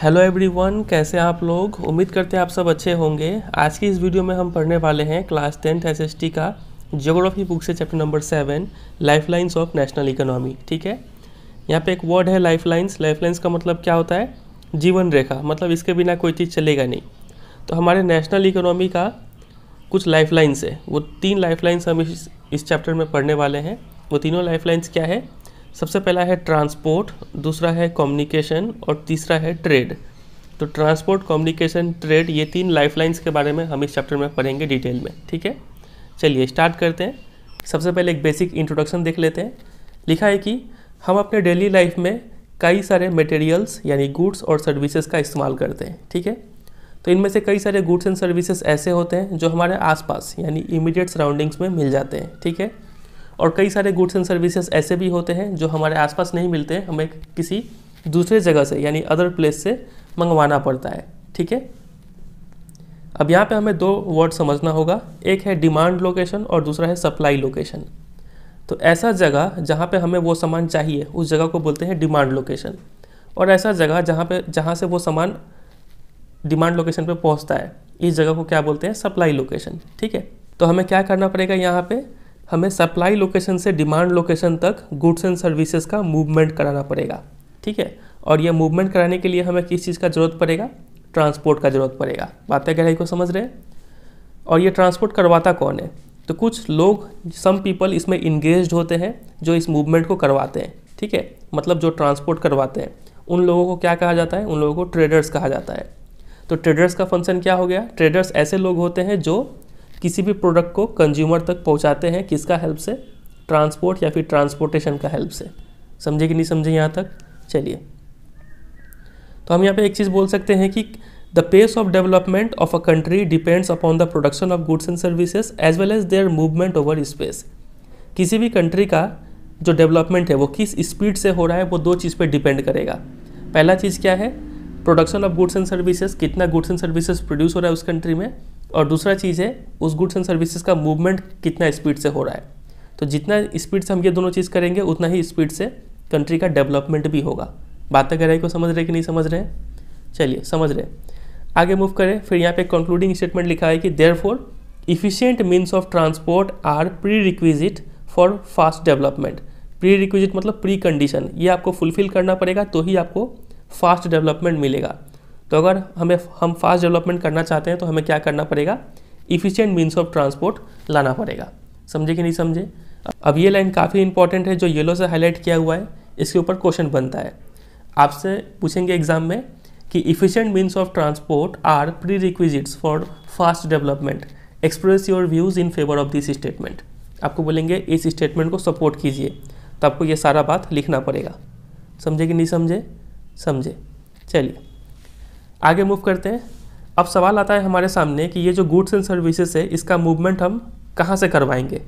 Hello everyone कैसे आप लोग उम्मीद करते हैं आप सब अच्छे होंगे आज की इस वीडियो में हम पढ़ने वाले हैं क्लास टेंथ एसएसटी का ज्योग्राफी बुक से chapter number seven lifelines of national economy ठीक है यहाँ पे एक वर्ड है लाइफलाइंस लाइफलाइंस का मतलब क्या होता है जीवन रेखा मतलब इसके बिना कोई चीज़ चलेगा नहीं तो हमारे नेशनल इकोनॉमी का कुछ लाइफ लाइन्स है वो तीन लाइफ लाइन्स हम इस इस चैप्टर में पढ़ने वाले हैं वो तीनों लाइफ लाइन्स क्या है सबसे पहला है ट्रांसपोर्ट दूसरा है कम्युनिकेशन और तीसरा है ट्रेड तो ट्रांसपोर्ट कम्युनिकेशन ट्रेड ये तीन लाइफलाइंस के बारे में हम इस चैप्टर में पढ़ेंगे डिटेल में ठीक है चलिए स्टार्ट करते हैं सबसे पहले एक बेसिक इंट्रोडक्शन देख लेते हैं लिखा है कि हम अपने डेली लाइफ में कई सारे मटेरियल्स यानी गुड्स और सर्विसेज का इस्तेमाल करते हैं ठीक है तो इनमें से कई सारे गुड्स एंड सर्विसेज ऐसे होते हैं जो हमारे आसपास यानी इमीडिएट सराउंडिंग्स में मिल जाते हैं ठीक है और कई सारे गुड्स एंड सर्विसेज ऐसे भी होते हैं जो हमारे आसपास नहीं मिलते हमें किसी दूसरे जगह से यानी अदर प्लेस से मंगवाना पड़ता है ठीक है अब यहाँ पे हमें दो वर्ड समझना होगा एक है डिमांड लोकेशन और दूसरा है सप्लाई लोकेशन तो ऐसा जगह जहाँ पे हमें वो सामान चाहिए उस जगह को बोलते हैं डिमांड लोकेशन और ऐसा जगह जहाँ पे जहाँ से वो सामान डिमांड लोकेशन पे पहुँचता है इस जगह को क्या बोलते हैं सप्लाई लोकेशन ठीक है तो हमें क्या करना पड़ेगा यहाँ पर हमें सप्लाई लोकेशन से डिमांड लोकेशन तक गुड्स एंड सर्विसेज का मूवमेंट कराना पड़ेगा ठीक है और यह मूवमेंट कराने के लिए हमें किस चीज़ का ज़रूरत पड़ेगा ट्रांसपोर्ट का ज़रूरत पड़ेगा बातें गहराई को समझ रहे हैं और ये ट्रांसपोर्ट करवाता कौन है तो कुछ लोग सम पीपल इसमें इंगेज होते हैं जो इस मूवमेंट को करवाते हैं ठीक है मतलब जो ट्रांसपोर्ट करवाते हैं उन लोगों को क्या कहा जाता है उन लोगों को ट्रेडर्स कहा जाता है तो ट्रेडर्स का फंक्शन क्या हो गया ट्रेडर्स ऐसे लोग होते हैं जो किसी भी प्रोडक्ट को कंज्यूमर तक पहुंचाते हैं किसका हेल्प से ट्रांसपोर्ट या फिर ट्रांसपोर्टेशन का हेल्प से समझे कि नहीं समझे यहाँ तक चलिए तो हम यहाँ पे एक चीज़ बोल सकते हैं कि the pace of development of a country depends upon the production of goods and services as well as their movement over space किसी भी कंट्री का जो डेवलपमेंट है वो किस स्पीड से हो रहा है वो दो चीज़ पे डिपेंड करेगा पहला चीज़ क्या है production of goods and services कितना गुड्स एंड सर्विसेज प्रोड्यूस हो रहा है उस कंट्री में और दूसरा चीज़ है उस गुड्स एंड सर्विसेज का मूवमेंट कितना स्पीड से हो रहा है तो जितना स्पीड से हम ये दोनों चीज़ करेंगे उतना ही स्पीड से कंट्री का डेवलपमेंट भी होगा बात अगर आई को समझ रहे कि नहीं समझ रहे हैं चलिए समझ रहे आगे मूव करें फिर यहाँ पे कंक्लूडिंग स्टेटमेंट लिखा है कि therefore efficient means of transport are prerequisite for fast development prerequisite मतलब प्री कंडीशन ये आपको फुलफिल करना पड़ेगा तो ही आपको फास्ट डेवलपमेंट मिलेगा तो अगर हमें हम फास्ट डेवलपमेंट करना चाहते हैं तो हमें क्या करना पड़ेगा इफिशियंट मीन्स ऑफ ट्रांसपोर्ट लाना पड़ेगा समझे कि नहीं समझे अब ये लाइन काफ़ी इंपॉर्टेंट है जो येलो से हाईलाइट किया हुआ है इसके ऊपर क्वेश्चन बनता है आपसे पूछेंगे एग्जाम में कि efficient means of transport are prerequisites for fast development express your views in favour of this statement आपको बोलेंगे इस स्टेटमेंट को सपोर्ट कीजिए तो आपको ये सारा बात लिखना पड़ेगा समझे कि नहीं समझे समझे चलिए आगे मूव करते हैं अब सवाल आता है हमारे सामने कि ये जो गुड्स एंड सर्विसेज है इसका मूवमेंट हम कहाँ से करवाएंगे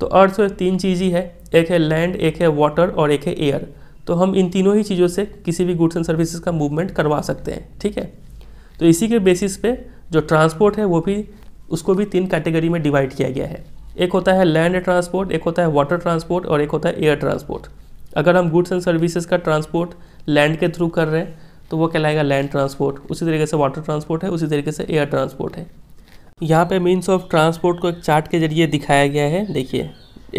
तो अर्थ तीन चीज़ ही है एक है लैंड एक है वाटर और एक है एयर तो हम इन तीनों ही चीज़ों से किसी भी गुड्स एंड सर्विसेज का मूवमेंट करवा सकते हैं ठीक है तो इसी के बेसिस पे जो ट्रांसपोर्ट है वो भी उसको भी तीन कैटेगरी में डिवाइड किया गया है एक होता है लैंड ट्रांसपोर्ट एक होता है वाटर ट्रांसपोर्ट और एक होता है एयर ट्रांसपोर्ट अगर हम गुड्स एंड सर्विसेज का ट्रांसपोर्ट लैंड के थ्रू कर रहे हैं तो वो कहलाएगा लैंड ट्रांसपोर्ट उसी तरीके से वाटर ट्रांसपोर्ट है उसी तरीके से एयर ट्रांसपोर्ट है यहाँ पे मीन्स ऑफ ट्रांसपोर्ट को एक चार्ट के जरिए दिखाया गया है देखिए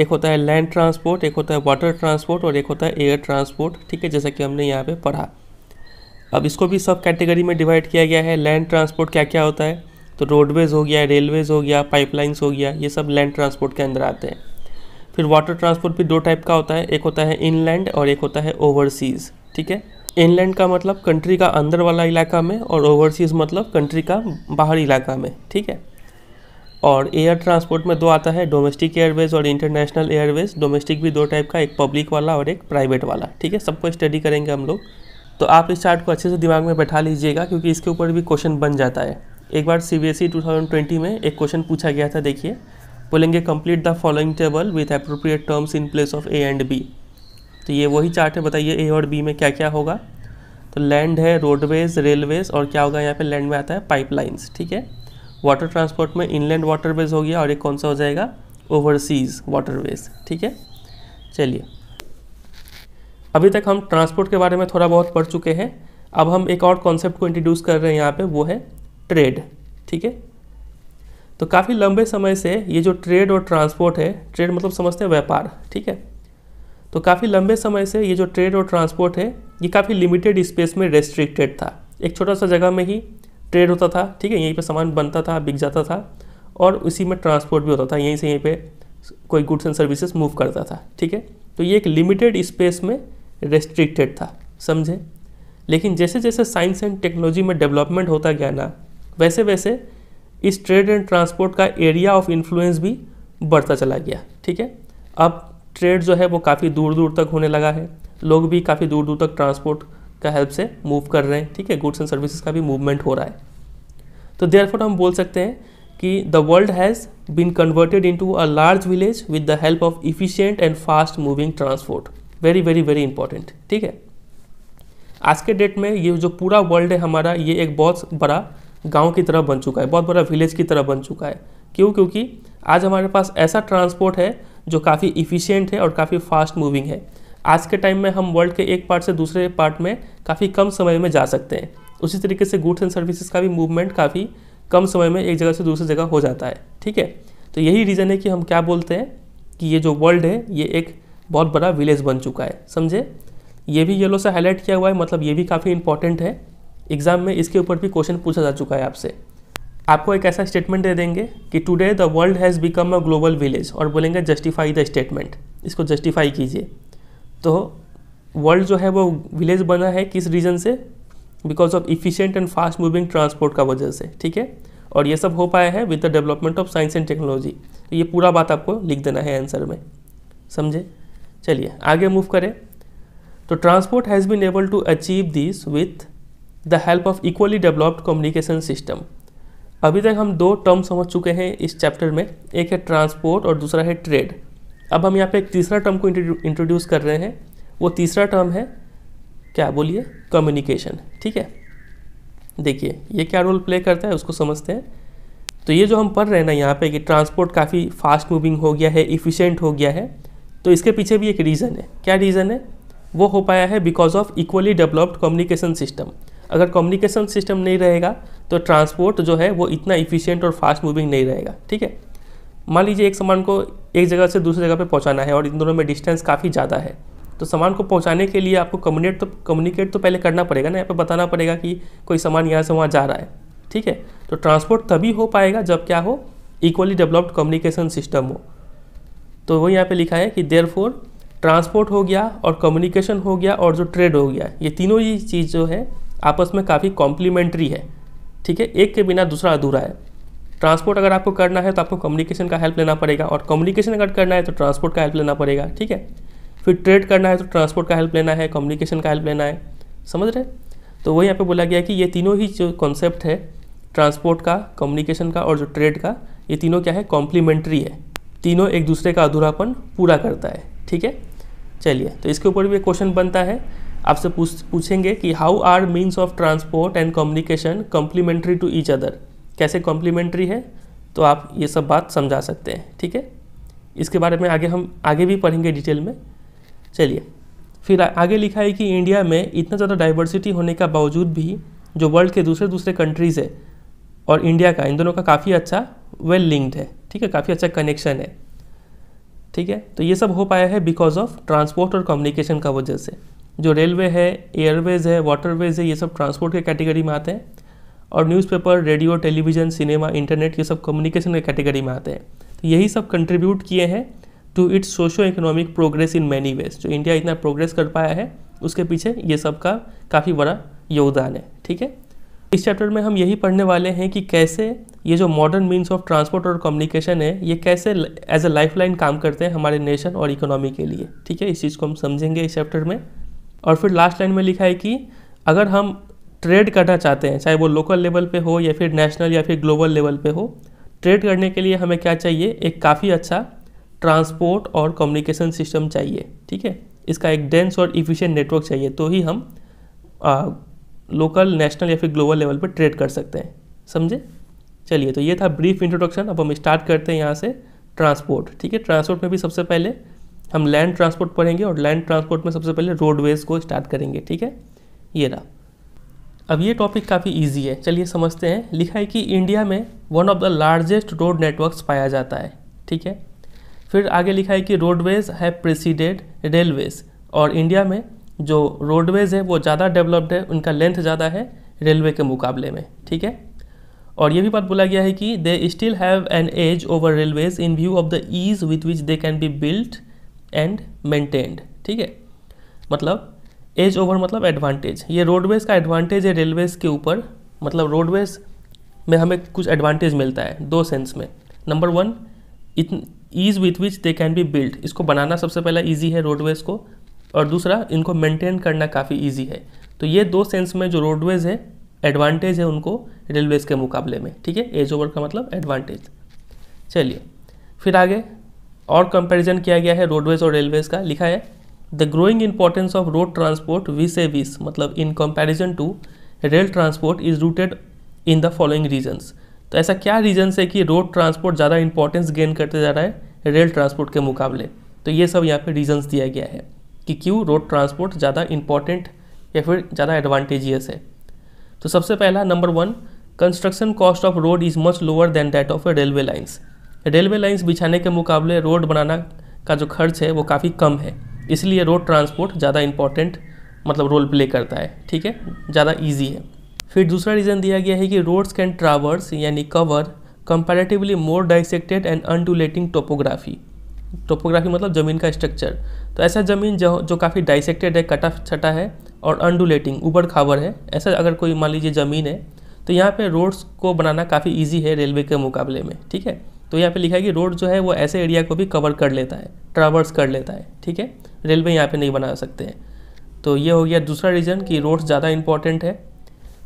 एक होता है लैंड ट्रांसपोर्ट एक होता है वाटर ट्रांसपोर्ट और एक होता है एयर ट्रांसपोर्ट ठीक है जैसा कि हमने यहाँ पर पढ़ा अब इसको भी सब कैटेगरी में डिवाइड किया गया है लैंड ट्रांसपोर्ट क्या क्या होता है तो रोडवेज़ हो गया रेलवेज़ हो गया पाइपलाइंस हो गया ये सब लैंड ट्रांसपोर्ट के अंदर आते हैं फिर वाटर ट्रांसपोर्ट भी दो टाइप का होता है एक होता है इनलैंड और एक होता है ओवरसीज़ ठीक है इनलैंड का मतलब कंट्री का अंदर वाला इलाका में और ओवरसीज़ मतलब कंट्री का बाहर इलाका में ठीक है और एयर ट्रांसपोर्ट में दो आता है डोमेस्टिक एयरवेज और इंटरनेशनल एयरवेज डोमेस्टिक भी दो टाइप का एक पब्लिक वाला और एक प्राइवेट वाला ठीक है सबको स्टडी करेंगे हम लोग तो आप इस चार्ट को अच्छे से दिमाग में बैठा लीजिएगा क्योंकि इसके ऊपर भी क्वेश्चन बन जाता है एक बार C B S E two thousand twenty में एक क्वेश्चन पूछा गया था देखिए बोलेंगे complete the following table with appropriate terms in place of A and B तो ये वही चार्ट है बताइए ए और बी में क्या क्या होगा तो लैंड है रोडवेज रेलवेज और क्या होगा यहाँ पे लैंड में आता है पाइपलाइंस ठीक है वाटर ट्रांसपोर्ट में इनलैंड वाटरवेज हो गया और एक कौन सा हो जाएगा ओवरसीज वाटरवेज ठीक है चलिए अभी तक हम ट्रांसपोर्ट के बारे में थोड़ा बहुत पढ़ चुके हैं अब हम एक और कॉन्सेप्ट को इंट्रोड्यूस कर रहे हैं यहाँ पर वो है ट्रेड ठीक है तो काफ़ी लंबे समय से ये जो ट्रेड और ट्रांसपोर्ट है ट्रेड मतलब समझते हैं व्यापार ठीक है तो काफ़ी लंबे समय से ये जो ट्रेड और ट्रांसपोर्ट है ये काफ़ी लिमिटेड स्पेस में रेस्ट्रिक्टेड था एक छोटा सा जगह में ही ट्रेड होता था ठीक है यहीं पर सामान बनता था बिक जाता था और उसी में ट्रांसपोर्ट भी होता था यहीं से यहीं पर कोई गुड्स एंड सर्विसेज मूव करता था ठीक है तो ये एक लिमिटेड स्पेस में रेस्ट्रिक्टेड था समझे लेकिन जैसे जैसे साइंस एंड टेक्नोलॉजी में डेवलपमेंट होता गया ना वैसे वैसे इस ट्रेड एंड ट्रांसपोर्ट का एरिया ऑफ इन्फ्लुएंस भी बढ़ता चला गया ठीक है अब ट्रेड जो है वो काफ़ी दूर दूर तक होने लगा है लोग भी काफ़ी दूर दूर तक ट्रांसपोर्ट का हेल्प से मूव कर रहे हैं ठीक है गुड्स एंड सर्विसेज का भी मूवमेंट हो रहा है तो देयरफॉर हम बोल सकते हैं कि the world has been converted into a large village with the help of efficient and fast moving transport very very very important ठीक है आज के डेट में ये जो पूरा वर्ल्ड है हमारा ये एक बहुत बड़ा गांव की तरह बन चुका है बहुत बड़ा विलेज की तरह बन चुका है क्यों क्योंकि आज हमारे पास ऐसा ट्रांसपोर्ट है जो काफ़ी इफ़िशियंट है और काफ़ी फास्ट मूविंग है आज के टाइम में हम वर्ल्ड के एक पार्ट से दूसरे पार्ट में काफ़ी कम समय में जा सकते हैं उसी तरीके से गुड्स एंड सर्विसेज का भी मूवमेंट काफ़ी कम समय में एक जगह से दूसरी जगह हो जाता है ठीक है तो यही रीज़न है कि हम क्या बोलते हैं कि ये जो वर्ल्ड है ये एक बहुत बड़ा विलेज बन चुका है समझे ये भी येलो से हाईलाइट किया हुआ है मतलब ये भी काफ़ी इंपॉर्टेंट है एग्ज़ाम में इसके ऊपर भी क्वेश्चन पूछा जा चुका है आपसे आपको एक ऐसा स्टेटमेंट दे देंगे कि today the world has become a global village और बोलेंगे जस्टिफाई द स्टेटमेंट इसको जस्टिफाई कीजिए तो वर्ल्ड जो है वो विलेज बना है किस रीज़न से because of efficient and fast moving transport का वजह से ठीक है और ये सब हो पाया है with the development of science and technology तो ये पूरा बात आपको लिख देना है आंसर में समझे चलिए आगे मूव करें तो transport has been able to achieve this with the help of equally developed communication system अभी तक हम दो टर्म समझ चुके हैं इस चैप्टर में एक है ट्रांसपोर्ट और दूसरा है ट्रेड अब हम यहाँ पे एक तीसरा टर्म को इंट्रोड्यूस कर रहे हैं वो तीसरा टर्म है क्या बोलिए कम्युनिकेशन ठीक है देखिए ये क्या रोल प्ले करता है उसको समझते हैं तो ये जो हम पढ़ रहे हैं ना यहाँ पे कि ट्रांसपोर्ट काफ़ी फास्ट मूविंग हो गया है इफ़िशेंट हो गया है तो इसके पीछे भी एक रीज़न है क्या रीज़न है वो हो पाया है because of equally developed communication system अगर कम्युनिकेशन सिस्टम नहीं रहेगा तो ट्रांसपोर्ट जो है वो इतना इफिशियंट और फास्ट मूविंग नहीं रहेगा ठीक है मान लीजिए एक सामान को एक जगह से दूसरी जगह पर पहुँचाना है और इन दोनों में डिस्टेंस काफ़ी ज़्यादा है तो सामान को पहुंचाने के लिए आपको कम्युनिकेट तो कम्युनिकेट तो पहले करना पड़ेगा ना यहाँ पर बताना पड़ेगा कि कोई सामान यहाँ से वहाँ जा रहा है ठीक है तो ट्रांसपोर्ट तभी हो पाएगा जब क्या हो इक्वली डेवलप्ड कम्युनिकेशन सिस्टम हो तो वो यहाँ पे लिखा है कि फोर ट्रांसपोर्ट हो गया और कम्युनिकेशन हो गया और जो ट्रेड हो गया ये तीनों ही चीज़ जो है आपस में काफ़ी कॉम्प्लीमेंट्री है ठीक है एक के बिना दूसरा अधूरा है ट्रांसपोर्ट अगर आपको करना है तो आपको कम्युनिकेशन का हेल्प लेना पड़ेगा और कम्युनिकेशन अगर करना है तो ट्रांसपोर्ट का हेल्प लेना पड़ेगा ठीक है फिर ट्रेड करना है तो ट्रांसपोर्ट का हेल्प लेना है कम्युनिकेशन का हेल्प लेना है समझ रहे तो वही यहाँ पे बोला गया कि ये तीनों ही जो कॉन्सेप्ट है ट्रांसपोर्ट का कम्युनिकेशन का और जो ट्रेड का ये तीनों क्या है कॉम्प्लीमेंट्री है तीनों एक दूसरे का अधूरापन पूरा करता है ठीक है चलिए तो इसके ऊपर भी क्वेश्चन बनता है आपसे पूछ पूछेंगे कि how are means of transport and communication complementary to each other कैसे कम्प्लीमेंट्री है तो आप ये सब बात समझा सकते हैं ठीक है इसके बारे में आगे हम आगे भी पढ़ेंगे डिटेल में चलिए फिर आगे लिखा है कि इंडिया में इतना ज़्यादा डाइवर्सिटी होने का बावजूद भी जो वर्ल्ड के दूसरे दूसरे कंट्रीज़ है और इंडिया का इन दोनों का काफ़ी अच्छा वेल लिंक्ड है ठीक है काफ़ी अच्छा कनेक्शन है ठीक है तो ये सब हो पाया है बिकॉज ऑफ ट्रांसपोर्ट और कम्युनिकेशन का वजह से जो रेलवे है एयरवेज़ है वाटरवेज़ है ये सब ट्रांसपोर्ट के कैटेगरी में आते हैं और newspaper radio television cinema internet ये सब कम्युनिकेशन के कैटेगरी में आते हैं तो यही सब कंट्रीब्यूट किए हैं to its socio economic progress in many ways जो इंडिया इतना प्रोग्रेस कर पाया है उसके पीछे ये सब का काफ़ी बड़ा योगदान है ठीक है इस चैप्टर में हम यही पढ़ने वाले हैं कि कैसे ये जो मॉडर्न मीन्स ऑफ ट्रांसपोर्ट और कम्युनिकेशन है ये कैसे एज अ लाइफ लाइन काम करते हैं हमारे नेशन और इकोनॉमी के लिए ठीक है इस चीज़ को हम समझेंगे इस चैप्टर में और फिर लास्ट लाइन में लिखा है कि अगर हम ट्रेड करना चाहते हैं चाहे वो लोकल लेवल पे हो या फिर नेशनल या फिर ग्लोबल लेवल पे हो ट्रेड करने के लिए हमें क्या चाहिए एक काफ़ी अच्छा ट्रांसपोर्ट और कम्युनिकेशन सिस्टम चाहिए ठीक है इसका एक डेंस और इफ़िशेंट नेटवर्क चाहिए तो ही हम आ, लोकल नेशनल या फिर ग्लोबल लेवल पर ट्रेड कर सकते हैं समझे चलिए तो ये था ब्रीफ इंट्रोडक्शन अब हम स्टार्ट करते हैं यहाँ से ट्रांसपोर्ट ठीक है ट्रांसपोर्ट में भी सबसे पहले हम लैंड ट्रांसपोर्ट पढ़ेंगे और लैंड ट्रांसपोर्ट में सबसे पहले रोडवेज़ को स्टार्ट करेंगे ठीक है ये रहा अब ये टॉपिक काफ़ी इजी है चलिए समझते हैं लिखा है कि इंडिया में one of the largest road networks पाया जाता है ठीक है फिर आगे लिखा है कि रोडवेज़ है प्रेसिडेड रेलवेज़ और इंडिया में जो रोडवेज़ है वो ज़्यादा डेवलप्ड है उनका लेंथ ज़्यादा है रेलवे के मुकाबले में ठीक है और ये भी बात बोला गया है कि they still have an edge over railways in view of the ease with which they can be built and maintained ठीक है मतलब एज ओवर मतलब एडवांटेज ये रोडवेज का एडवांटेज है रेलवेज के ऊपर मतलब रोडवेज में हमें कुछ एडवांटेज मिलता है दो सेंस में number one it ease with which they can be build इसको बनाना सबसे पहला ईजी है रोडवेज को और दूसरा इनको मेंटेन करना काफ़ी ईजी है तो ये दो सेंस में जो रोडवेज है एडवांटेज है उनको रेलवेज के मुकाबले में ठीक है एज ओवर का मतलब एडवांटेज चलिए फिर आगे और कंपैरिजन किया गया है रोडवेज और रेलवेज का लिखा है the growing importance of road transport vis a vis मतलब in comparison to rail transport is rooted in the following reasons तो ऐसा क्या रीजन्स है कि रोड ट्रांसपोर्ट ज़्यादा इंपॉर्टेंस गेन करते जा रहा है रेल ट्रांसपोर्ट के मुकाबले तो ये सब यहाँ पे रीजन्स दिया गया है कि क्यों रोड ट्रांसपोर्ट ज़्यादा इंपॉर्टेंट या फिर ज़्यादा एडवांटेजियस है तो सबसे पहला number one construction cost of road is much lower than that of railway lines railway lines बिछाने के मुकाबले रोड बनाना का जो खर्च है वो काफ़ी कम है इसलिए रोड ट्रांसपोर्ट ज़्यादा इंपॉर्टेंट मतलब रोल प्ले करता है ठीक है ज़्यादा ईजी है फिर दूसरा रीज़न दिया गया है कि रोड्स कैन ट्रावर्स यानी cover comparatively more dissected and undulating topography topography मतलब ज़मीन का स्ट्रक्चर तो ऐसा ज़मीन जो जो काफ़ी डाइसेक्टेड है कटा छटा है और अनडुलेटिंग ऊबड़ खाबर है ऐसा अगर कोई मान लीजिए ज़मीन है तो यहाँ पे रोड्स को बनाना काफ़ी इजी है रेलवे के मुकाबले में ठीक है तो यहाँ पे लिखा है कि रोड जो है वो ऐसे एरिया को भी कवर कर लेता है ट्रावर्स कर लेता है ठीक है रेलवे यहाँ पे नहीं बना सकते हैं तो ये हो गया दूसरा रीज़न कि रोड ज़्यादा इम्पॉर्टेंट है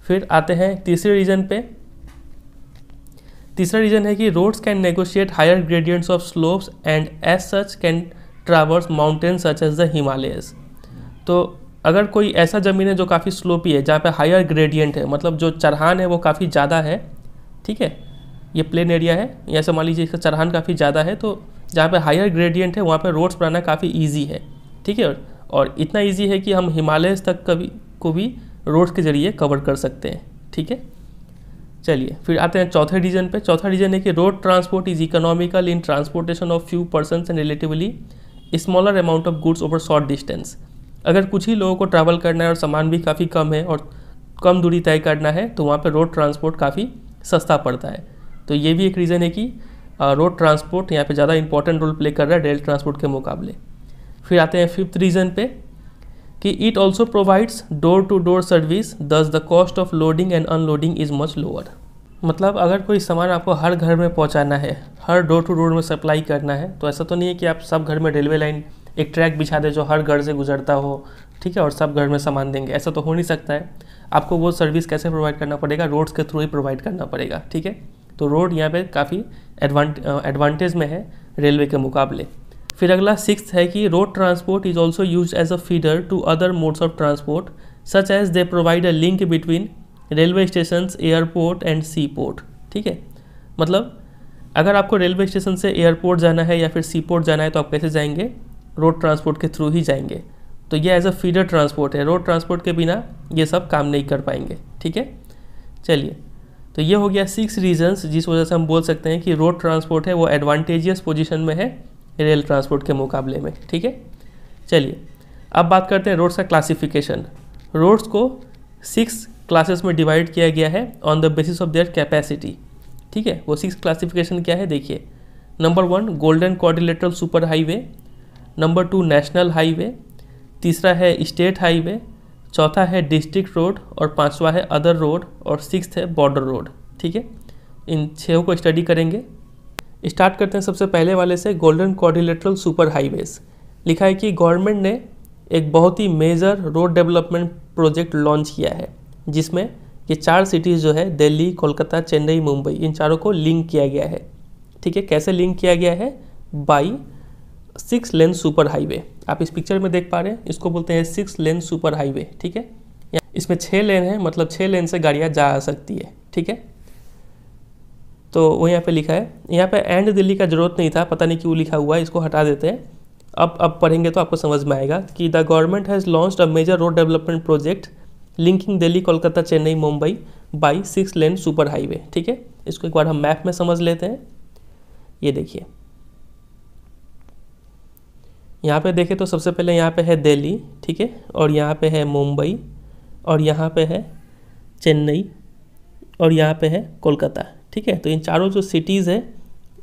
फिर आते हैं तीसरे रीज़न पे तीसरा रीज़न है कि roads can negotiate higher gradients of slopes and as such can traverse mountain such as the Himalayas तो अगर कोई ऐसा ज़मीन है जो काफ़ी स्लोपी है जहाँ पे हायर ग्रेडियंट है मतलब जो चरहान है वो काफ़ी ज़्यादा है ठीक है ये प्लेन एरिया है यहाँ से मान लीजिए इसका चढ़ान काफ़ी ज़्यादा है तो जहाँ पे हायर ग्रेडियंट है वहाँ पे रोड्स बनाना काफ़ी इजी है ठीक है और इतना इजी है कि हम हिमालय तक कभी को भी रोड्स के जरिए कवर कर सकते हैं ठीक है चलिए फिर आते हैं चौथे रीजन पे चौथा रीजन है कि road transport is economical in transportation of few person and relatively smaller amount of goods over short distance अगर कुछ ही लोगों को ट्रैवल करना है और सामान भी काफ़ी कम है और कम दूरी तय करना है तो वहाँ पर रोड ट्रांसपोर्ट काफ़ी सस्ता पड़ता है तो ये भी एक रीज़न है कि रोड ट्रांसपोर्ट यहाँ पे ज़्यादा इंपॉर्टेंट रोल प्ले कर रहा है रेल ट्रांसपोर्ट के मुकाबले फिर आते हैं फिफ्थ रीज़न पे कि it also provides door to door service thus the cost of loading and unloading is much lower मतलब अगर कोई सामान आपको हर घर में पहुँचाना है हर डोर टू डोर में सप्लाई करना है तो ऐसा तो नहीं है कि आप सब घर में रेलवे लाइन एक ट्रैक बिछा दे जो हर घर से गुजरता हो ठीक है और सब घर में सामान देंगे ऐसा तो हो नहीं सकता है आपको वो सर्विस कैसे प्रोवाइड करना पड़ेगा रोड्स के थ्रू ही प्रोवाइड करना पड़ेगा ठीक है तो रोड यहाँ पर काफ़ी एडवांटेज में है रेलवे के मुकाबले फिर अगला सिक्स है कि road transport is also use as a feeder to other modes of transport such as they provide a link between railway station airport and sea port ठीक है मतलब अगर आपको रेलवे स्टेशन से एयरपोर्ट जाना है या फिर सी पोर्ट जाना है तो आप कैसे जाएंगे रोड ट्रांसपोर्ट के थ्रू ही जाएंगे तो ये एज अ फीडर ट्रांसपोर्ट है रोड ट्रांसपोर्ट के बिना ये सब काम नहीं कर पाएंगे ठीक है चलिए तो ये हो गया सिक्स रीजन्स जिस वजह से हम बोल सकते हैं कि रोड ट्रांसपोर्ट है वो एडवांटेजियस पोजीशन में है रेल ट्रांसपोर्ट के मुकाबले में ठीक है चलिए अब बात करते हैं रोड्स का क्लासिफिकेशन रोड्स को सिक्स क्लासेस में डिवाइड किया गया है on the basis of their capacity ठीक है वो सिक्स क्लासिफिकेशन क्या है देखिए number one golden quadrilateral super highway number two national highway तीसरा है स्टेट हाईवे चौथा है डिस्ट्रिक्ट रोड और पांचवा है अदर रोड और सिक्स है बॉर्डर रोड ठीक है इन छः को स्टडी करेंगे स्टार्ट करते हैं सबसे पहले वाले से गोल्डन कॉर्डिलेटरल सुपर हाईवेज लिखा है कि गवर्नमेंट ने एक बहुत ही major road development project launch किया है जिसमें ये चार सिटीज़ जो है दिल्ली कोलकाता चेन्नई मुंबई इन चारों को लिंक किया गया है ठीक है कैसे लिंक किया गया है by six lane super highway आप इस पिक्चर में देख पा रहे हैं इसको बोलते हैं सिक्स लेन सुपर हाईवे ठीक है इसमें छः लेन है मतलब छः लेन से गाड़ियाँ जा आ सकती है ठीक है तो वो यहाँ पे लिखा है यहाँ पे एंड दिल्ली का जरूरत नहीं था पता नहीं क्यों लिखा हुआ है इसको हटा देते हैं अब अब पढ़ेंगे तो आपको समझ में आएगा कि the government has launch a major road development project linking Delhi Kolkata Chennai Mumbai by six lane super highway ठीक है इसको एक बार हम मैप में समझ लेते हैं ये देखिए यहाँ पे देखें तो सबसे पहले यहाँ पे है दिल्ली ठीक है और यहाँ पे है मुंबई और यहाँ पे है चेन्नई और यहाँ पे है कोलकाता ठीक है तो इन चारों जो सिटीज़ है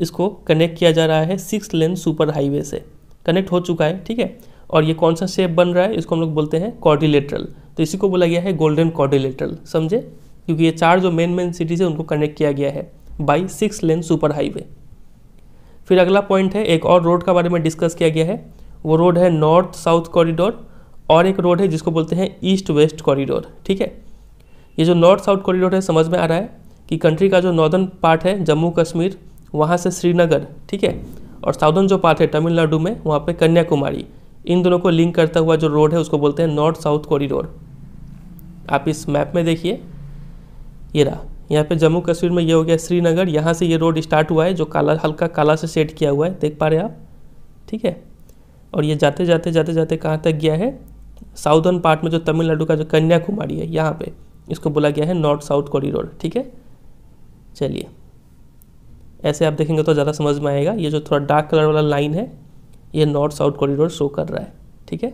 इसको कनेक्ट किया जा रहा है सिक्स लेन सुपर हाईवे से कनेक्ट हो चुका है ठीक है और ये कौन सा शेप बन रहा है इसको हम लोग बोलते हैं कॉर्डिलेटरल तो इसी को बोला गया है गोल्डन कॉर्डिलेटरल समझे क्योंकि ये चार जो मेन मेन सिटीज़ है उनको कनेक्ट किया गया है by six lane super highway फिर अगला पॉइंट है एक और रोड का बारे में डिस्कस किया गया है वो रोड है नॉर्थ साउथ कॉरिडोर और एक रोड है जिसको बोलते हैं ईस्ट वेस्ट कॉरिडोर ठीक है ये जो नॉर्थ साउथ कॉरिडोर है समझ में आ रहा है कि कंट्री का जो नॉर्दर्न पार्ट है जम्मू कश्मीर वहाँ से श्रीनगर ठीक है और साउदर्न जो पार्ट है तमिलनाडु में वहाँ पर कन्याकुमारी इन दोनों को लिंक करता हुआ जो रोड है उसको बोलते हैं नॉर्थ साउथ कॉरिडोर आप इस मैप में देखिए ये रहा यहाँ पे जम्मू कश्मीर में ये हो गया श्रीनगर यहाँ से ये रोड स्टार्ट हुआ है जो काला हल्का काला से सेट किया हुआ है देख पा रहे हैं आप ठीक है और ये जाते जाते जाते जाते कहाँ तक गया है साउदर्न पार्ट में जो तमिलनाडु का जो कन्याकुमारी है यहाँ पे इसको बोला गया है नॉर्थ साउथ कॉरिडोर ठीक है चलिए ऐसे आप देखेंगे तो ज़्यादा समझ में आएगा ये जो थोड़ा डार्क कलर वाला लाइन है ये नॉर्थ साउथ कॉरिडोर शो कर रहा है ठीक है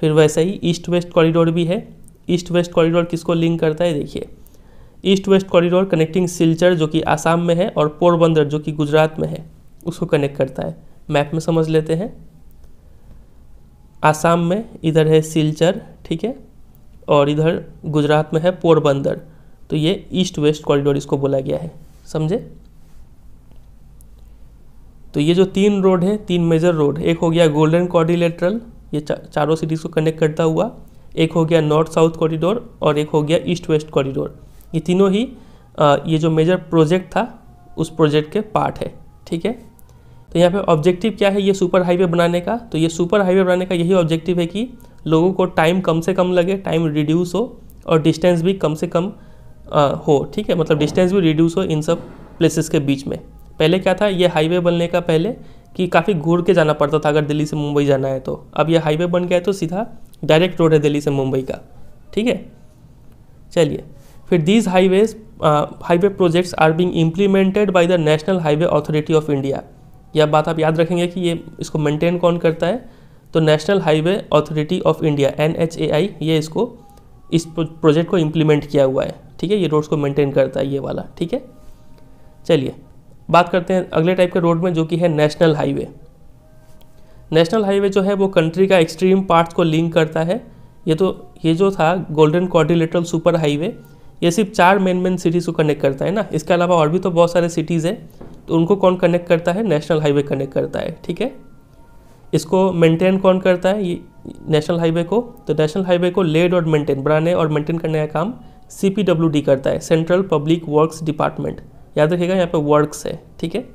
फिर वैसे ही ईस्ट वेस्ट कॉरिडोर भी है ईस्ट वेस्ट कॉरिडोर किसको लिंक करता है देखिए east west corridor connecting Silchar जो कि आसाम में है और पोरबंदर जो कि गुजरात में है उसको कनेक्ट करता है मैप में समझ लेते हैं आसाम में इधर है सिलचर ठीक है और इधर गुजरात में है पोरबंदर तो ये ईस्ट वेस्ट कॉरिडोर इसको बोला गया है समझे तो ये जो तीन रोड है तीन मेजर रोड एक हो गया गोल्डन कॉर्डिलेटरल ये चा, चारों सिटीज़ को कनेक्ट करता हुआ एक हो गया नॉर्थ साउथ कॉरिडोर और एक हो गया ईस्ट वेस्ट कॉरिडोर ये तीनों ही आ, ये जो मेजर प्रोजेक्ट था उस प्रोजेक्ट के पार्ट है ठीक है तो यहाँ पे ऑब्जेक्टिव क्या है ये सुपर हाईवे बनाने का तो ये सुपर हाईवे बनाने का यही ऑब्जेक्टिव है कि लोगों को टाइम कम से कम लगे टाइम रिड्यूस हो और डिस्टेंस भी कम से कम आ, हो ठीक है मतलब डिस्टेंस भी रिड्यूस हो इन सब प्लेसेस के बीच में पहले क्या था ये हाईवे बनने का पहले कि काफ़ी घूर के जाना पड़ता था अगर दिल्ली से मुंबई जाना है तो अब यह हाईवे बन गया है तो सीधा डायरेक्ट रोड है दिल्ली से मुंबई का ठीक है चलिए फिर these highways highway projects are being implemented by the National Highway Authority of India यह बात आप याद रखेंगे कि ये इसको मेंटेन कौन करता है तो national Highway Authority of India N ये इसको इस प्रोजेक्ट को इम्प्लीमेंट किया हुआ है ठीक है ये रोड्स को मेंटेन करता है ये वाला ठीक है चलिए बात करते हैं अगले टाइप के रोड में जो कि है नेशनल हाईवे नेशनल हाईवे जो है वो कंट्री का एक्सट्रीम पार्ट्स को लिंक करता है ये तो ये जो था गोल्डन कॉर्डिलेटरल सुपर हाईवे ये सिर्फ चार मेन मेन सिटीज़ को कनेक्ट करता है ना इसके अलावा और भी तो बहुत सारे सिटीज़ हैं तो उनको कौन कनेक्ट करता है नेशनल हाईवे कनेक्ट करता है ठीक है इसको मेंटेन कौन करता है ये नेशनल हाईवे को तो नेशनल हाईवे को लेड और मेंटेन बनाने और मेंटेन करने का काम सी करता है सेंट्रल पब्लिक वर्क्स डिपार्टमेंट याद रखिएगा यहाँ पे वर्क्स है ठीक है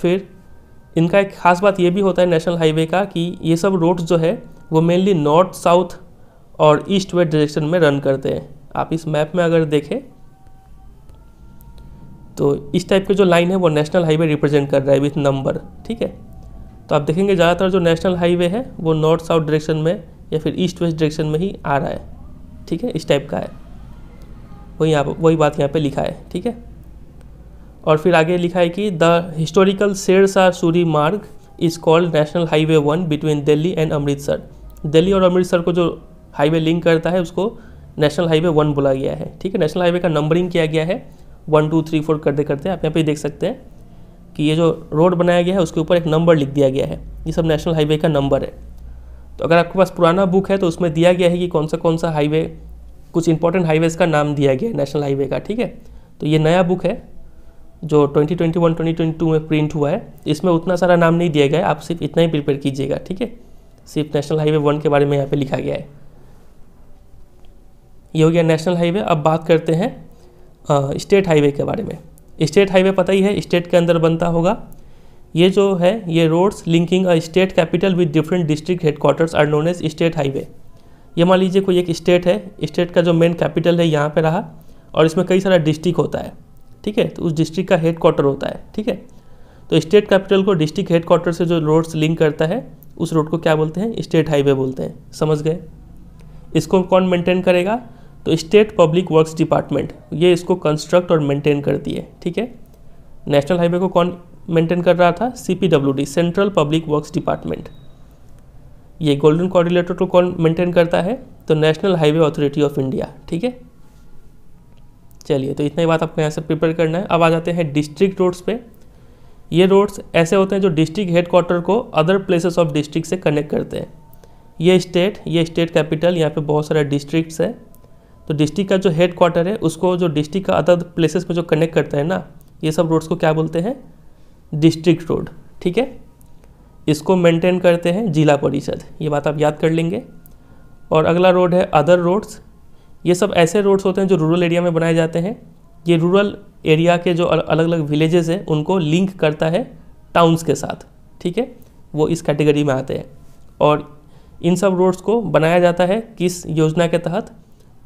फिर इनका एक खास बात ये भी होता है नेशनल हाईवे का कि ये सब रोड्स जो है वो मेनली नॉर्थ साउथ और ईस्ट वेस्ट डायरेक्शन में रन करते हैं आप इस मैप में अगर देखें तो इस टाइप के जो लाइन है वो नेशनल हाईवे रिप्रेजेंट कर रहा है विथ नंबर ठीक है तो आप देखेंगे ज़्यादातर जो नेशनल हाईवे है वो नॉर्थ साउथ डायरेक्शन में या फिर ईस्ट वेस्ट डायरेक्शन में ही आ रहा है ठीक है इस टाइप का है वही यहाँ वही बात यहाँ पे लिखा है ठीक है और फिर आगे लिखा है कि the historical Sher Shah Suri Marg is called national highway one between Delhi and Amritsar Delhi और अमृतसर को जो हाईवे लिंक करता है उसको नेशनल हाईवे वन बोला गया है ठीक है नेशनल हाईवे का नंबरिंग किया गया है वन टू थ्री फोर करते करते आप यहाँ पे देख सकते हैं कि ये जो रोड बनाया गया है उसके ऊपर एक नंबर लिख दिया गया है ये सब नेशनल हाईवे का नंबर है तो अगर आपके पास पुराना बुक है तो उसमें दिया गया है कि कौन सा कौन सा हाईवे कुछ इंपॉर्टेंट हाईवेज़ का नाम दिया गया है नेशनल हाईवे का ठीक है तो ये नया बुक है जो 2021 2022 में प्रिंट हुआ है इसमें उतना सारा नाम नहीं दिया गया है आप सिर्फ इतना ही प्रिपेयर कीजिएगा ठीक है सिर्फ नेशनल हाईवे वन के बारे में यहाँ पे लिखा गया है ये हो गया नेशनल हाईवे अब बात करते हैं स्टेट हाईवे के बारे में स्टेट हाईवे पता ही है स्टेट के अंदर बनता होगा ये जो है ये roads linking a state capital with different district headquarters are known as state highway ये मान लीजिए कोई एक स्टेट है स्टेट का जो मेन कैपिटल है यहाँ पे रहा और इसमें कई सारा डिस्ट्रिक्ट होता है ठीक है तो उस डिस्ट्रिक्ट का हेड क्वार्टर होता है ठीक है तो स्टेट कैपिटल को डिस्ट्रिक्ट हेड क्वार्टर से जो रोड्स लिंक करता है उस रोड को क्या बोलते हैं स्टेट हाईवे बोलते हैं समझ गए इसको कौन मेंटेन करेगा तो स्टेट पब्लिक वर्क्स डिपार्टमेंट ये इसको कंस्ट्रक्ट और मेंटेन करती है ठीक है नेशनल हाईवे को कौन मेंटेन कर रहा था C central public works department ये गोल्डन कॉर्डिलेटर को कौन मेंटेन करता है तो national Highway Authority of India ठीक है चलिए तो इतना ही बात आपको यहाँ से प्रिपेयर करना है अब आ जाते हैं डिस्ट्रिक्ट रोड्स पर ये रोड्स ऐसे होते हैं जो डिस्ट्रिक्ट हेडक्वार्टर को अदर प्लेसेस ऑफ डिस्ट्रिक्ट से कनेक्ट करते हैं ये स्टेट ये स्टेट कैपिटल यहाँ पे बहुत सारे डिस्ट्रिक्ट्स हैं तो डिस्ट्रिक्ट का जो हेड क्वार्टर है उसको जो डिस्ट्रिक्ट का अदर प्लेसेस में जो कनेक्ट करता है ना ये सब रोड्स को क्या बोलते हैं डिस्ट्रिक्ट रोड ठीक है इसको मेंटेन करते हैं जिला परिषद ये बात आप याद कर लेंगे और अगला रोड है अदर रोड्स ये सब ऐसे रोड्स होते हैं जो रूरल एरिया में बनाए जाते हैं ये रूरल एरिया के जो अलग अलग विलेजेस हैं उनको लिंक करता है टाउन्स के साथ ठीक है वो इस कैटेगरी में आते हैं और इन सब रोड्स को बनाया जाता है किस योजना के तहत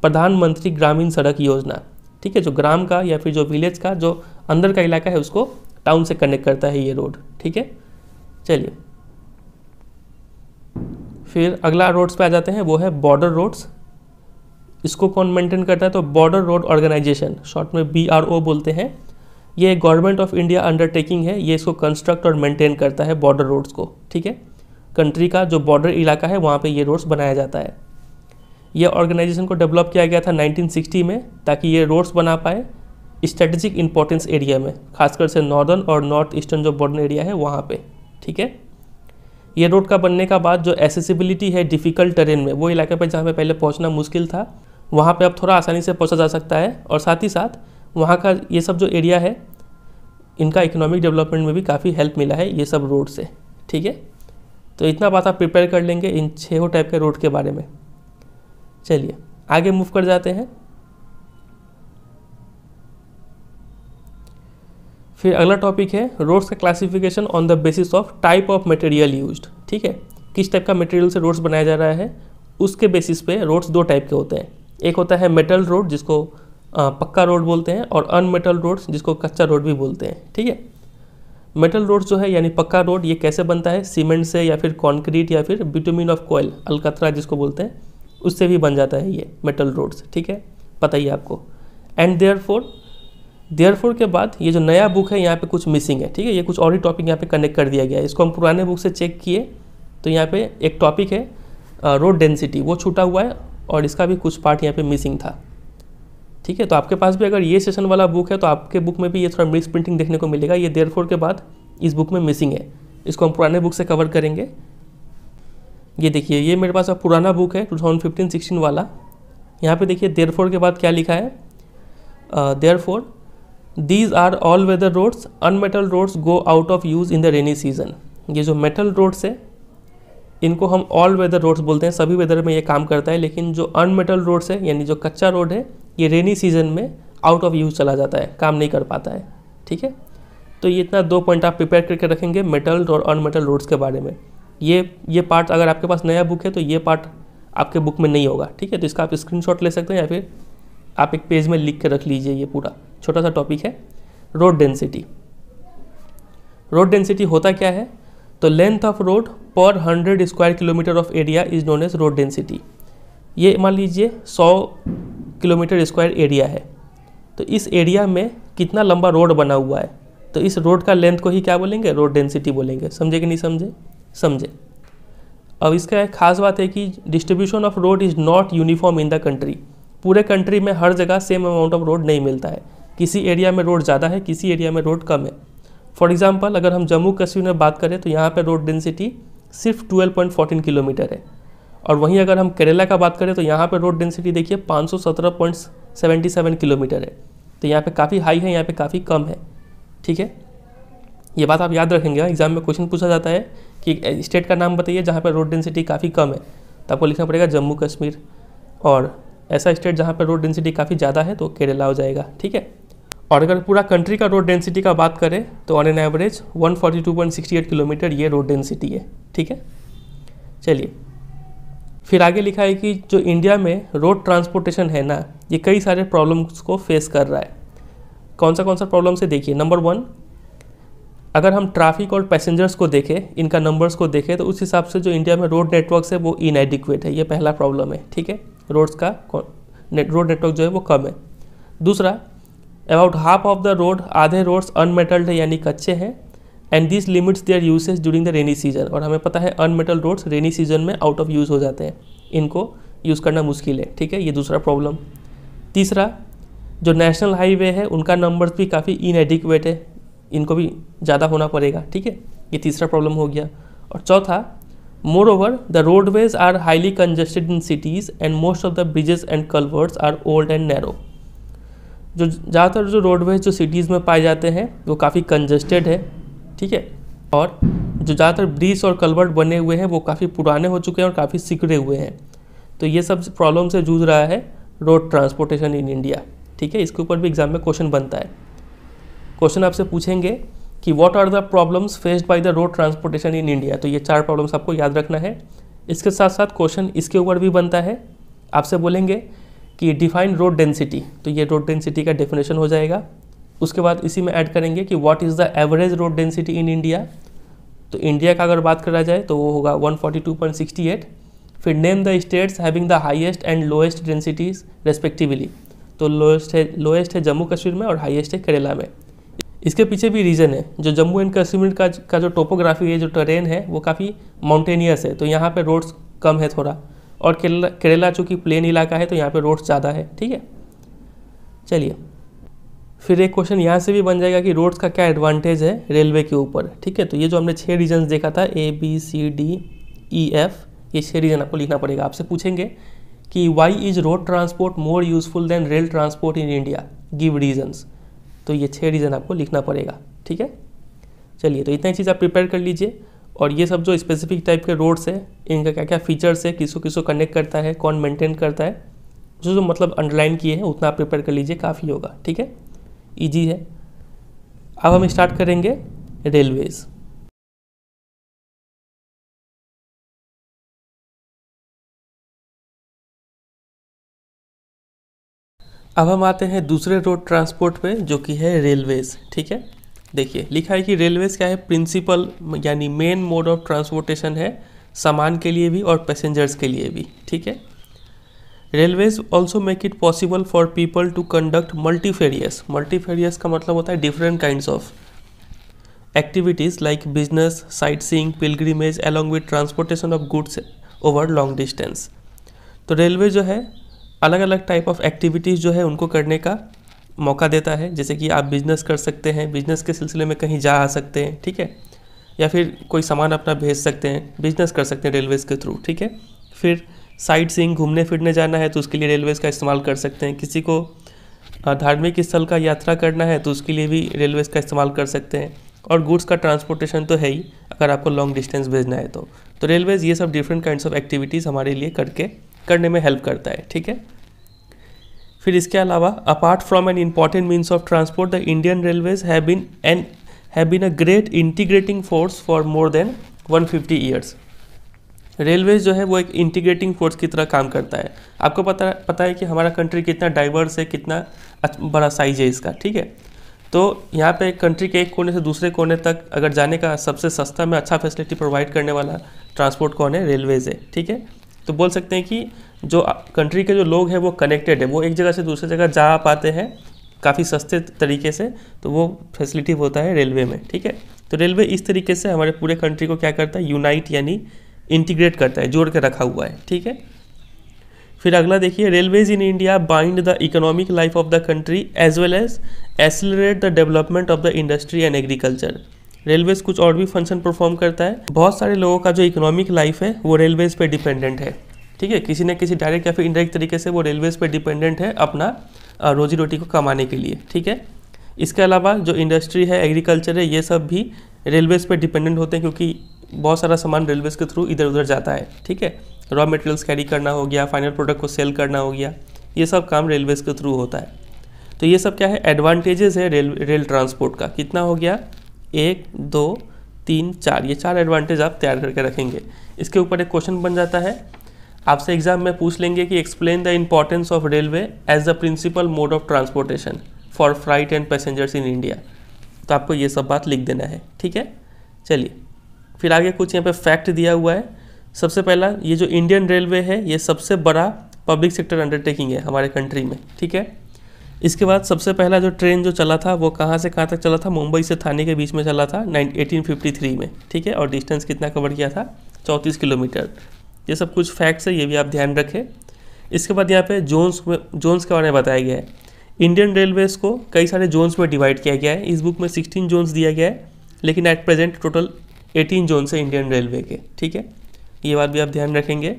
प्रधानमंत्री ग्रामीण सड़क योजना ठीक है जो ग्राम का या फिर जो विलेज का जो अंदर का इलाका है उसको टाउन से कनेक्ट करता है ये रोड ठीक है चलिए फिर अगला रोड्स पे आ जाते हैं वो है बॉर्डर रोड्स इसको कौन मेंटेन करता है तो बॉर्डर रोड ऑर्गेनाइजेशन शॉर्ट में बी बोलते हैं ये गवर्नमेंट ऑफ इंडिया अंडरटेकिंग है ये इसको कंस्ट्रक्ट और मेंटेन करता है बॉर्डर रोड्स को ठीक है कंट्री का जो बॉर्डर इलाका है वहाँ पे ये रोड्स बनाया जाता है ये ऑर्गेनाइजेशन को डेवलप किया गया था 1960 में ताकि ये रोड्स बना पाए स्ट्रेटेजिक इंपॉर्टेंस एरिया में खासकर से नॉर्दर्न और नॉर्थ ईस्टर्न जो बॉर्डर एरिया है वहाँ पे ठीक है ये रोड का बनने का बाद जो एसेसिबिलिटी है डिफ़िकल्ट टेरेन में वो इलाके पर जहाँ पे पहले पहुँचना मुश्किल था वहाँ पर अब थोड़ा आसानी से पहुँचा जा सकता है और साथ ही साथ वहाँ का ये सब जो एरिया है इनका इकोनॉमिक डेवलपमेंट में भी काफ़ी हेल्प मिला है ये सब रोड से ठीक है तो इतना बात आप प्रिपेयर कर लेंगे इन छः टाइप के रोड के बारे में चलिए आगे मूव कर जाते हैं फिर अगला टॉपिक है रोड्स का classification on the basis of type of material used ठीक है किस टाइप का मटेरियल से रोड्स बनाया जा रहा है उसके बेसिस पे रोड्स दो टाइप के होते हैं एक होता है मेटल रोड जिसको पक्का रोड बोलते हैं और अनमेटल रोड जिसको कच्चा रोड भी बोलते हैं ठीक है मेटल रोड जो है यानी पक्का रोड ये कैसे बनता है सीमेंट से या फिर कॉन्क्रीट या फिर बिटोमिन ऑफ कोयल अलकतरा जिसको बोलते हैं उससे भी बन जाता है ये मेटल रोड्स ठीक है पता ही आपको and therefore therefore के बाद ये जो नया बुक है यहाँ पे कुछ मिसिंग है ठीक है ये कुछ और ही टॉपिक यहाँ पे कनेक्ट कर दिया गया है इसको हम पुराने बुक से चेक किए तो यहाँ पे एक टॉपिक है रोड डेंसिटी वो छूटा हुआ है और इसका भी कुछ पार्ट यहाँ पे मिसिंग था ठीक है तो आपके पास भी अगर ये सेशन वाला बुक है तो आपके बुक में भी ये थोड़ा मिक्स प्रिंटिंग देखने को मिलेगा ये देयर के बाद इस बुक में मिसिंग है इसको हम पुराने बुक से कवर करेंगे ये देखिए ये मेरे पास अब पुराना बुक है टू थाउजेंड फिफ्टीन सिक्सटीन वाला यहाँ पे देखिए देर के बाद क्या लिखा है therefore these are all weather roads unmetal roads go out of use in the rainy season ये जो मेटल रोड्स है इनको हम ऑल वेदर रोड्स बोलते हैं सभी वेदर में ये काम करता है लेकिन जो अनमेटल रोड्स है यानी जो कच्चा रोड है ये रेनी सीजन में आउट ऑफ यूज चला जाता है काम नहीं कर पाता है ठीक है तो ये इतना दो पॉइंट आप प्रिपेयर करके रखेंगे मेटल और अनमेटल रोड्स के बारे में ये ये पार्ट अगर आपके पास नया बुक है तो ये पार्ट आपके बुक में नहीं होगा ठीक है तो इसका आप स्क्रीनशॉट ले सकते हैं या फिर आप एक पेज में लिख के रख लीजिए ये पूरा छोटा सा टॉपिक है रोड डेंसिटी रोड डेंसिटी होता क्या है तो length of road per hundred square kilometre of area is known as road density ये मान लीजिए सौ किलोमीटर स्क्वायर एरिया है तो इस एरिया में कितना लंबा रोड बना हुआ है तो इस रोड का लेंथ को ही क्या बोलेंगे रोड डेंसिटी बोलेंगे समझे कि नहीं समझे समझें अब इसका एक खास बात है कि distribution of road is not uniform in the country पूरे कंट्री में हर जगह सेम अमाउंट ऑफ रोड नहीं मिलता है किसी एरिया में रोड ज़्यादा है किसी एरिया में रोड कम है फॉर एग्जाम्पल अगर हम जम्मू कश्मीर में बात करें तो यहाँ पर रोड डेंसिटी सिर्फ 12.14 किलोमीटर है और वहीं अगर हम केरला का बात करें तो यहाँ पर रोड डेंसिटी देखिए 517.77 किलोमीटर है तो यहाँ पे काफ़ी हाई है यहाँ पे काफ़ी कम है ठीक है ये बात आप याद रखेंगे एग्जाम हाँ, में क्वेश्चन पूछा जाता है कि स्टेट का नाम बताइए जहाँ पर रोड डेंसिटी काफ़ी कम है तो आपको लिखना पड़ेगा जम्मू कश्मीर और ऐसा स्टेट जहाँ पर रोड डेंसिटी काफ़ी ज़्यादा है तो केरला हो जाएगा ठीक है और अगर पूरा कंट्री का रोड डेंसिटी का बात करें तो ऑन एन एवरेज 142.68 किलोमीटर ये रोड डेंसिटी है ठीक है चलिए फिर आगे लिखा है कि जो इंडिया में रोड ट्रांसपोर्टेशन है ना ये कई सारे प्रॉब्लम्स को फेस कर रहा है कौन सा कौन सा प्रॉब्लम से देखिए नंबर वन अगर हम ट्रैफिक और पैसेंजर्स को देखें इनका नंबर्स को देखें तो उस हिसाब से जो इंडिया में रोड नेटवर्क है वो इनएडिक्वेट है ये पहला प्रॉब्लम है ठीक है रोड्स का नेट रोड नेटवर्क जो है वो कम है दूसरा about half of the road आधे रोड्स अनमेटल्ड है यानी कच्चे हैं and this limits their usage during the rainy season और हमें पता है अनमेटल रोड्स रेनी सीजन में आउट ऑफ यूज़ हो जाते हैं इनको यूज़ करना मुश्किल है ठीक है ये दूसरा प्रॉब्लम तीसरा जो नेशनल हाईवे है उनका नंबर्स भी काफ़ी इनएडिक्वेट है इनको भी ज़्यादा होना पड़ेगा ठीक है ये तीसरा प्रॉब्लम हो गया और चौथा moreover the roadways are highly congested in cities and most of the bridges and culverts are old and narrow जो ज़्यादातर जो रोडवेज जो सिटीज़ में पाए जाते हैं वो काफ़ी कंजेस्टेड है ठीक है और जो ज़्यादातर ब्रिज और कलवर्ट बने हुए हैं वो काफ़ी पुराने हो चुके हैं और काफ़ी सिकड़े हुए हैं तो ये सब प्रॉब्लम से जूझ रहा है रोड ट्रांसपोर्टेशन इन इंडिया ठीक है इसके ऊपर भी एग्जाम में क्वेश्चन बनता है क्वेश्चन आपसे पूछेंगे कि what are the problems faced by the road transportation in India तो ये चार प्रॉब्लम्स आपको याद रखना है इसके साथ साथ क्वेश्चन इसके ऊपर भी बनता है आपसे बोलेंगे कि डिफाइन रोड डेंसिटी तो ये रोड डेंसिटी का डेफिनेशन हो जाएगा उसके बाद इसी में ऐड करेंगे कि what is the average road density in India तो इंडिया का अगर बात करा जाए तो वो होगा 142.68 फिर name the states having the highest and lowest densities respectively तो लोएस्ट है लोएस्ट है जम्मू कश्मीर में और हाईएस्ट है केरला में इसके पीछे भी रीज़न है जो जम्मू एंड कश्मीर का का जो टोपोग्राफी है जो ट्रेन है वो काफ़ी माउंटेनियस है तो यहाँ पे रोड्स कम है थोड़ा और केरला केरला चूँकि प्लेन इलाका है तो यहाँ पे रोड्स ज़्यादा है ठीक है चलिए फिर एक क्वेश्चन यहाँ से भी बन जाएगा कि रोड्स का क्या एडवांटेज है रेलवे के ऊपर ठीक है तो ये जो हमने छः रीजन देखा था A B C D E F ये छः रीज़न आपको लिखना पड़ेगा आपसे पूछेंगे कि why is road transport more useful than rail transport in India give reasons तो ये छः रीज़न आपको लिखना पड़ेगा ठीक है चलिए तो इतना चीज़ आप प्रिपेयर कर लीजिए और ये सब जो स्पेसिफिक टाइप के रोड्स है इनका क्या क्या फीचर्स है किसको किसको कनेक्ट करता है कौन मेंटेन करता है जो जो मतलब अंडरलाइन किए हैं उतना आप प्रिपेयर कर लीजिए काफ़ी होगा ठीक है ईजी है अब हम स्टार्ट करेंगे रेलवेज़ अब हम आते हैं दूसरे रोड ट्रांसपोर्ट पे जो कि है रेलवेज ठीक है देखिए लिखा है कि रेलवेज क्या है प्रिंसिपल यानी मेन मोड ऑफ ट्रांसपोर्टेशन है सामान के लिए भी और पैसेंजर्स के लिए भी ठीक है railways also make it possible for people to conduct multifarious multifarious का मतलब होता है different kind of activities like business sightseeing pilgrimage along with transportation of goods over long distance तो रेलवे जो है अलग अलग टाइप ऑफ एक्टिविटीज़ जो है उनको करने का मौका देता है जैसे कि आप बिजनेस कर सकते हैं बिजनेस के सिलसिले में कहीं जा आ सकते हैं ठीक है या फिर कोई सामान अपना भेज सकते हैं बिजनेस कर सकते हैं रेलवेज़ के थ्रू ठीक है फिर साइट सीइंग घूमने फिरने जाना है तो उसके लिए रेलवेज़ का इस्तेमाल कर सकते हैं किसी को धार्मिक स्थल का यात्रा करना है तो उसके लिए भी रेलवेज़ का इस्तेमाल कर सकते हैं और गुड्स का ट्रांसपोर्टेशन तो है ही अगर आपको लॉन्ग डिस्टेंस भेजना है तो तो रेलवेज़ ये सब डिफरेंट काइंड्स ऑफ एक्टिविटीज़ हमारे लिए करके करने में हेल्प करता है ठीक है फिर इसके अलावा apart from an important means of transport the Indian railways have been an have been a great integrating force for more than 150 fifty years railways जो है वो एक इंटीग्रेटिंग फोर्स की तरह काम करता है आपको पता पता है कि हमारा कंट्री कितना डाइवर्स है कितना बड़ा साइज है इसका ठीक है तो यहाँ पे कंट्री के एक कोने से दूसरे कोने तक अगर जाने का सबसे सस्ता में अच्छा फैसिलिटी प्रोवाइड करने वाला ट्रांसपोर्ट कौन है रेलवेज है ठीक है तो बोल सकते हैं कि जो कंट्री के जो लोग हैं वो कनेक्टेड है वो एक जगह से दूसरी जगह जा पाते हैं काफ़ी सस्ते तरीके से तो वो फैसिलिटी होता है रेलवे में ठीक है तो रेलवे इस तरीके से हमारे पूरे कंट्री को क्या करता है यूनाइट यानी इंटीग्रेट करता है जोड़ कर रखा हुआ है ठीक है फिर अगला देखिए railways in India bind the economic life of the country as well as accelerate the development of the industry and agriculture railways कुछ और भी फंक्शन परफॉर्म करता है बहुत सारे लोगों का जो इकोनॉमिक लाइफ है वो रेलवेज पे डिपेंडेंट है ठीक है किसी न किसी डायरेक्ट या फिर इनडायरेक्ट तरीके से वो रेलवेज पे डिपेंडेंट है अपना रोजी रोटी को कमाने के लिए ठीक है इसके अलावा जो इंडस्ट्री है एग्रीकल्चर है ये सब भी रेलवेज पर डिपेंडेंट होते हैं क्योंकि बहुत सारा सामान रेलवेज के थ्रू इधर उधर जाता है ठीक है रॉ मटेरियल्स कैरी करना हो गया फाइनल प्रोडक्ट को सेल करना हो गया ये सब काम रेलवेज के थ्रू होता है तो ये सब क्या है एडवांटेजेस है रेल रेल ट्रांसपोर्ट का कितना हो गया एक दो तीन चार ये चार एडवांटेज आप तैयार करके रखेंगे इसके ऊपर एक क्वेश्चन बन जाता है आपसे एग्जाम में पूछ लेंगे कि explain the importance of railway as the principal mode of transportation for freight and passengers in India तो आपको ये सब बात लिख देना है ठीक है चलिए फिर आगे कुछ यहाँ पे फैक्ट दिया हुआ है सबसे पहला ये जो इंडियन रेलवे है ये सबसे बड़ा पब्लिक सेक्टर अंडरटेकिंग है हमारे कंट्री में ठीक है इसके बाद सबसे पहला जो ट्रेन जो चला था वो कहाँ से कहाँ तक चला था मुंबई से थाने के बीच में चला था नाइन एटीन में ठीक है और डिस्टेंस कितना कवर किया था चौंतीस किलोमीटर ये सब कुछ फैक्ट्स है ये भी आप ध्यान रखें इसके बाद यहाँ पे जोन्स में जोन्स के बारे में बताया गया है इंडियन रेलवेज़ को कई सारे जोन्स में डिवाइड किया गया है इस बुक में सिक्सटीन जोन्स दिया गया है लेकिन at present total eighteen zones है इंडियन रेलवे के ठीक है ये बात भी आप ध्यान रखेंगे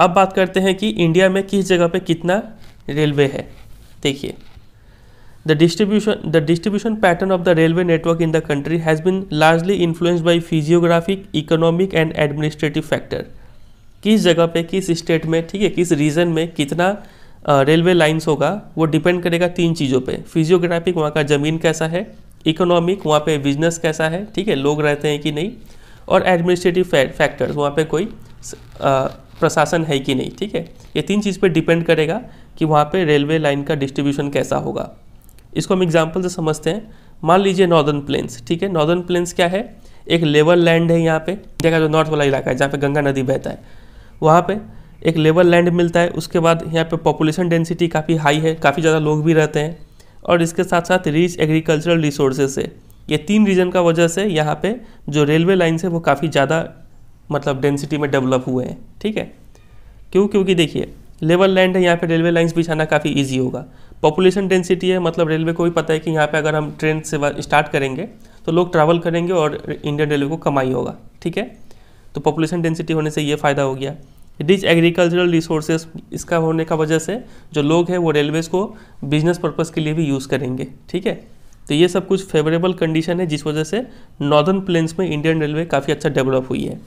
अब बात करते हैं कि इंडिया में किस जगह पे कितना रेलवे है देखिए the distribution the distribution pattern of the railway network in the country has been largely influenced by physiographic economic and administrative factor किस जगह पे किस स्टेट में ठीक है किस रीजन में कितना रेलवे लाइंस होगा वो डिपेंड करेगा तीन चीज़ों पे फिजियोग्राफिक वहाँ का ज़मीन कैसा है इकोनॉमिक वहाँ पे बिजनेस कैसा है ठीक है लोग रहते हैं कि नहीं और एडमिनिस्ट्रेटिव फैक्टर्स वहाँ पे कोई प्रशासन है कि नहीं ठीक है ये तीन चीज़ पे डिपेंड करेगा कि वहाँ पे रेलवे लाइन का डिस्ट्रीब्यूशन कैसा होगा इसको हम एग्जाम्पल से समझते हैं मान लीजिए नॉर्दर्न प्लेन्स ठीक है नॉर्दर्न प्लेन्स क्या है एक लेवल लैंड है यहाँ पे जगह जो नॉर्थ वाला इलाका है जहाँ पे गंगा नदी बहता है वहाँ पर एक लेवल लैंड मिलता है उसके बाद यहाँ पर पॉपुलेशन डेंसिटी काफ़ी हाई है काफ़ी ज़्यादा लोग भी रहते हैं और इसके साथ साथ रिच एग्रीकल्चरल रिसोर्सेज है ये तीन रीजन का वजह से यहाँ पे जो रेलवे लाइन्स है वो काफ़ी ज़्यादा मतलब डेंसिटी में डेवलप हुए हैं ठीक है क्यों क्योंकि देखिए लेवल लैंड है यहाँ पे रेलवे लाइंस बिछाना काफ़ी इजी होगा पॉपुलेशन डेंसिटी है मतलब रेलवे को भी पता है कि यहाँ पे अगर हम ट्रेन से स्टार्ट करेंगे तो लोग ट्रैवल करेंगे और इंडियन रेलवे को कमाई होगा ठीक है तो पॉपुलेशन डेंसिटी होने से ये फ़ायदा हो गया रिच एग्रीकल्चरल रिसोर्सेज इसका होने का वजह से जो लोग हैं वो रेलवेज़ को बिजनेस पर्पज़ के लिए भी यूज़ करेंगे ठीक है तो ये सब कुछ फेवरेबल कंडीशन है जिस वजह से नॉर्दर्न प्लेन्स में इंडियन रेलवे काफ़ी अच्छा डेवलप हुई है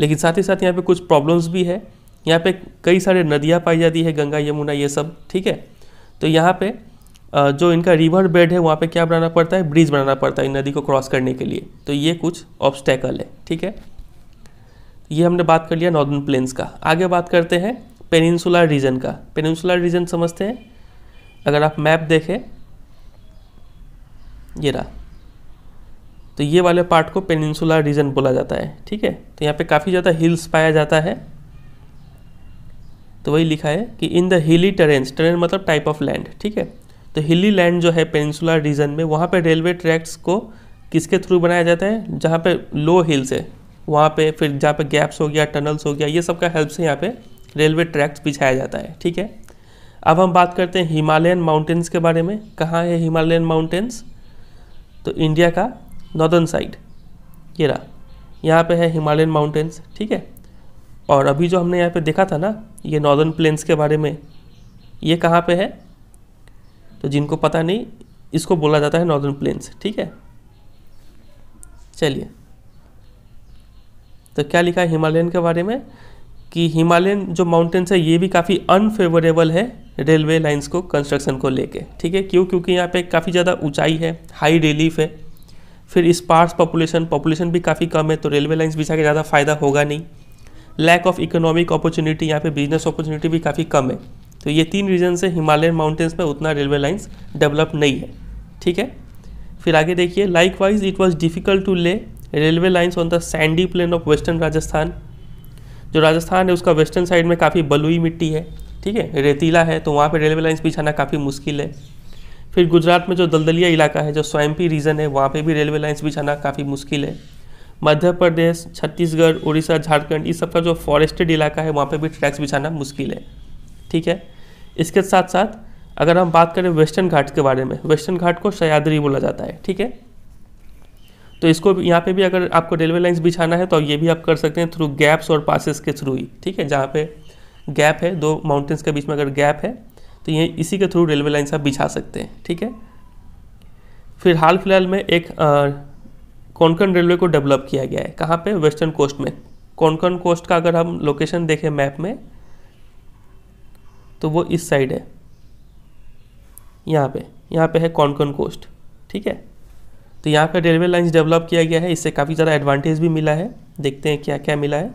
लेकिन साथ ही साथ यहाँ पे कुछ प्रॉब्लम्स भी है यहाँ पे कई सारे नदियाँ पाई जाती है गंगा यमुना ये सब ठीक है तो यहाँ पे जो इनका रिवर बेड है वहाँ पे क्या बनाना पड़ता है ब्रिज बनाना पड़ता है नदी को क्रॉस करने के लिए तो ये कुछ ऑब्स्टेकल है ठीक है ये हमने बात कर लिया नॉर्दर्न प्लेन्स का आगे बात करते हैं पेनिनसुलर रीजन का पेनिनसुलर रीजन समझते हैं अगर आप मैप देखें ये रहा तो ये वाले पार्ट को पेनिनसुलर रीजन बोला जाता है ठीक है तो यहाँ पे काफ़ी ज़्यादा हिल्स पाया जाता है तो वही लिखा है कि in the hilly terrains terrain मतलब टाइप ऑफ लैंड ठीक है तो हिली लैंड जो है पेनिनसुलर रीजन में वहाँ पे रेलवे ट्रैक्स को किसके थ्रू बनाया जाता है जहाँ पे लो हिल्स है वहाँ पे फिर जहाँ पे गैप्स हो गया टनल्स हो गया ये सब का हेल्प से यहाँ पे रेलवे ट्रैक्स बिछाया जाता है ठीक है अब हम बात करते हैं हिमालयन माउंटेन्स के बारे में कहाँ है हिमालयन माउंटेन्स तो इंडिया का नॉर्दर्न साइड ये रहा यहाँ पे है हिमालयन माउंटेन्स ठीक है और अभी जो हमने यहाँ पे देखा था ना ये नॉर्दर्न प्लेन्स के बारे में ये कहाँ पे है तो जिनको पता नहीं इसको बोला जाता है नॉर्दर्न प्लेन्स ठीक है चलिए तो क्या लिखा है हिमालयन के बारे में कि हिमालयन जो माउंटेन्स है ये भी काफ़ी अनफेवरेबल है रेलवे लाइंस को कंस्ट्रक्शन को लेके ठीक है क्यों क्योंकि यहाँ पे काफ़ी ज़्यादा ऊंचाई है हाई रिलीफ है फिर स्पार्स पॉपुलेशन पॉपुलेशन भी काफ़ी कम है तो रेलवे लाइन्स बिछा के ज़्यादा फ़ायदा होगा नहीं लैक ऑफ इकोनॉमिक अपॉर्चुनिटी यहाँ पे बिजनेस अपॉर्चुनिटी भी काफ़ी कम है तो ये तीन रीजन से हिमालयन माउंटेन्स में उतना रेलवे लाइन्स डेवलप नहीं है ठीक है फिर आगे देखिए likewise it was difficult to lay railway lines on the sandy plain of western Rajasthan जो राजस्थान है उसका वेस्टर्न साइड में काफ़ी बलुई मिट्टी है ठीक है रेतीला है तो वहाँ पर रेलवे लाइन्स बिछाना काफ़ी मुश्किल है फिर गुजरात में जो दलदलिया इलाका है जो स्वयंपी रीजन है वहाँ पे भी रेलवे लाइन्स बिछाना काफ़ी मुश्किल है मध्य प्रदेश छत्तीसगढ़ उड़ीसा झारखंड इस सब का जो फॉरेस्टेड इलाका है वहाँ पे भी ट्रैक्स बिछाना मुश्किल है ठीक है इसके साथ साथ अगर हम बात करें वेस्टर्न घाट के बारे में वेस्टर्न घाट को सयादरी बोला जाता है ठीक है तो इसको यहाँ पे भी अगर आपको रेलवे लाइन्स बिछाना है तो ये भी आप कर सकते हैं थ्रू गैप्स और पासिस के थ्रू ही ठीक है जहाँ पे गैप है दो माउंटेन्स के बीच में अगर गैप है तो ये इसी के थ्रू रेलवे लाइन्स आप बिछा सकते हैं ठीक है फिर हाल फिलहाल में एक कोंकण रेलवे को डेवलप किया गया है कहाँ पे वेस्टर्न कोस्ट में कोंकण कोस्ट का अगर हम लोकेशन देखें मैप में तो वो इस साइड है यहाँ पे यहाँ पे है कोंकण कोस्ट ठीक है तो यहाँ पे रेलवे लाइन्स डेवलप किया गया है इससे काफ़ी ज़्यादा एडवांटेज भी मिला है देखते हैं क्या क्या मिला है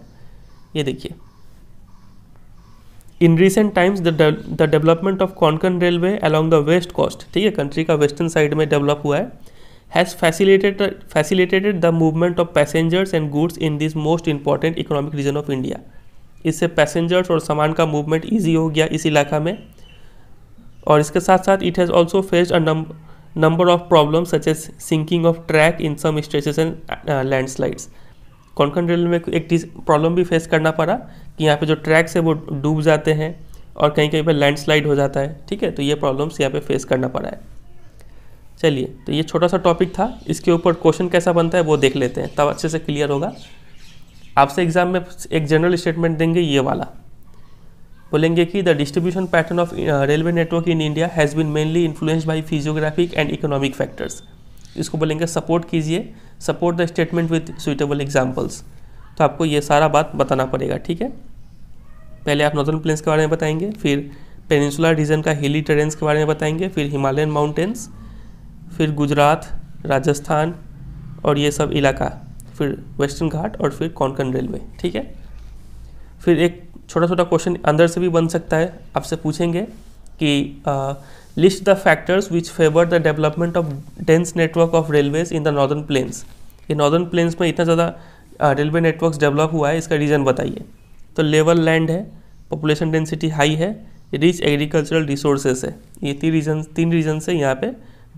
ये देखिए in recent times the development of Konkan railway along the west coast ठीक है कंट्री का वेस्टर्न साइड में डेवलप हुआ है has facilitated facilitated the movement of passengers and goods in this most important economic region of India इससे passengers और सामान का मूवमेंट ईजी हो गया इस इलाका में और इसके साथ साथ it has also faced a number of problem such as sinking of track in some stretches and कौन कौन रेलवे में एक प्रॉब्लम भी फेस करना पड़ा कि यहाँ पे जो ट्रैक्स है वो डूब जाते हैं और कहीं कहीं पर लैंडस्लाइड हो जाता है ठीक है तो ये प्रॉब्लम्स यहाँ पे फेस करना पड़ा है चलिए तो ये छोटा सा टॉपिक था इसके ऊपर क्वेश्चन कैसा बनता है वो देख लेते हैं तब अच्छे से क्लियर होगा आपसे एग्जाम में एक जनरल स्टेटमेंट देंगे ये वाला बोलेंगे कि the distribution pattern of railway network in India has been mainly influence by physiographic and economic factors इसको बोलेंगे सपोर्ट कीजिए support the statement with suitable examples तो आपको ये सारा बात बताना पड़ेगा ठीक है पहले आप नॉर्दर्न प्लेन्स के बारे में बताएंगे फिर पेनिनसुलर रीजन का हिली टेरेंस के बारे में बताएंगे फिर हिमालयन माउंटेन्स फिर गुजरात राजस्थान और ये सब इलाका फिर वेस्टर्न घाट और फिर कौनकन रेलवे ठीक है फिर एक छोटा छोटा क्वेश्चन अंदर से भी बन सकता है आपसे पूछेंगे कि list the factors which favour the development of dense network of railways in the northern plains ये नॉर्दर्न प्लेन्स में इतना ज़्यादा रेलवे नेटवर्क डेवलप हुआ है इसका रीज़न बताइए तो लेवल लैंड है पॉपुलेशन डेंसिटी हाई है रिच एग्रीकल्चरल रिसोर्सेस है ये तीन रीजन तीन रीजन से यहाँ पे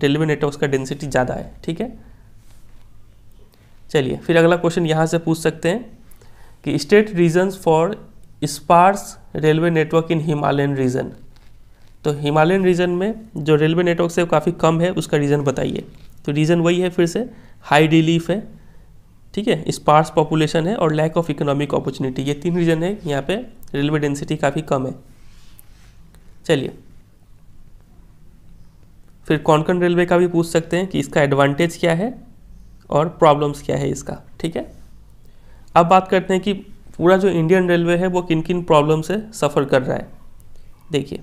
रेलवे नेटवर्क का डेंसिटी ज़्यादा है ठीक है चलिए फिर अगला क्वेश्चन यहाँ से पूछ सकते हैं कि state reasons for sparse railway network in Himalayan region तो हिमालयन रीजन में जो रेलवे नेटवर्क से काफ़ी कम है उसका रीज़न बताइए तो रीज़न वही है फिर से हाई रिलीफ है ठीक है स्पार्स पॉपुलेशन है और लैक ऑफ इकोनॉमिक अपॉर्चुनिटी ये तीन रीजन है यहाँ पे रेलवे डेंसिटी काफ़ी कम है चलिए फिर कौनकन रेलवे का भी पूछ सकते हैं कि इसका एडवांटेज क्या है और प्रॉब्लम्स क्या है इसका ठीक है अब बात करते हैं कि पूरा जो इंडियन रेलवे है वो किन किन प्रॉब्लम से सफ़र कर रहा है देखिए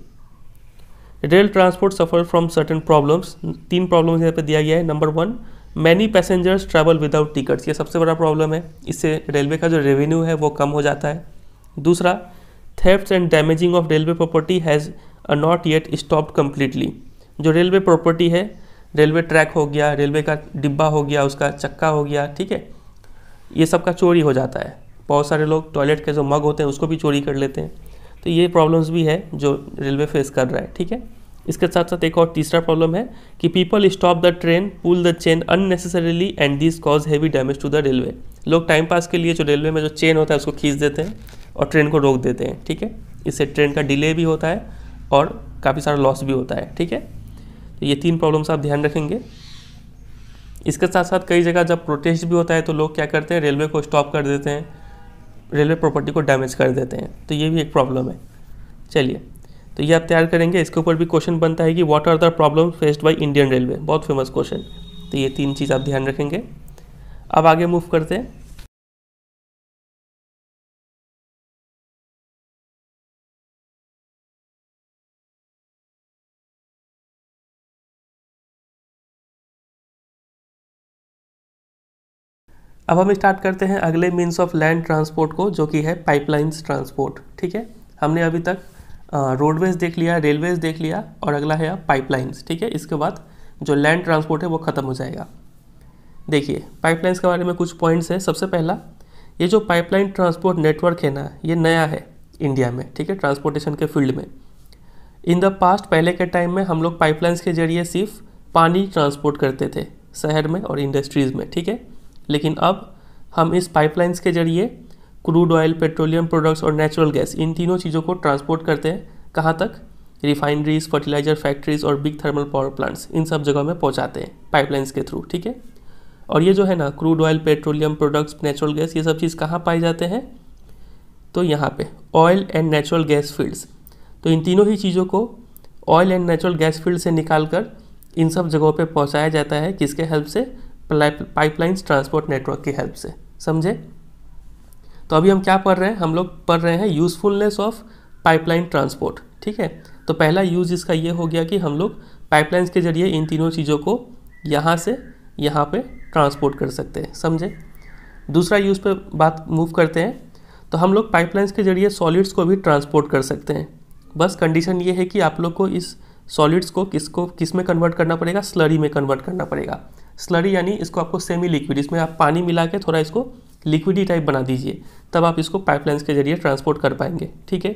rail transport suffer from certain problems तीन प्रॉब्लम्स यहाँ पे दिया गया है number one many passengers travel without tickets ये सबसे बड़ा प्रॉब्लम है इससे रेलवे का जो रेवेन्यू है वो कम हो जाता है दूसरा thefts and damaging of railway property has not yet stop completely जो रेलवे प्रॉपर्टी है रेलवे ट्रैक हो गया रेलवे का डिब्बा हो गया उसका चक्का हो गया ठीक है ये सब का चोरी हो जाता है बहुत सारे लोग टॉयलेट के जो मग होते हैं उसको भी चोरी कर लेते हैं तो ये प्रॉब्लम्स भी है जो रेलवे फेस कर रहा है ठीक है इसके साथ साथ एक और तीसरा प्रॉब्लम है कि people stop the train pull the chain unnecessarily and this cause heavy damage to the railway लोग टाइम पास के लिए जो रेलवे में जो चेन होता है उसको खींच देते हैं और ट्रेन को रोक देते हैं ठीक है इससे ट्रेन का डिले भी होता है और काफ़ी सारा लॉस भी होता है ठीक है तो ये तीन प्रॉब्लम्स आप ध्यान रखेंगे इसके साथ साथ कई जगह जब प्रोटेस्ट भी होता है तो लोग क्या करते हैं रेलवे को स्टॉप कर देते हैं रेलवे प्रॉपर्टी को डैमेज कर देते हैं तो ये भी एक प्रॉब्लम है चलिए तो ये आप तैयार करेंगे इसके ऊपर भी क्वेश्चन बनता है कि what are the problem faced by Indian railway बहुत फेमस क्वेश्चन तो ये तीन चीज़ आप ध्यान रखेंगे अब आगे मूव करते हैं अब हम स्टार्ट करते हैं अगले मीन्स ऑफ लैंड ट्रांसपोर्ट को जो कि है पाइपलाइंस ट्रांसपोर्ट ठीक है हमने अभी तक रोडवेज देख लिया रेलवेज देख लिया और अगला है पाइपलाइंस ठीक है इसके बाद जो लैंड ट्रांसपोर्ट है वो ख़त्म हो जाएगा देखिए पाइपलाइंस के बारे में कुछ पॉइंट्स हैं सबसे पहला ये जो पाइपलाइन ट्रांसपोर्ट नेटवर्क है ना ये नया है इंडिया में ठीक है ट्रांसपोर्टेशन के फील्ड में इन द पास्ट पहले के टाइम में हम लोग पाइपलाइंस के जरिए सिर्फ पानी ट्रांसपोर्ट करते थे शहर में और इंडस्ट्रीज़ में ठीक है लेकिन अब हम इस पाइपलाइंस के जरिए क्रूड ऑयल पेट्रोलियम प्रोडक्ट्स और नेचुरल गैस इन तीनों चीज़ों को ट्रांसपोर्ट करते हैं कहाँ तक रिफाइनरीज फर्टिलाइजर फैक्ट्रीज और बिग थर्मल पावर प्लांट्स इन सब जगह में पहुँचाते हैं पाइपलाइंस के थ्रू ठीक है और ये जो है ना crude oil petroleum products natural gas ये सब चीज़ कहाँ पाए जाते हैं तो यहाँ पे oil and natural gas fields तो इन तीनों ही चीज़ों को oil and natural gas field से निकाल कर इन सब जगहों पे पहुँचाया जाता है किसके हेल्प से पाइपलाइंस ट्रांसपोर्ट नेटवर्क की हेल्प से समझे तो अभी हम क्या पढ़ रहे हैं हम लोग पढ़ रहे हैं यूज़फुलनेस ऑफ पाइपलाइन ट्रांसपोर्ट ठीक है तो पहला यूज़ इसका ये हो गया कि हम लोग पाइपलाइंस के जरिए इन तीनों चीज़ों को यहाँ से यहाँ पे ट्रांसपोर्ट कर सकते हैं समझे दूसरा यूज़ पे बात मूव करते हैं तो हम लोग पाइपलाइंस के जरिए सॉलिड्स को भी ट्रांसपोर्ट कर सकते हैं बस कंडीशन ये है कि आप लोग को इस सॉलिड्स को किसको किस में कन्वर्ट करना पड़ेगा स्लरी में कन्वर्ट करना पड़ेगा स्लरी यानी इसको आपको सेमी लिक्विड इसमें आप पानी मिला के थोड़ा इसको लिक्विडी टाइप बना दीजिए तब आप इसको पाइपलाइंस के जरिए ट्रांसपोर्ट कर पाएंगे ठीक है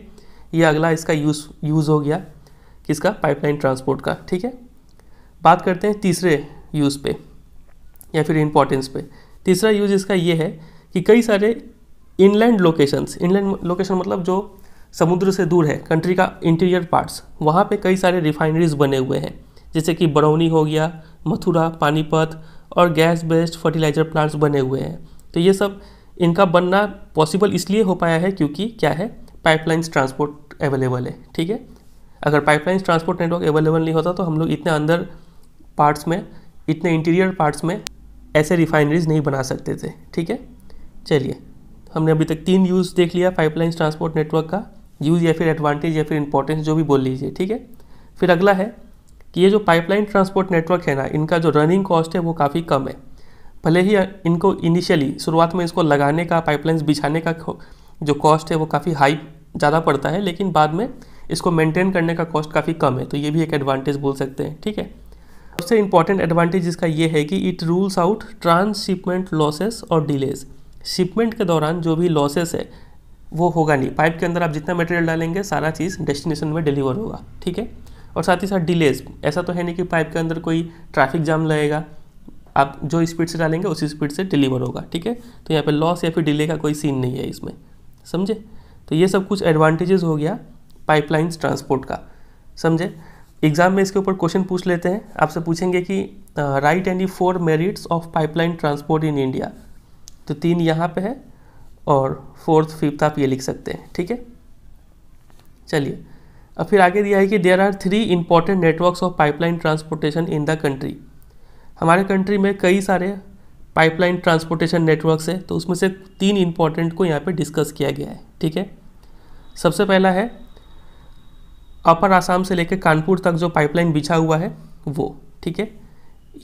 ये अगला इसका यूज़ यूज़ हो गया किसका पाइपलाइन ट्रांसपोर्ट का ठीक है बात करते हैं तीसरे यूज़ पे या फिर इम्पोर्टेंस पे तीसरा यूज़ इसका ये है कि कई सारे इनलैंड लोकेशंस इनलैंड लोकेशन मतलब जो समुद्र से दूर है कंट्री का इंटीरियर पार्ट्स वहाँ पे कई सारे रिफाइनरीज बने हुए हैं जैसे कि बरौनी हो गया मथुरा पानीपत और गैस बेस्ड फर्टिलाइज़र प्लांट्स बने हुए हैं तो ये सब इनका बनना पॉसिबल इसलिए हो पाया है क्योंकि क्या है पाइपलाइंस ट्रांसपोर्ट अवेलेबल है ठीक है अगर पाइपलाइंस ट्रांसपोर्ट नेटवर्क अवेलेबल नहीं होता तो हम लोग इतने अंदर पार्ट्स में इतने इंटीरियर पार्ट्स में ऐसे रिफाइनरीज नहीं बना सकते थे ठीक है चलिए हमने अभी तक तीन यूज़ देख लिया पाइपलाइंस ट्रांसपोर्ट नेटवर्क का यूज़ या फिर एडवांटेज या फिर इंपॉर्टेंस जो भी बोल लीजिए ठीक है फिर अगला है कि ये जो पाइपलाइन ट्रांसपोर्ट नेटवर्क है ना इनका जो रनिंग कॉस्ट है वो काफ़ी कम है भले ही इनको इनिशियली शुरुआत में इसको लगाने का पाइपलाइंस बिछाने का जो कॉस्ट है वो काफ़ी हाई ज़्यादा पड़ता है लेकिन बाद में इसको मेंटेन करने का कॉस्ट काफ़ी कम है तो ये भी एक एडवांटेज बोल सकते हैं ठीक है सबसे इंपॉर्टेंट एडवांटेज इसका ये है कि it rules out transshipment losses और डिलेज शिपमेंट के दौरान जो भी लॉसेस है वो होगा नहीं पाइप के अंदर आप जितना मटेरियल डालेंगे सारा चीज़ डेस्टिनेशन में डिलीवर होगा ठीक है और साथ ही साथ डिलेज ऐसा तो है नहीं कि पाइप के अंदर कोई ट्रैफिक जाम लगेगा आप जो स्पीड से डालेंगे उसी स्पीड से डिलीवर होगा ठीक है तो यहाँ पे लॉस या फिर डिले का कोई सीन नहीं है इसमें समझे तो ये सब कुछ एडवांटेजेस हो गया पाइपलाइंस ट्रांसपोर्ट का समझे एग्जाम में इसके ऊपर क्वेश्चन पूछ लेते हैं आपसे पूछेंगे कि write any four merits of pipeline transport in India तो तीन यहाँ पर है और फोर्थ फिफ्थ आप ये लिख सकते हैं ठीक है चलिए अब फिर आगे दिया है कि there are three important networks of pipeline transportation in the country हमारे कंट्री में कई सारे पाइपलाइन ट्रांसपोर्टेशन नेटवर्क्स है तो उसमें से तीन इंपॉर्टेंट को यहाँ पे डिस्कस किया गया है ठीक है सबसे पहला है अपर आसाम से लेकर कानपुर तक जो पाइपलाइन बिछा हुआ है वो ठीक है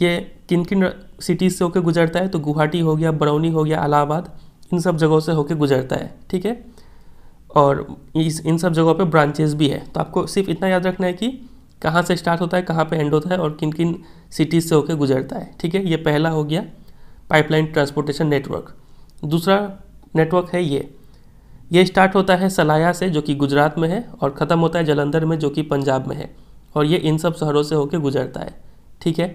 ये किन किन सिटीज़ से होकर गुजरता है तो गुवाहाटी हो गया बरौनी हो गया अलाहाबाद इन सब जगहों से होकर गुजरता है ठीक है और इस इन सब जगहों पे ब्रांचेस भी है तो आपको सिर्फ इतना याद रखना है कि कहाँ से स्टार्ट होता है कहाँ पे एंड होता है और किन किन सिटीज़ से होकर गुजरता है ठीक है ये पहला हो गया पाइपलाइन ट्रांसपोर्टेशन नेटवर्क दूसरा नेटवर्क है ये ये स्टार्ट होता है सलाया से जो कि गुजरात में है और ख़त्म होता है जलंधर में जो कि पंजाब में है और ये इन सब शहरों से होकर गुजरता है ठीक है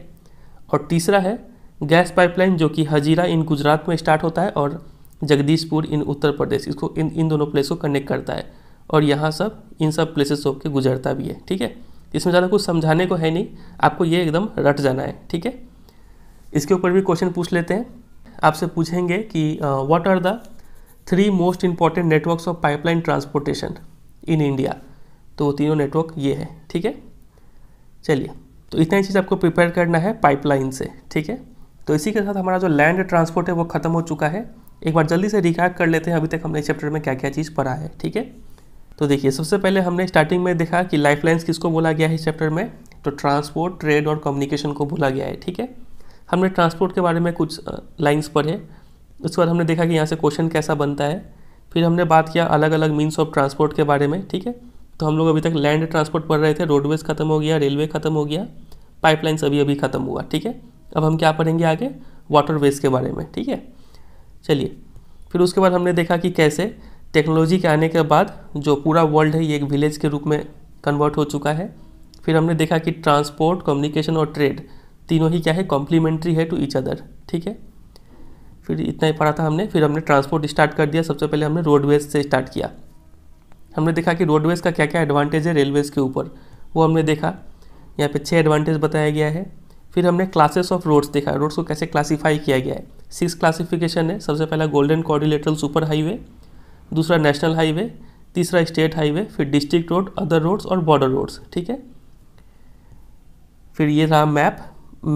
और तीसरा है गैस पाइपलाइन जो कि हजीरा इन गुजरात में स्टार्ट होता है और जगदीशपुर इन उत्तर प्रदेश इसको इन इन दोनों प्लेस को कनेक्ट करता है और यहाँ सब इन सब प्लेसेस होकर गुजरता भी है ठीक है इसमें ज़्यादा कुछ समझाने को है नहीं आपको ये एकदम रट जाना है ठीक है इसके ऊपर भी क्वेश्चन पूछ लेते हैं आपसे पूछेंगे कि what are the three most important networks of pipeline transportation in India तो तीनों नेटवर्क ये है ठीक है चलिए तो इतना ही चीज़ आपको प्रिपेयर करना है पाइपलाइन से ठीक है तो इसी के साथ हमारा जो लैंड ट्रांसपोर्ट है वो ख़त्म हो चुका है एक बार जल्दी से रिकैप कर लेते हैं अभी तक हमने इस चैप्टर में क्या क्या चीज़ पढ़ा है ठीक है तो देखिए सबसे पहले हमने स्टार्टिंग में देखा कि लाइफ लाइन्स किसको बोला गया है इस चैप्टर में तो ट्रांसपोर्ट ट्रेड और कम्युनिकेशन को बोला गया है ठीक है हमने ट्रांसपोर्ट के बारे में कुछ लाइन्स पढ़े उसके बाद हमने देखा कि यहाँ से क्वेश्चन कैसा बनता है फिर हमने बात किया अलग अलग मीन्स ऑफ ट्रांसपोर्ट के बारे में ठीक है तो हम लोग अभी तक लैंड ट्रांसपोर्ट पढ़ रहे थे रोडवेज खत्म हो गया रेलवे खत्म हो गया पाइपलाइंस अभी अभी खत्म हुआ ठीक है अब हम क्या पढ़ेंगे आगे वाटर वेस्ट के बारे में ठीक है चलिए फिर उसके बाद हमने देखा कि कैसे टेक्नोलॉजी के आने के बाद जो पूरा वर्ल्ड है ये एक विलेज के रूप में कन्वर्ट हो चुका है फिर हमने देखा कि ट्रांसपोर्ट कम्युनिकेशन और ट्रेड तीनों ही क्या है कॉम्प्लीमेंट्री है टू ईच अदर ठीक है फिर इतना ही पढ़ा था हमने फिर हमने ट्रांसपोर्ट स्टार्ट कर दिया सबसे पहले हमने रोडवेज से स्टार्ट किया हमने देखा कि रोडवेज का क्या क्या एडवांटेज है रेलवेज के ऊपर वो हमने देखा यहाँ पे छः एडवांटेज बताया गया है फिर हमने क्लासेस ऑफ रोड्स देखा रोड्स को कैसे क्लासीफाई किया गया है सिक्स क्लासिफिकेशन है सबसे पहला गोल्डन कॉर्डिलेटरल सुपर हाईवे दूसरा नेशनल हाईवे तीसरा स्टेट हाईवे फिर डिस्ट्रिक्ट रोड अदर रोड्स और बॉर्डर रोड्स ठीक है फिर ये रहा मैप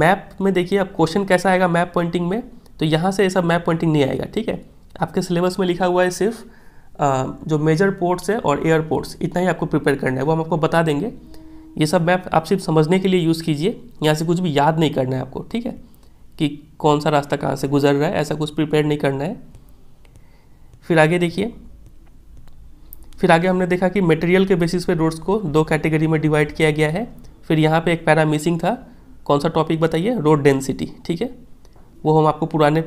मैप में देखिए अब क्वेश्चन कैसा आएगा मैप पॉइंटिंग में तो यहाँ से ये सब मैप पॉइंटिंग नहीं आएगा ठीक है आपके सिलेबस में लिखा हुआ है सिर्फ आ, जो मेजर पोर्ट्स है और एयरपोर्ट्स इतना ही आपको प्रिपेयर करना है वो हम आपको बता देंगे ये सब मैप आप सिर्फ समझने के लिए यूज़ कीजिए यहाँ से कुछ भी याद नहीं करना है आपको ठीक है कि कौन सा रास्ता कहाँ से गुजर रहा है ऐसा कुछ प्रिपेयर नहीं करना है फिर आगे देखिए फिर आगे हमने देखा कि मटेरियल के बेसिस पे रोड्स को दो कैटेगरी में डिवाइड किया गया है फिर यहाँ पे एक पैरा मिसिंग था कौन सा टॉपिक बताइए रोड डेंसिटी ठीक है वो हम आपको पुराने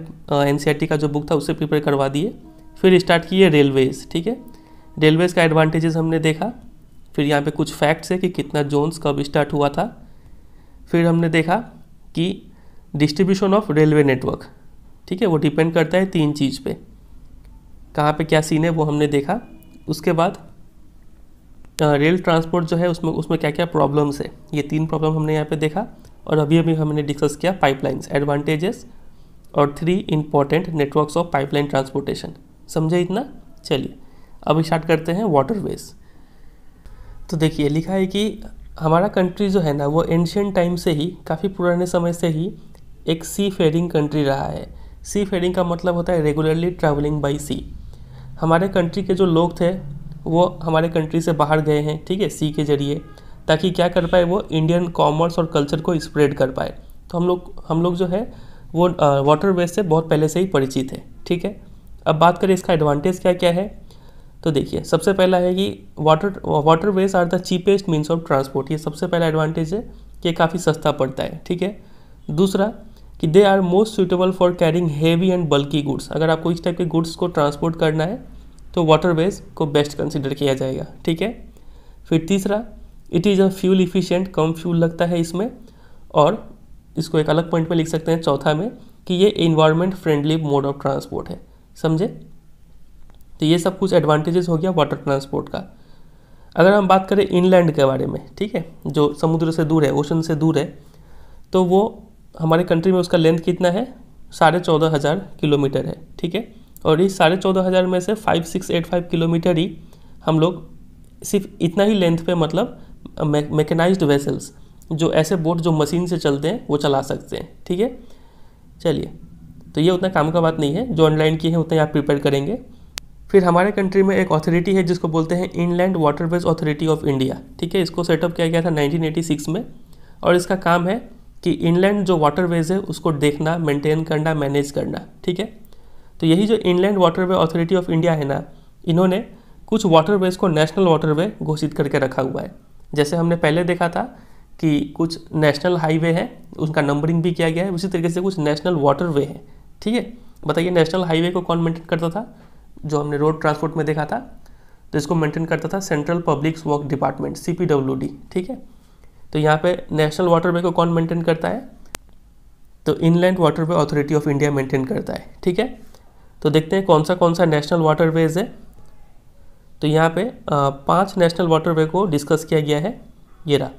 एन e का जो बुक था उससे प्रिपेयर करवा दिए फिर स्टार्ट किए रेलवेज़ ठीक है रेलवेज़ का एडवांटेजेस हमने देखा फिर यहाँ पे कुछ फैक्ट्स है कि कितना जोन्स कब स्टार्ट हुआ था फिर हमने देखा कि डिस्ट्रीब्यूशन ऑफ रेलवे नेटवर्क ठीक है वो डिपेंड करता है तीन चीज़ पे कहाँ पे क्या सीन है वो हमने देखा उसके बाद रेल ट्रांसपोर्ट जो है उसमें उसमें क्या क्या प्रॉब्लम्स है ये तीन प्रॉब्लम हमने यहाँ पे देखा और अभी अभी हमने डिस्कस किया पाइपलाइंस एडवांटेजेस और three important networks of pipeline transportation समझे इतना चलिए अब स्टार्ट करते हैं वाटरवेज़ तो देखिए लिखा है कि हमारा कंट्री जो है ना वो एंशियन टाइम से ही काफ़ी पुराने समय से ही एक सी फेयरिंग कंट्री रहा है सी फेयरिंग का मतलब होता है रेगुलरली ट्रैवलिंग बाई सी हमारे कंट्री के जो लोग थे वो हमारे कंट्री से बाहर गए हैं ठीक है सी के जरिए ताकि क्या कर पाए वो इंडियन कॉमर्स और कल्चर को स्प्रेड कर पाए तो हम लोग हम लोग जो है वो वाटर वेस्ट से बहुत पहले से ही परिचित है ठीक है अब बात करें इसका एडवांटेज क्या क्या है तो देखिए सबसे पहला है कि water waterways are the cheapest means of transport ये सबसे पहला एडवांटेज है कि काफ़ी सस्ता पड़ता है ठीक है दूसरा कि they are most suitable for carrying heavy and bulky goods अगर आपको इस टाइप के गुड्स को ट्रांसपोर्ट करना है तो वाटर वेज को बेस्ट कंसिडर किया जाएगा ठीक है फिर तीसरा it is a fuel efficient कम फ्यूल लगता है इसमें और इसको एक अलग पॉइंट में लिख सकते हैं चौथा में कि ये environment friendly mode of transport है समझे तो ये सब कुछ एडवांटेजेस हो गया वाटर ट्रांसपोर्ट का अगर हम बात करें इनलैंड के बारे में ठीक है जो समुद्र से दूर है ओशन से दूर है तो वो हमारे कंट्री में उसका लेंथ कितना है साढ़े चौदह हज़ार किलोमीटर है ठीक है और इस साढ़े चौदह हज़ार में से five six eight five kilometre ही हम लोग सिर्फ इतना ही लेंथ पे मतलब मैकेनाइज वेसल्स जो ऐसे बोट जो मशीन से चलते हैं वो चला सकते हैं ठीक है चलिए तो ये उतना काम का बात नहीं है जो ऑनलाइन किए हैं उतना आप प्रिपेयर करेंगे फिर हमारे कंट्री में एक अथॉरिटी है जिसको बोलते हैं inland waterways authority of India ठीक है इसको सेटअप किया गया था 1986 में और इसका काम है कि इनलैंड जो वाटरवेज है उसको देखना मेंटेन करना मैनेज करना ठीक है तो यही जो inland waterway authority of India है ना इन्होंने कुछ वाटरवेज को नेशनल वाटरवे घोषित करके रखा हुआ है जैसे हमने पहले देखा था कि कुछ नेशनल हाईवे है उनका नंबरिंग भी किया गया है उसी तरीके से कुछ नेशनल वाटरवे है ठीक है बताइए नेशनल हाईवे को कौन मेंटेन करता था जो हमने रोड ट्रांसपोर्ट में देखा था तो इसको मेंटेन करता था सेंट्रल पब्लिक वर्क डिपार्टमेंट सी ठीक है तो यहाँ पे नेशनल वाटरवे को कौन मेंटेन करता है तो inland waterway authority of India maintain करता है ठीक है तो देखते हैं कौन सा कौन सा नेशनल वाटरवेज है तो यहाँ पे पांच नेशनल वाटरवे को डिस्कस किया गया है ये रहा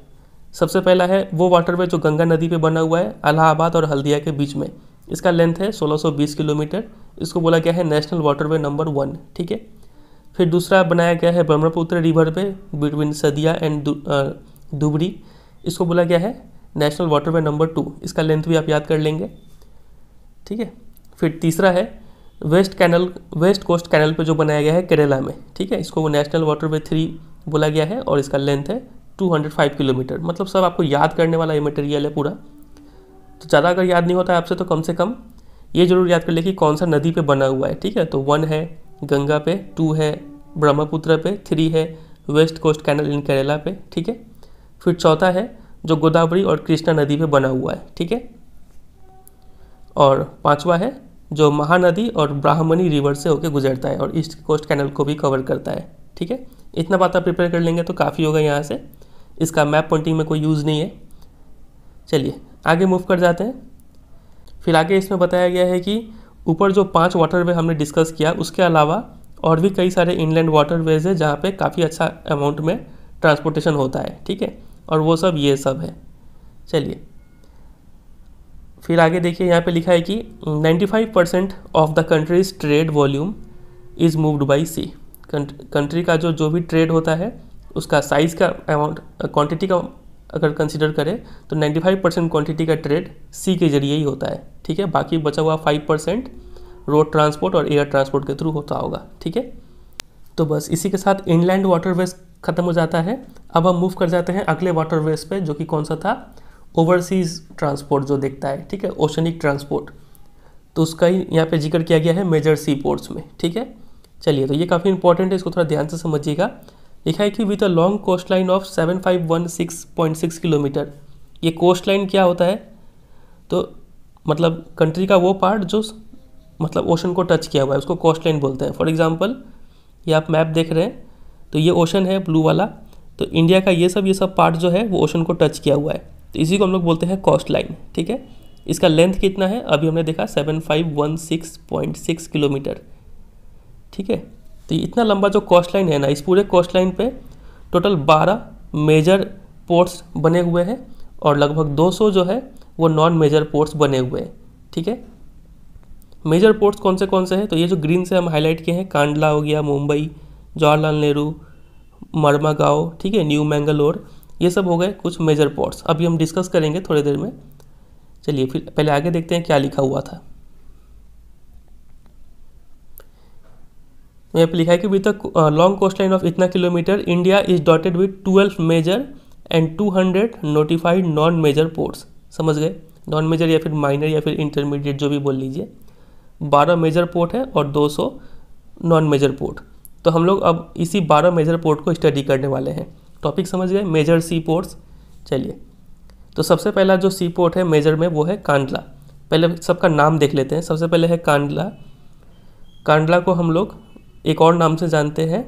सबसे पहला है वो वाटरवे जो गंगा नदी पे बना हुआ है अलाहाबाद और हल्दिया के बीच में इसका लेंथ है 1620 किलोमीटर इसको बोला गया है नेशनल वाटरवे नंबर वन ठीक है फिर दूसरा बनाया गया है ब्रह्मपुत्र रिवर पे बिटवीन सदिया एंड दुबरी इसको बोला गया है नेशनल वाटरवे नंबर टू इसका लेंथ भी आप याद कर लेंगे ठीक है फिर तीसरा है west canal west coast canal पे जो बनाया गया है केरला में ठीक है इसको वो नेशनल वे थ्री बोला गया है और इसका लेंथ है 205 किलोमीटर मतलब सब आपको याद करने वाला ये मटेरियल है पूरा तो ज़्यादा अगर याद नहीं होता है आपसे तो कम से कम ये जरूर याद कर ले कि कौन सा नदी पे बना हुआ है ठीक है तो वन है गंगा पे टू है ब्रह्मपुत्र पे थ्री है west coast canal in Kerala पे ठीक है फिर चौथा है जो गोदावरी और कृष्णा नदी पे बना हुआ है ठीक है और पांचवा है जो महानदी और ब्राह्मणी रिवर से होकर गुजरता है और ईस्ट कोस्ट कैनल को भी कवर करता है ठीक है इतना बात आप प्रिपेयर कर लेंगे तो काफ़ी होगा यहाँ से इसका मैप पॉइंटिंग में कोई यूज़ नहीं है चलिए आगे मूव कर जाते हैं फिर आगे इसमें बताया गया है कि ऊपर जो पांच वे हमने डिस्कस किया उसके अलावा और भी कई सारे इनलैंड वाटर वेज है जहाँ पे काफ़ी अच्छा अमाउंट में ट्रांसपोर्टेशन होता है ठीक है और वो सब ये सब है चलिए फिर आगे देखिए यहाँ पे लिखा है कि 95 percent of the country's trade volume is moved by sea country का जो जो भी ट्रेड होता है उसका साइज़ का अमाउंट क्वांटिटी का अगर कंसिडर करें तो 95 परसेंट क्वान्टिटी का ट्रेड सी के जरिए ही होता है ठीक है बाकी बचा हुआ 5 परसेंट रोड ट्रांसपोर्ट और एयर ट्रांसपोर्ट के थ्रू होता होगा ठीक है तो बस इसी के साथ इनलैंड वाटरवेज खत्म हो जाता है अब हम मूव कर जाते हैं अगले वाटरवेज पे जो कि कौन सा था ओवरसीज ट्रांसपोर्ट जो देखता है ठीक है ओशनिक ट्रांसपोर्ट तो उसका ही यहाँ पर जिक्र किया गया है मेजर सी पोर्ट्स में ठीक है चलिए तो ये काफ़ी इंपॉर्टेंट है इसको थोड़ा ध्यान से समझिएगा लिखा है कि with a long coastline of seven five one six point six kilometre ये कोस्ट लाइन क्या होता है तो मतलब कंट्री का वो पार्ट जो मतलब ओशन को टच किया हुआ है उसको कोस्ट लाइन बोलते हैं फॉर एग्जाम्पल ये आप मैप देख रहे हैं तो ये ओशन है ब्लू वाला तो इंडिया का ये सब ये सब पार्ट जो है वो ओशन को टच किया हुआ है तो इसी को हम लोग बोलते हैं कोस्ट लाइन ठीक है इसका लेंथ कितना है अभी हमने देखा seven five one six point six kilometre ठीक है तो इतना लंबा जो कॉस्ट लाइन है ना इस पूरे कॉस्ट लाइन पे टोटल 12 मेजर पोर्ट्स बने हुए हैं और लगभग 200 जो है वो नॉन मेजर पोर्ट्स बने हुए हैं ठीक है मेजर पोर्ट्स कौन से कौन से हैं तो ये जो ग्रीन से हम हाईलाइट किए हैं कांडला हो गया मुंबई जवाहरलाल नेहरू मरमा गाँव ठीक है न्यू मैंगलोर ये सब हो गए कुछ मेजर पोर्ट्स अभी हम डिस्कस करेंगे थोड़ी देर में चलिए फिर पहले आगे देखते हैं क्या लिखा हुआ था यहाँ पे लिखा है कि with long coastline of इतना kilometre India is dotted with twelve major and two hundred notified non major ports समझ गए नॉन मेजर या फिर माइनर या फिर इंटरमीडिएट जो भी बोल लीजिए बारह मेजर पोर्ट है और दो सौ नॉन मेजर पोर्ट तो हम लोग अब इसी बारह मेजर पोर्ट को स्टडी करने वाले हैं टॉपिक समझ गए मेजर सी पोर्ट्स चलिए तो सबसे पहला जो सी पोर्ट है मेजर में वो है कांडला पहले सबका नाम देख लेते हैं सबसे पहले है कांडला कांडला को हम लोग एक और नाम से जानते हैं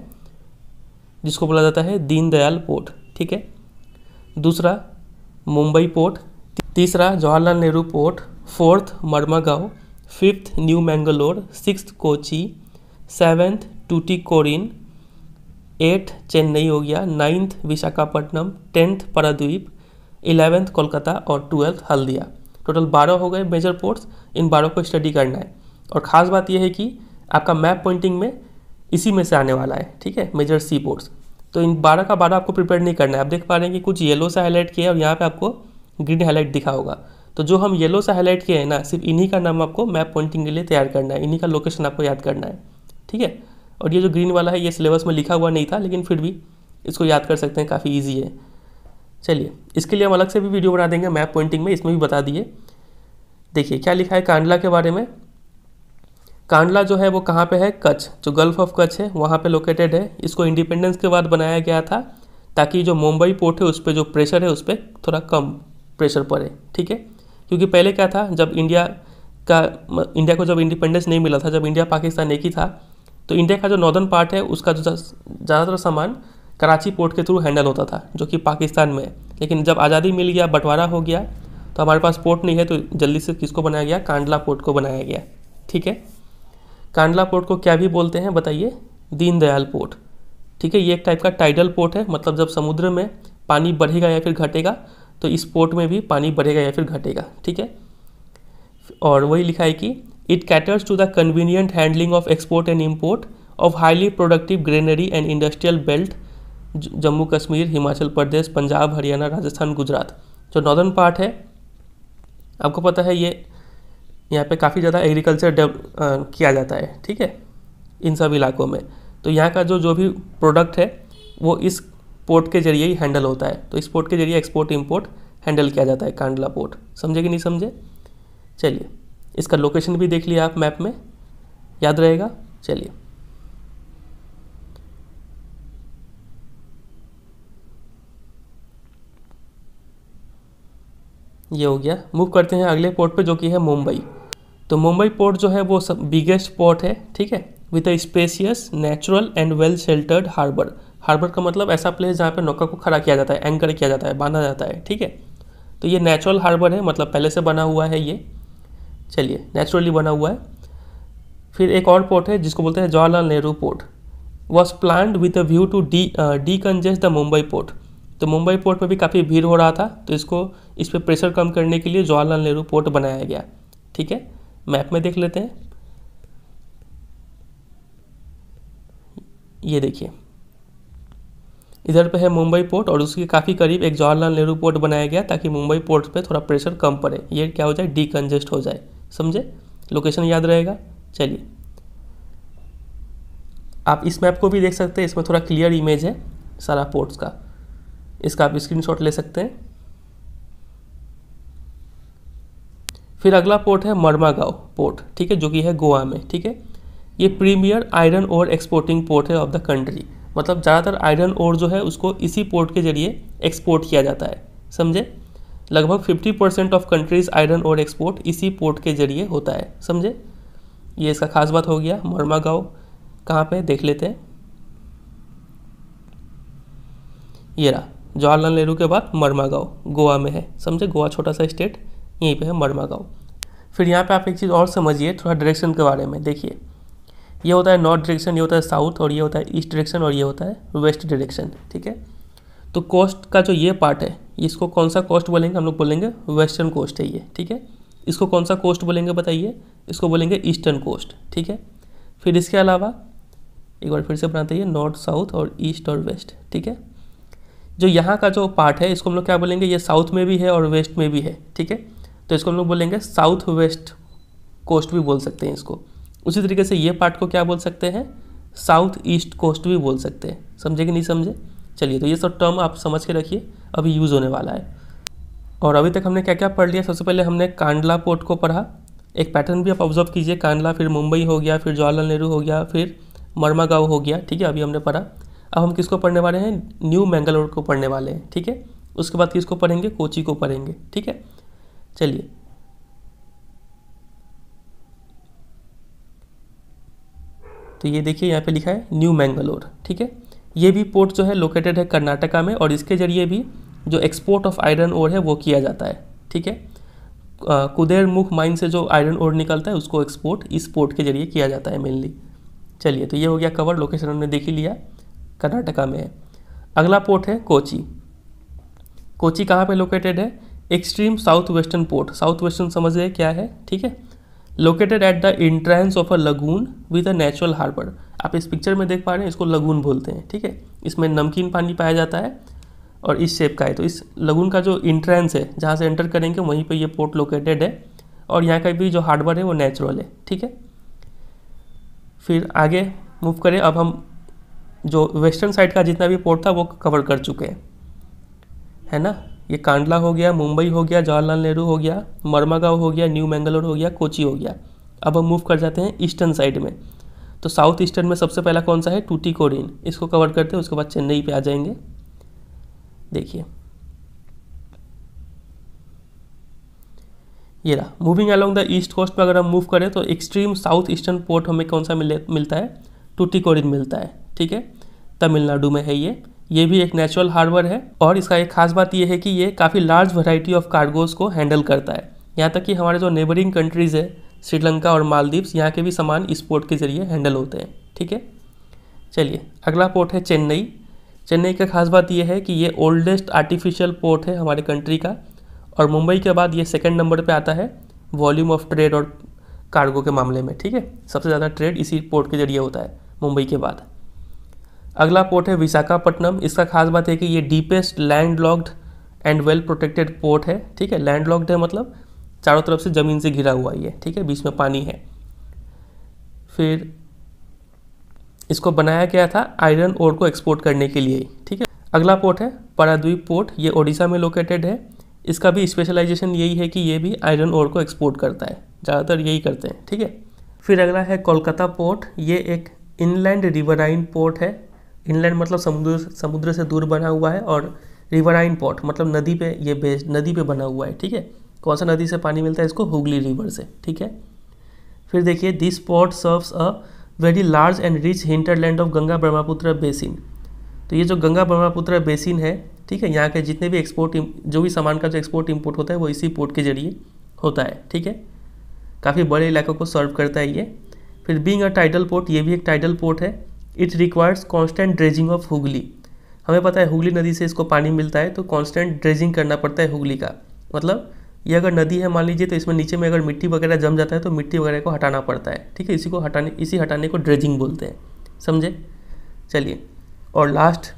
जिसको बोला जाता है दीनदयाल पोर्ट ठीक है दूसरा मुंबई पोर्ट तीसरा जवाहरलाल नेहरू पोर्ट फोर्थ गाँव fifth new Mangalore six Kochi seventh Tuticorin eight Chennai हो गया ninth Visakhapatnam tenth Paradip eleventh Kolkata और ट्वेल्थ हल्दिया टोटल बारह हो गए मेजर पोर्ट्स इन बारह को स्टडी करना है और ख़ास बात यह है कि आपका मैप पॉइंटिंग में इसी में से आने वाला है ठीक है मेजर सी बोर्ड्स तो इन बारह का बारह आपको प्रिपेयर नहीं करना है आप देख पा रहे हैं कि कुछ येलो से हाईलाइट किया है और यहाँ पे आपको ग्रीन हाईलाइट दिखा होगा तो जो हम येलो से हाईलाइट किए हैं ना सिर्फ इन्हीं का नाम आपको मैप पॉइंटिंग के लिए तैयार करना है इन्हीं का लोकेशन आपको याद करना है ठीक है और ये जो ग्रीन वाला है ये सिलेबस में लिखा हुआ नहीं था लेकिन फिर भी इसको याद कर सकते हैं काफ़ी ईजी है चलिए इसके लिए हम अलग से भी वीडियो बना देंगे मैप पॉइंटिंग में इसमें भी बता दिए देखिए क्या लिखा है कांडला के बारे में कांडला जो है वो कहाँ पे है कच्छ जो गल्फ ऑफ कच्छ है वहाँ पे लोकेटेड है इसको इंडिपेंडेंस के बाद बनाया गया था ताकि जो मुंबई पोर्ट है उस पर जो प्रेशर है उस पर थोड़ा कम प्रेशर पड़े ठीक है क्योंकि पहले क्या था जब इंडिया का इंडिया को जब इंडिपेंडेंस नहीं मिला था जब इंडिया पाकिस्तान एक ही था तो इंडिया का जो नॉर्दर्न पार्ट है उसका जो ज़्यादातर सामान कराची पोर्ट के थ्रू हैंडल होता था जो कि पाकिस्तान में है लेकिन जब आज़ादी मिल गया बंटवारा हो गया तो हमारे पास पोर्ट नहीं है तो जल्दी से किसको बनाया गया कांडला पोर्ट को बनाया गया ठीक है कांडला पोर्ट को क्या भी बोलते हैं बताइए दीनदयाल पोर्ट ठीक है ये एक टाइप का टाइडल पोर्ट है मतलब जब समुद्र में पानी बढ़ेगा या फिर घटेगा तो इस पोर्ट में भी पानी बढ़ेगा या फिर घटेगा ठीक है और वही लिखा है कि it caters to the convenient handling of export and import of highly productive granary and industrial belt Jammu Kashmir Himachal Pradesh Punjab Haryana Rajasthan Gujarat जो नॉर्दर्न पार्ट है आपको पता है ये यहाँ पे काफ़ी ज़्यादा एग्रीकल्चर किया जाता है ठीक है इन सब इलाकों में तो यहाँ का जो जो भी प्रोडक्ट है वो इस पोर्ट के जरिए ही हैंडल होता है तो इस पोर्ट के जरिए एक्सपोर्ट इम्पोर्ट हैंडल किया जाता है कांडला पोर्ट समझे कि नहीं समझे चलिए इसका लोकेशन भी देख लिया आप मैप में याद रहेगा चलिए ये हो गया मूव करते हैं अगले पोर्ट पे जो कि है मुंबई तो मुंबई पोर्ट जो है वो सब बिगेस्ट पोर्ट है ठीक है with a spacious natural and well sheltered harbour harbour का मतलब ऐसा प्लेस जहाँ पे नौका को खड़ा किया जाता है एंकर किया जाता है बांधा जाता है ठीक है तो ये नेचुरल हार्बर है मतलब पहले से बना हुआ है ये चलिए नेचुरली बना हुआ है फिर एक और पोर्ट है जिसको बोलते हैं Jawaharlal Nehru port was plan with a view to de decongest the Mumbai port तो मुंबई पोर्ट पर भी काफ़ी भीड़ हो रहा था तो इसको इस पर प्रेशर कम करने के लिए जवाहरलाल नेहरू पोर्ट बनाया गया ठीक है मैप में देख लेते हैं ये देखिए इधर पे है मुंबई पोर्ट और उसके काफ़ी करीब एक जवाहरलाल नेहरू पोर्ट बनाया गया ताकि मुंबई पोर्ट पे थोड़ा प्रेशर कम पड़े ये क्या हो जाए कंजेस्ट हो जाए समझे लोकेशन याद रहेगा चलिए आप इस मैप को भी देख सकते हैं इसमें थोड़ा क्लियर इमेज है सारा पोर्ट्स का इसका आप स्क्रीनशॉट ले सकते हैं फिर अगला पोर्ट है गाँव पोर्ट ठीक है जो कि है गोवा में ठीक है ये प्रीमियर आयरन और एक्सपोर्टिंग पोर्ट है ऑफ द कंट्री मतलब ज़्यादातर आयरन और जो है उसको इसी पोर्ट के जरिए एक्सपोर्ट किया जाता है समझे लगभग 50 परसेंट ऑफ कंट्रीज आयरन और एक्सपोर्ट इसी पोर्ट के जरिए होता है समझे ये इसका खास बात हो गया मरमा गाँव कहाँ पे देख लेते हैं ये रहा जवाहरलाल नेहरू के बाद मरमा गाँव गोवा में है समझे गोवा छोटा सा स्टेट यहीं पे है मरमा गाँव फिर यहाँ पे आप एक चीज़ और समझिए थोड़ा डायरेक्शन के बारे में देखिए ये होता है नॉर्थ डायरेक्शन ये होता है साउथ और ये होता है ईस्ट डायरेक्शन और ये होता है वेस्ट डायरेक्शन ठीक है तो कोस्ट का जो ये पार्ट है इसको कौन सा कोस्ट बोलेंगे हम लोग बोलेंगे वेस्टर्न कोस्ट है ये ठीक है इसको कौन सा कोस्ट बोलेंगे बताइए इसको बोलेंगे ईस्टर्न कोस्ट ठीक है फिर इसके अलावा एक बार फिर से बनाते हैं नॉर्थ साउथ और ईस्ट और वेस्ट ठीक है जो यहाँ का जो पार्ट है इसको हम लोग क्या बोलेंगे ये साउथ में भी है और वेस्ट में भी है ठीक है तो इसको हम लोग बोलेंगे साउथ वेस्ट कोस्ट भी बोल सकते हैं इसको उसी तरीके से ये पार्ट को क्या बोल सकते हैं साउथ ईस्ट कोस्ट भी बोल सकते हैं समझे कि नहीं समझे चलिए तो ये सब टर्म आप समझ के रखिए अभी यूज़ होने वाला है और अभी तक हमने क्या क्या पढ़ लिया सबसे पहले हमने कांडला पोर्ट को पढ़ा एक पैटर्न भी आप ऑब्जर्व कीजिए कांडला फिर मुंबई हो गया फिर जवाहरलाल नेहरू हो गया फिर गाँव हो गया ठीक है अभी हमने पढ़ा अब हम किसको पढ़ने वाले हैं न्यू मैंगलोर को पढ़ने वाले हैं ठीक है उसके बाद किसको पढ़ेंगे कोची को पढ़ेंगे ठीक है चलिए तो ये देखिए यहाँ पे लिखा है न्यू मैंगलोर ठीक है ये भी पोर्ट जो है लोकेटेड है कर्नाटका में और इसके जरिए भी जो एक्सपोर्ट ऑफ आयरन ओर है वो किया जाता है ठीक है कुदेर मुख माइन से जो आयरन ओर निकलता है उसको एक्सपोर्ट इस पोर्ट के जरिए किया जाता है मेनली चलिए तो ये हो गया कवर लोकेशन हमने देख ही लिया कर्नाटका में है अगला पोर्ट है कोची कोची कहाँ पे लोकेटेड है extreme south western port south western समझ रहे क्या है ठीक है located at the entrance of a lagoon with a natural harbour आप इस पिक्चर में देख पा रहे हैं इसको लगून बोलते हैं ठीक है इसमें नमकीन पानी पाया जाता है और इस शेप का है तो इस लगून का जो इंट्रेंस है जहाँ से एंटर करेंगे वहीं पर यह पोर्ट लोकेटेड है और यहाँ का भी जो हार्डवर है वो नेचुरल है ठीक है फिर आगे मूव करें अब हम जो वेस्टर्न साइड का जितना भी पोर्ट था वो कवर कर चुके हैं है ना ये कांडला हो गया मुंबई हो गया जवाहरलाल नेहरू हो गया मर्मागांव हो गया न्यू मैंगलोर हो गया कोची हो गया अब हम मूव कर जाते हैं ईस्टर्न साइड में तो साउथ ईस्टर्न में सबसे पहला कौन सा है टूटी कोरिन इसको कवर करते हैं उसके बाद चेन्नई पे आ जाएंगे देखिए ये रहा moving along the east coast में अगर हम मूव करें तो एक्सट्रीम साउथ ईस्टर्न पोर्ट हमें कौन सा मिले मिलता है टूटी मिलता है ठीक है तमिलनाडु में है ये ये भी एक नेचुरल हार्डवेयर है और इसका एक खास बात यह है कि ये काफ़ी लार्ज वैरायटी ऑफ कार्गोज़ को हैंडल करता है यहाँ तक कि हमारे जो नेबरिंग कंट्रीज़ है श्रीलंका और मालदीव्स यहाँ के भी सामान इस पोर्ट के ज़रिए हैंडल होते हैं ठीक है चलिए अगला पोर्ट है चेन्नई चेन्नई का खास बात यह है कि ये ओल्डेस्ट आर्टिफिशियल पोर्ट है हमारे कंट्री का और मुंबई के बाद ये सेकेंड नंबर पर आता है वॉल्यूम ऑफ ट्रेड और कार्गो के मामले में ठीक है सबसे ज़्यादा ट्रेड इसी पोर्ट के जरिए होता है मुंबई के बाद अगला पोर्ट है विशाखापट्टनम इसका खास बात है कि ये deepest land locked and well protected port है ठीक है लैंड लॉक्ड है मतलब चारों तरफ से ज़मीन से घिरा हुआ ये ठीक है बीच में पानी है फिर इसको बनाया गया था आयरन ओर को एक्सपोर्ट करने के लिए ठीक है अगला पोर्ट है पराद्वीप पोर्ट ये ओडिशा में लोकेटेड है इसका भी स्पेशलाइजेशन यही है कि ये भी आयरन ओर को एक्सपोर्ट करता है ज़्यादातर यही करते हैं ठीक है फिर अगला है कोलकाता पोर्ट ये एक इनलैंड रिवराइन पोर्ट है इनलैंड मतलब समुद्र समुद्र से दूर बना हुआ है और रिवराइन पोर्ट मतलब नदी पे ये बेस नदी पे बना हुआ है ठीक है कौन सा नदी से पानी मिलता है इसको हुगली रिवर से ठीक है फिर देखिए this port serves a very large and rich hinterland of Ganga Brahmaputra basin तो ये जो गंगा ब्रह्मपुत्र बेसिन है ठीक है यहाँ के जितने भी एक्सपोर्ट जो भी सामान का जो एक्सपोर्ट इम्पोर्ट होता है वो इसी पोर्ट के जरिए होता है ठीक है काफ़ी बड़े इलाकों को सर्व करता है ये फिर बींग अ टाइडल पोर्ट ये भी एक टाइडल पोर्ट है it requires constant dredging of Hooghly हमें पता है हुगली नदी से इसको पानी मिलता है तो कॉन्स्टेंट ड्रेजिंग करना पड़ता है हुगली का मतलब ये अगर नदी है मान लीजिए तो इसमें नीचे में अगर मिट्टी वगैरह जम जाता है तो मिट्टी वगैरह को हटाना पड़ता है ठीक है इसी को हटाने इसी हटाने को ड्रेजिंग बोलते हैं समझे चलिए और लास्ट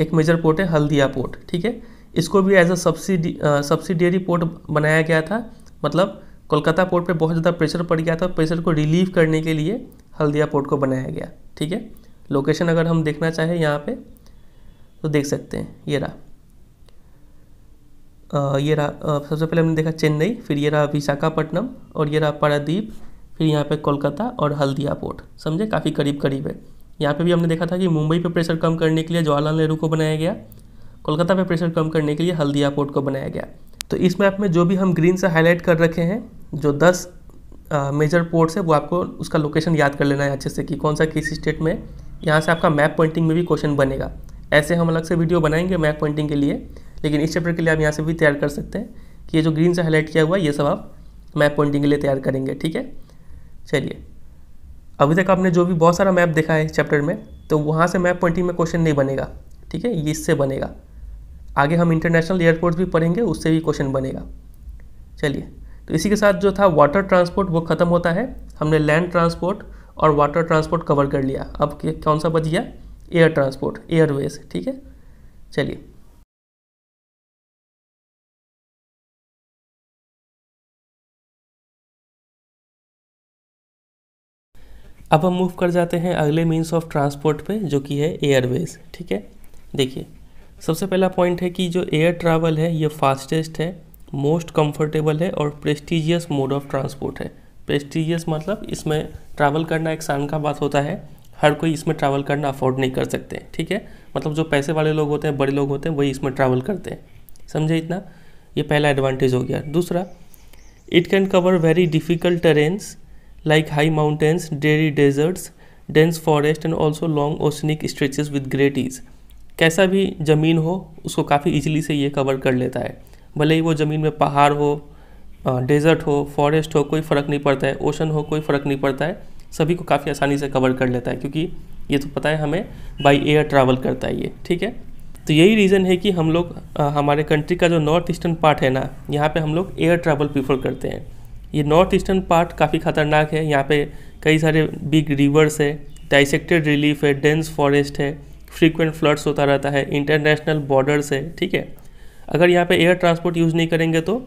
एक मेजर पोर्ट है हल्दिया पोर्ट ठीक है इसको भी as a subsidy subsidiary port बनाया गया था मतलब कोलकाता पोर्ट पे बहुत ज़्यादा प्रेशर पड़ गया था प्रेशर को रिलीव करने के लिए हल्दिया पोर्ट को बनाया गया ठीक है लोकेशन अगर हम देखना चाहें यहाँ पे तो देख सकते हैं ये रहा ये रहा सबसे पहले हमने देखा चेन्नई फिर ये रहा विशाखापट्टनम और ये रहा पारादीप फिर यहाँ पे कोलकाता और हल्दिया पोर्ट समझे काफ़ी करीब करीब है यहाँ पे भी हमने देखा था कि मुंबई पे प्रेशर कम करने के लिए जवाहरलाल नेहरू को बनाया गया कोलकाता पे प्रेशर कम करने के लिए हल्दिया पोर्ट को बनाया गया तो इस मैप में जो भी हम ग्रीन से हाईलाइट कर रखे हैं जो दस मेजर पोर्ट्स है वो आपको उसका लोकेशन याद कर लेना है अच्छे से कि कौन सा किस स्टेट में यहाँ से आपका मैप पॉइंटिंग में भी क्वेश्चन बनेगा ऐसे हम अलग से वीडियो बनाएंगे मैप पॉइंटिंग के लिए लेकिन इस चैप्टर के लिए आप यहाँ से भी तैयार कर सकते हैं कि ये जो ग्रीन से हाईलाइट किया हुआ है ये सब आप मैप पॉइंटिंग के लिए तैयार करेंगे ठीक है चलिए अभी तक आपने जो भी बहुत सारा मैप देखा है इस चैप्टर में तो वहाँ से मैप पॉइंटिंग में क्वेश्चन नहीं बनेगा ठीक है ये इससे बनेगा आगे हम इंटरनेशनल एयरपोर्ट भी पढ़ेंगे उससे भी क्वेश्चन बनेगा चलिए तो इसी के साथ जो था वाटर ट्रांसपोर्ट वो ख़त्म होता है हमने लैंड ट्रांसपोर्ट और वाटर ट्रांसपोर्ट कवर कर लिया अब कौन सा बच गया एयर ट्रांसपोर्ट एयरवेज ठीक है चलिए अब हम मूव कर जाते हैं अगले मीन्स ऑफ ट्रांसपोर्ट पे जो कि है एयरवेज ठीक है देखिए सबसे पहला पॉइंट है कि जो एयर ट्रैवल है ये फास्टेस्ट है मोस्ट कंफर्टेबल है और प्रेस्टिजियस मोड ऑफ ट्रांसपोर्ट है प्रेस्टिजियस मतलब इसमें ट्रैवल करना एक शान का बात होता है हर कोई इसमें ट्रैवल करना अफोर्ड नहीं कर सकते ठीक है मतलब जो पैसे वाले लोग होते हैं बड़े लोग होते हैं वही इसमें ट्रैवल करते हैं समझे इतना ये पहला एडवांटेज हो गया दूसरा it can cover very difficult terrains like high mountains dreary deserts dense forest and also long oceanic stretches with great ease कैसा भी ज़मीन हो उसको काफ़ी ईजिली से ये कवर कर लेता है भले ही वो ज़मीन में पहाड़ हो डेजर्ट हो फॉरेस्ट हो कोई फ़र्क नहीं पड़ता है ओशन हो कोई फ़र्क नहीं पड़ता है सभी को काफ़ी आसानी से कवर कर लेता है क्योंकि ये तो पता है हमें बाई एयर ट्रैवल करता है ये ठीक है तो यही रीज़न है कि हम लोग हमारे कंट्री का जो नॉर्थ ईस्टर्न पार्ट है ना यहाँ पे हम लोग एयर ट्रैवल प्रीफर करते हैं ये नॉर्थ ईस्टर्न पार्ट काफ़ी ख़तरनाक है यहाँ पे कई सारे बिग रिवर्स है डाइसेक्टेड रिलीफ है डेंस फॉरेस्ट है फ्रीक्वेंट फ्लड्स होता रहता है इंटरनेशनल बॉर्डर्स है ठीक है अगर यहाँ पे एयर ट्रांसपोर्ट यूज़ नहीं करेंगे तो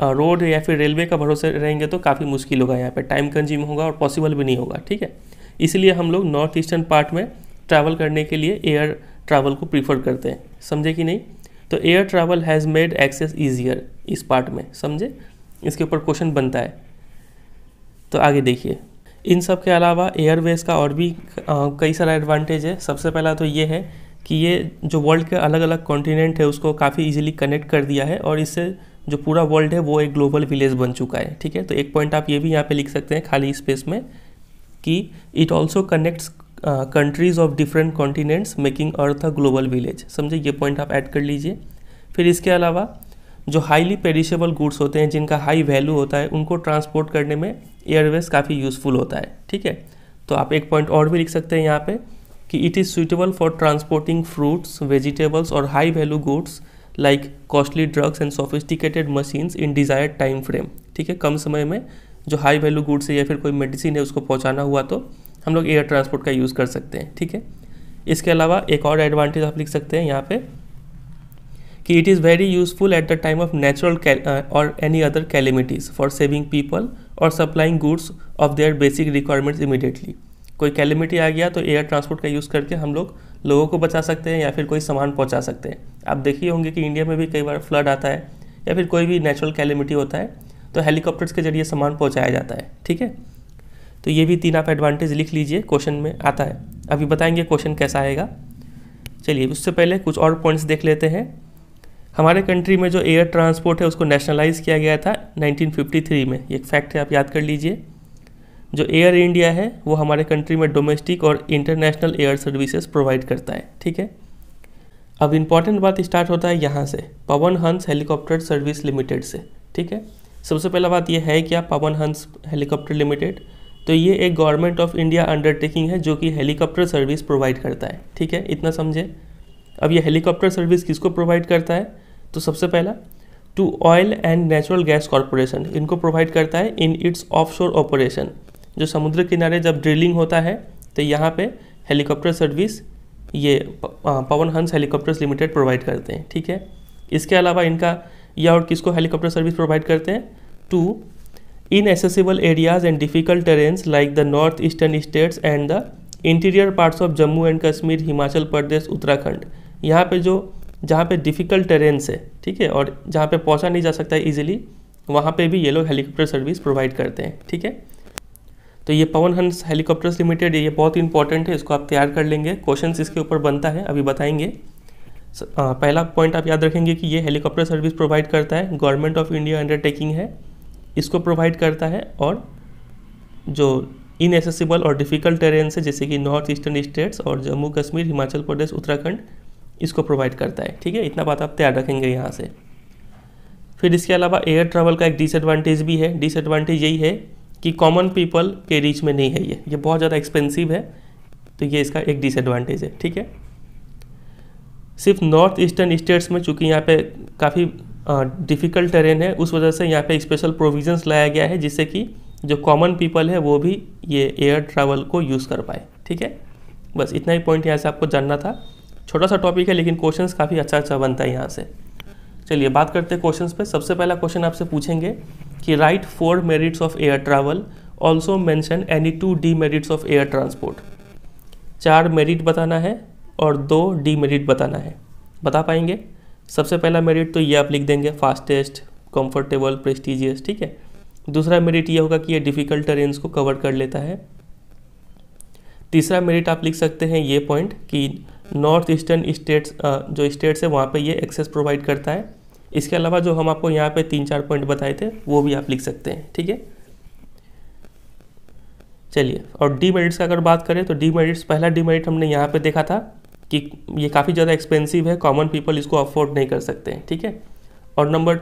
रोड या फिर रेलवे का भरोसे रहेंगे तो काफ़ी मुश्किल होगा यहाँ पे टाइम कंज्यूम होगा और पॉसिबल भी नहीं होगा ठीक है इसलिए हम लोग नॉर्थ ईस्टर्न पार्ट में ट्रैवल करने के लिए एयर ट्रैवल को प्रीफर करते हैं समझे कि नहीं तो air travel has made access easier इस पार्ट में समझे इसके ऊपर क्वेश्चन बनता है तो आगे देखिए इन सब के अलावा एयरवेज का और भी कई सारा एडवांटेज है सबसे पहला तो ये है कि ये जो वर्ल्ड के अलग अलग कॉन्टिनेंट है उसको काफ़ी ईजिली कनेक्ट कर दिया है और इससे जो पूरा वर्ल्ड है वो एक ग्लोबल विलेज बन चुका है ठीक है तो एक पॉइंट आप ये भी यहाँ पे लिख सकते हैं खाली स्पेस में कि it also connects countries of different continents making earth a global village समझे ये पॉइंट आप ऐड कर लीजिए फिर इसके अलावा जो हाईली पेरिशेबल गुड्स होते हैं जिनका हाई वैल्यू होता है उनको ट्रांसपोर्ट करने में एयरवेज काफ़ी यूज़फुल होता है ठीक है तो आप एक पॉइंट और भी लिख सकते हैं यहाँ पर कि it is suitable for transporting fruits vegetables और high value goods like costly drugs and sophisticated machines in desired time frame ठीक है कम समय में जो हाई वैल्यू गुड्स है या फिर कोई मेडिसिन है उसको पहुँचाना हुआ तो हम लोग एयर ट्रांसपोर्ट का यूज़ कर सकते हैं ठीक है इसके अलावा एक और एडवांटेज आप लिख सकते हैं यहाँ पे कि it is very useful at the time of natural और any other calamities for saving people और supplying goods of their basic requirements immediately कोई कैलिमिटी आ गया तो एयर ट्रांसपोर्ट का यूज़ करके हम लोग लोगों को बचा सकते हैं या फिर कोई सामान पहुंचा सकते हैं आप देखिए होंगे कि इंडिया में भी कई बार फ्लड आता है या फिर कोई भी नेचुरल कैलिमिटी होता है तो हेलीकॉप्टर्स के जरिए सामान पहुँचाया जाता है ठीक है तो ये भी तीन आप एडवांटेज लिख लीजिए क्वेश्चन में आता है अभी बताएंगे क्वेश्चन कैसा आएगा चलिए उससे पहले कुछ और पॉइंट्स देख लेते हैं हमारे कंट्री में जो एयर ट्रांसपोर्ट है उसको नेशनलाइज किया गया था 1953 में ये एक फैक्ट है आप याद कर लीजिए जो एयर इंडिया है वो हमारे कंट्री में डोमेस्टिक और इंटरनेशनल एयर सर्विसेज प्रोवाइड करता है ठीक है अब इम्पॉर्टेंट बात स्टार्ट होता है यहाँ से पवन हंस हेलीकॉप्टर सर्विस लिमिटेड से ठीक है सबसे पहला बात यह है क्या पवन हंस हेलीकॉप्टर लिमिटेड तो ये एक गवर्नमेंट ऑफ इंडिया अंडरटेकिंग है जो कि हेलीकॉप्टर सर्विस प्रोवाइड करता है ठीक है इतना समझे अब ये हेलीकॉप्टर सर्विस किसको प्रोवाइड करता है तो सबसे पहला to oil and natural gas corporation इनको प्रोवाइड करता है इन इट्स ऑफ ऑपरेशन जो समुद्र किनारे जब ड्रिलिंग होता है तो यहाँ पे हेलीकॉप्टर सर्विस ये पवन हंस हेलीकॉप्टर्स लिमिटेड प्रोवाइड करते हैं ठीक है इसके अलावा इनका यह और किसको हेलीकॉप्टर सर्विस प्रोवाइड करते हैं to in areas and difficult terrains like the north eastern states and the interior parts of Jammu and Kashmir Himachal Pradesh Uttarakhand यहाँ पे जो जहाँ पे डिफ़िकल्ट टेरेंस है ठीक है और जहाँ पे पहुँचा नहीं जा सकता है ईजिली वहाँ पे भी ये लोग हेलीकॉप्टर सर्विस प्रोवाइड करते हैं ठीक है तो ये पवन हंस हेलीकॉप्टर्स लिमिटेड ये बहुत ही इंपॉर्टेंट है इसको आप तैयार कर लेंगे क्वेश्चन इसके ऊपर बनता है अभी बताएंगे पहला पॉइंट आप याद रखेंगे कि ये हेलीकॉप्टर सर्विस प्रोवाइड करता है गवर्नमेंट ऑफ इंडिया अंडरटेकिंग है इसको प्रोवाइड करता है और जो इनएसेसिबल और डिफ़िकल्ट टेरेन्स है जैसे कि नॉर्थ ईस्टर्न स्टेट्स और जम्मू कश्मीर हिमाचल प्रदेश उत्तराखंड इसको प्रोवाइड करता है ठीक है इतना बात आप तैयार रखेंगे यहाँ से फिर इसके अलावा एयर ट्रैवल का एक डिसएडवांटेज भी है डिसएडवांटेज यही है कि कॉमन पीपल के रीच में नहीं है ये ये बहुत ज़्यादा एक्सपेंसिव है तो ये इसका एक डिसएडवांटेज है ठीक है सिर्फ नॉर्थ ईस्टर्न स्टेट्स में चूँकि यहाँ पे काफ़ी डिफ़िकल्ट टेरेन है उस वजह से यहाँ पे स्पेशल प्रोविजंस लाया गया है जिससे कि जो कॉमन पीपल है वो भी ये एयर ट्रैवल को यूज़ कर पाए ठीक है बस इतना ही पॉइंट यहाँ से आपको जानना था छोटा सा टॉपिक है लेकिन क्वेश्चन काफ़ी अच्छा अच्छा बनता है यहाँ से चलिए बात करते हैं क्वेश्चंस पे सबसे पहला क्वेश्चन आपसे पूछेंगे कि write four merits of air travel also mention any two demerits of air transport चार मेरिट बताना है और दो डी मेरिट बताना है बता पाएंगे सबसे पहला मेरिट तो ये आप लिख देंगे फास्टेस्ट कंफर्टेबल प्रेस्टिजियस ठीक है दूसरा मेरिट ये होगा कि ये डिफ़िकल्ट टेरेंस को कवर कर लेता है तीसरा मेरिट आप लिख सकते हैं ये पॉइंट कि नॉर्थ ईस्टर्न स्टेट्स जो स्टेट्स है वहाँ पे ये एक्सेस प्रोवाइड करता है इसके अलावा जो हम आपको यहाँ पे तीन चार पॉइंट बताए थे वो भी आप लिख सकते हैं ठीक है चलिए और डीमेरिट्स का अगर बात करें तो डी मेरिट्स पहला डीमेरिट हमने यहाँ पे देखा था कि ये काफ़ी ज़्यादा एक्सपेंसिव है कॉमन पीपल इसको अफोर्ड नहीं कर सकते हैं ठीक है और नंबर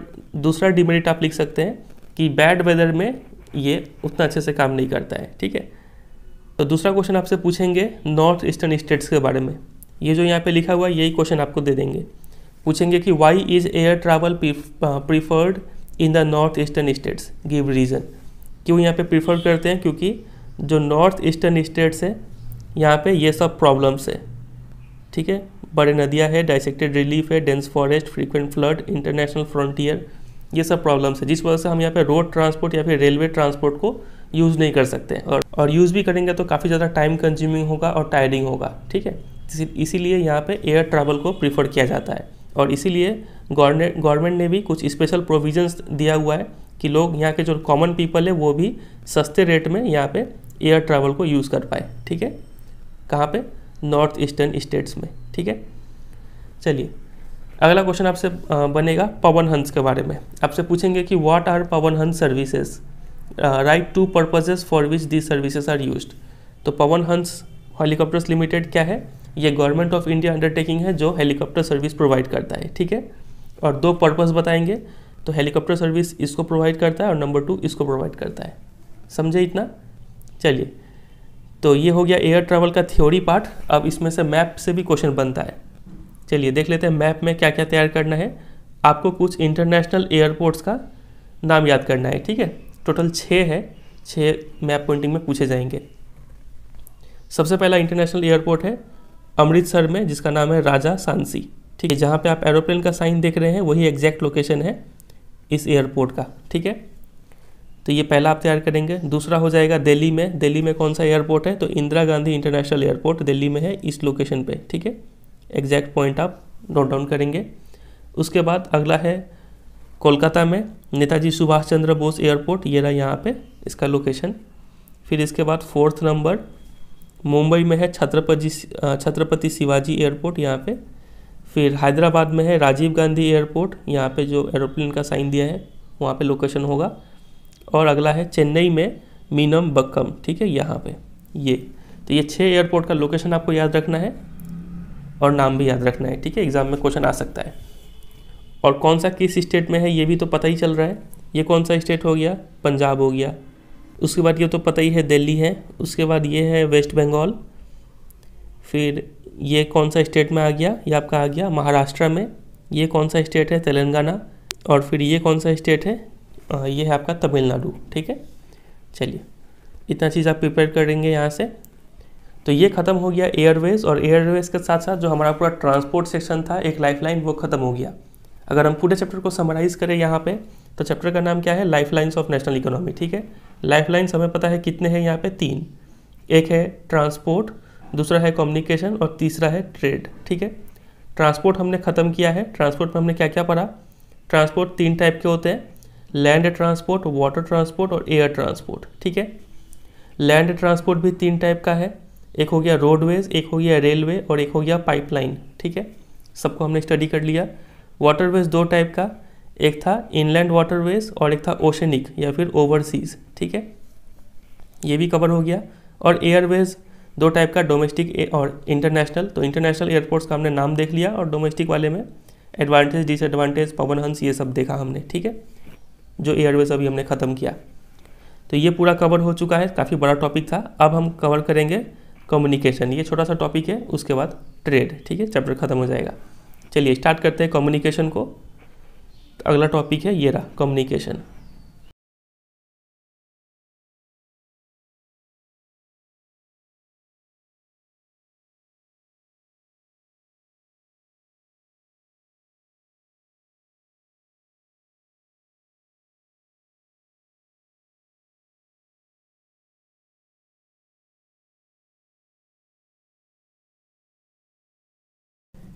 दूसरा डिमेरिट आप लिख सकते हैं कि बैड वेदर में ये उतना अच्छे से काम नहीं करता है ठीक है तो दूसरा क्वेश्चन आपसे पूछेंगे नॉर्थ ईस्टर्न स्टेट्स के बारे में ये जो यहाँ पे लिखा हुआ है यही क्वेश्चन आपको दे देंगे पूछेंगे कि why is air travel preferred in the north eastern states give reason क्यों यहाँ पे प्रीफर करते हैं क्योंकि जो नॉर्थ ईस्टर्न स्टेट्स है यहाँ पे ये सब प्रॉब्लम्स है ठीक है बड़े नदियाँ है डाइसेक्टेड रिलीफ है dense forest frequent flood international frontier ये सब प्रॉब्लम्स है जिस वजह से हम यहाँ पे रोड ट्रांसपोर्ट या फिर रेलवे ट्रांसपोर्ट को यूज़ नहीं कर सकते और और यूज़ भी करेंगे तो काफ़ी ज़्यादा टाइम कंज्यूमिंग होगा और टायरिंग होगा ठीक है इसीलिए यहाँ पे एयर ट्रैवल को प्रीफर किया जाता है और इसीलिए गवर्नमेंट ने भी कुछ स्पेशल प्रोविजंस दिया हुआ है कि लोग यहाँ के जो कॉमन पीपल है वो भी सस्ते रेट में यहाँ पे एयर ट्रैवल को यूज़ कर पाए ठीक है कहाँ पे नॉर्थ ईस्टर्न स्टेट्स में ठीक है चलिए अगला क्वेश्चन आपसे बनेगा पवन हंस के बारे में आपसे पूछेंगे कि what are Pawan Hans services write two purposes for which the services are used तो पवन हंस हेलीकॉप्टर्स लिमिटेड क्या है ये गवर्नमेंट ऑफ इंडिया अंडरटेकिंग है जो हेलीकॉप्टर सर्विस प्रोवाइड करता है ठीक है और दो पर्पज़ बताएंगे तो हेलीकॉप्टर सर्विस इसको प्रोवाइड करता है और नंबर टू इसको प्रोवाइड करता है समझे इतना चलिए तो ये हो गया एयर ट्रैवल का थ्योरी पार्ट अब इसमें से मैप से भी क्वेश्चन बनता है चलिए देख लेते हैं मैप में क्या क्या तैयार करना है आपको कुछ इंटरनेशनल एयरपोर्ट्स का नाम याद करना है ठीक है टोटल छः है छः मैप पॉइंटिंग में पूछे जाएंगे सबसे पहला इंटरनेशनल एयरपोर्ट है अमृतसर में जिसका नाम है राजा सांसी ठीक है जहाँ पे आप एरोप्लेन का साइन देख रहे हैं वही एग्जैक्ट लोकेशन है इस एयरपोर्ट का ठीक है तो ये पहला आप तैयार करेंगे दूसरा हो जाएगा दिल्ली में दिल्ली में कौन सा एयरपोर्ट है तो इंदिरा गांधी इंटरनेशनल एयरपोर्ट दिल्ली में है इस लोकेशन पर ठीक है एग्जैक्ट पॉइंट आप नोट डाउन करेंगे उसके बाद अगला है कोलकाता में नेताजी सुभाष चंद्र बोस एयरपोर्ट ये रहा यहाँ पे इसका लोकेशन फिर इसके बाद फोर्थ नंबर मुंबई में है छत्रपति छत्रपति शिवाजी एयरपोर्ट यहाँ पे फिर हैदराबाद में है राजीव गांधी एयरपोर्ट यहाँ पे जो एरोप्लेन का साइन दिया है वहाँ पे लोकेशन होगा और अगला है चेन्नई में मीनम बक्कम ठीक है यहाँ पे ये तो ये छः एयरपोर्ट का लोकेशन आपको याद रखना है और नाम भी याद रखना है ठीक है एग्ज़ाम में क्वेश्चन आ सकता है और कौन सा किस स्टेट में है ये भी तो पता ही चल रहा है ये कौन सा स्टेट हो गया पंजाब हो गया उसके बाद ये तो पता ही है दिल्ली है उसके बाद ये है वेस्ट बंगाल फिर ये कौन सा स्टेट में आ गया ये आपका आ गया महाराष्ट्र में ये कौन सा स्टेट है तेलंगाना और फिर ये कौन सा स्टेट है ये है आपका तमिलनाडु ठीक है चलिए इतना चीज़ आप प्रिपेयर करेंगे यहाँ से तो ये ख़त्म हो गया एयरवेज और एयरवेज के साथ साथ जो हमारा पूरा ट्रांसपोर्ट सेक्शन था एक लाइफलाइन वो ख़त्म हो गया अगर हम पूरे चैप्टर को समराइज़ करें यहाँ पे तो चैप्टर का नाम क्या है life lines of national economy ठीक है लाइफलाइंस हमें पता है कितने हैं यहाँ पे तीन एक है ट्रांसपोर्ट दूसरा है कम्युनिकेशन और तीसरा है ट्रेड ठीक है ट्रांसपोर्ट हमने ख़त्म किया है ट्रांसपोर्ट में हमने क्या क्या पढ़ा ट्रांसपोर्ट तीन टाइप के होते हैं लैंड ट्रांसपोर्ट वाटर ट्रांसपोर्ट और एयर ट्रांसपोर्ट ठीक है लैंड ट्रांसपोर्ट भी तीन टाइप का है एक हो गया रोडवेज एक हो गया रेलवे और एक हो गया पाइपलाइन ठीक है सबको हमने स्टडी कर लिया वाटरवेज दो टाइप का एक था इनलैंड वाटरवेज और एक था ओशनिक या फिर ओवरसीज ठीक है ये भी कवर हो गया और एयरवेज दो टाइप का डोमेस्टिक और इंटरनेशनल तो इंटरनेशनल एयरपोर्ट्स का हमने नाम देख लिया और डोमेस्टिक वाले में एडवांटेज डिसएडवांटेज पवन हंस ये सब देखा हमने ठीक है जो एयरवेज अभी हमने ख़त्म किया तो ये पूरा कवर हो चुका है काफ़ी बड़ा टॉपिक था अब हम कवर करेंगे कम्युनिकेशन ये छोटा सा टॉपिक है उसके बाद ट्रेड ठीक है चैप्टर ख़त्म हो जाएगा चलिए स्टार्ट करते हैं कम्युनिकेशन को अगला टॉपिक है ये रहा कम्युनिकेशन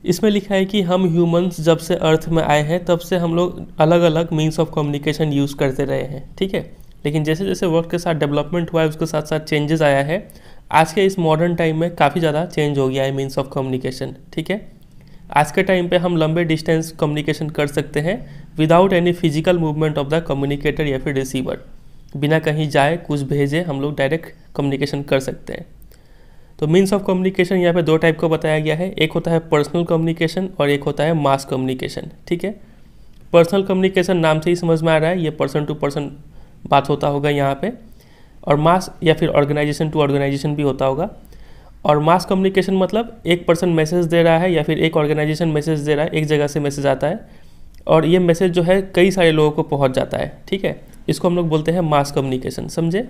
इसमें लिखा है कि हम ह्यूमंस जब से अर्थ में आए हैं तब से हम लोग अलग अलग मीन्स ऑफ कम्युनिकेशन यूज़ करते रहे हैं ठीक है लेकिन जैसे जैसे वक्त के साथ डेवलपमेंट हुआ है उसके साथ साथ चेंजेस आया है आज के इस मॉडर्न टाइम में काफ़ी ज़्यादा चेंज हो गया है मीन्स ऑफ कम्युनिकेशन ठीक है आज के टाइम पे हम लंबे डिस्टेंस कम्युनिकेशन कर सकते हैं without any physical movement of the communicator या फिर रिसीवर बिना कहीं जाए कुछ भेजे हम लोग डायरेक्ट कम्युनिकेशन कर सकते हैं तो मीन्स ऑफ कम्युनिकेशन यहाँ पे दो टाइप का बताया गया है एक होता है पर्सनल कम्युनिकेशन और एक होता है मास कम्युनिकेशन ठीक है पर्सनल कम्युनिकेशन नाम से ही समझ में आ रहा है ये पर्सन टू पर्सन बात होता होगा यहाँ पे और मास या फिर ऑर्गेनाइजेशन टू ऑर्गेनाइजेशन भी होता होगा और मास कम्युनिकेशन मतलब एक पर्सन मैसेज दे रहा है या फिर एक ऑर्गेनाइजेशन मैसेज दे रहा है एक जगह से मैसेज आता है और ये मैसेज जो है कई सारे लोगों को पहुँच जाता है ठीक है इसको हम लोग बोलते हैं मास कम्युनिकेशन समझे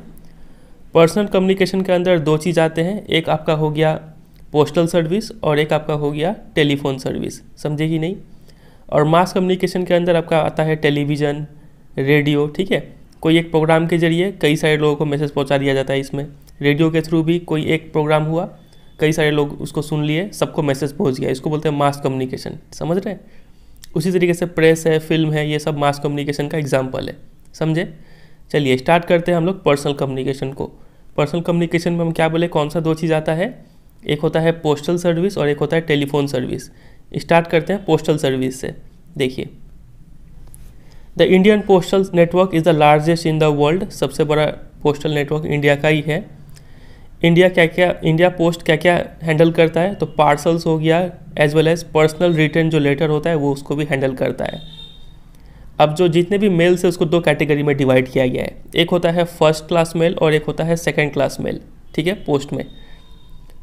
पर्सनल कम्युनिकेशन के अंदर दो चीज़ आते हैं एक आपका हो गया पोस्टल सर्विस और एक आपका हो गया टेलीफोन सर्विस समझे कि नहीं और मास कम्युनिकेशन के अंदर आपका आता है टेलीविज़न रेडियो ठीक है कोई एक प्रोग्राम के जरिए कई सारे लोगों को मैसेज पहुंचा दिया जाता है इसमें रेडियो के थ्रू भी कोई एक प्रोग्राम हुआ कई सारे लोग उसको सुन लिए सबको मैसेज पहुँच गया इसको बोलते हैं मास कम्युनिकेशन समझ रहे हैं उसी तरीके से प्रेस है फिल्म है ये सब मास कम्युनिकेशन का एग्जाम्पल है समझे चलिए स्टार्ट करते हैं हम लोग पर्सनल कम्युनिकेशन को पर्सनल कम्युनिकेशन में हम क्या बोले कौन सा दो चीज़ आता है एक होता है पोस्टल सर्विस और एक होता है टेलीफोन सर्विस स्टार्ट करते हैं पोस्टल सर्विस से देखिए the Indian postal network is the largest in the world सबसे बड़ा पोस्टल नेटवर्क इंडिया का ही है इंडिया क्या क्या इंडिया पोस्ट क्या क्या हैंडल करता है तो पार्सल्स हो गया as well as personal written जो लेटर होता है वो उसको भी हैंडल करता है अब जो जितने भी मेल्स हैं उसको दो कैटेगरी में डिवाइड किया गया है एक होता है फर्स्ट क्लास मेल और एक होता है सेकेंड क्लास मेल ठीक है पोस्ट में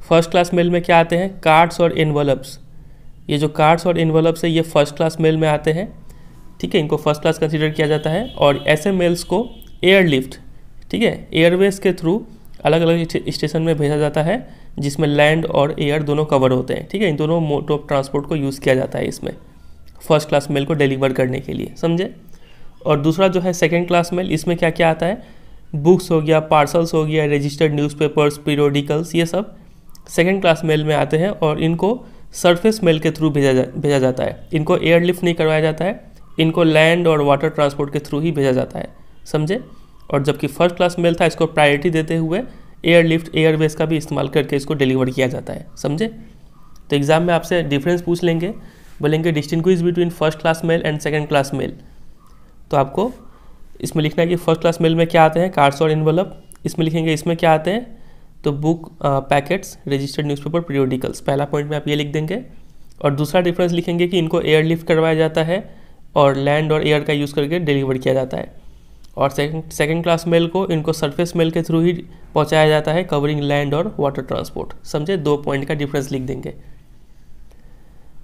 फर्स्ट क्लास मेल में क्या आते हैं कार्ड्स और इन्वलप्स ये जो कार्ड्स और इन्वेलप्स है ये फर्स्ट क्लास मेल में आते हैं ठीक है इनको फर्स्ट क्लास कंसिडर किया जाता है और ऐसे मेल्स को एयरलिफ्ट ठीक है एयरवेज के थ्रू अलग अलग स्टेशन में भेजा जाता है जिसमें लैंड और एयर दोनों कवर होते हैं ठीक है इन दोनों मोड ऑफ ट्रांसपोर्ट को यूज़ किया जाता है इसमें फर्स्ट क्लास मेल को डिलीवर करने के लिए समझे और दूसरा जो है सेकेंड क्लास मेल इसमें क्या क्या आता है बुक्स हो गया पार्सल्स हो गया रजिस्टर्ड न्यूज़पेपर्स पीरियोडिकल्स ये सब सेकेंड क्लास मेल में आते हैं और इनको सरफेस मेल के थ्रू भेजा जा भेजा जाता है इनको एयरलिफ्ट नहीं करवाया जाता है इनको लैंड और वाटर ट्रांसपोर्ट के थ्रू ही भेजा जाता है समझे और जबकि फर्स्ट क्लास मेल था इसको प्रायोरिटी देते हुए एयरलिफ्ट एयरवेज का भी इस्तेमाल करके इसको डिलीवर किया जाता है समझे तो एग्ज़ाम में आपसे डिफरेंस पूछ लेंगे बोलेंगे distinguish between first class mail and second class mail तो आपको इसमें लिखना है कि फर्स्ट क्लास मेल में क्या आते हैं कार्ड्स और इन्वलप इसमें लिखेंगे इसमें क्या आते हैं तो book packets registered newspaper periodicals पहला पॉइंट में आप ये लिख देंगे और दूसरा डिफरेंस लिखेंगे कि इनको एयरलिफ्ट करवाया जाता है और लैंड और एयर का यूज़ करके डिलीवर किया जाता है और सेकेंड क्लास मेल को इनको सरफेस मेल के थ्रू ही पहुंचाया जाता है कवरिंग लैंड और वाटर ट्रांसपोर्ट समझे दो पॉइंट का डिफरेंस लिख देंगे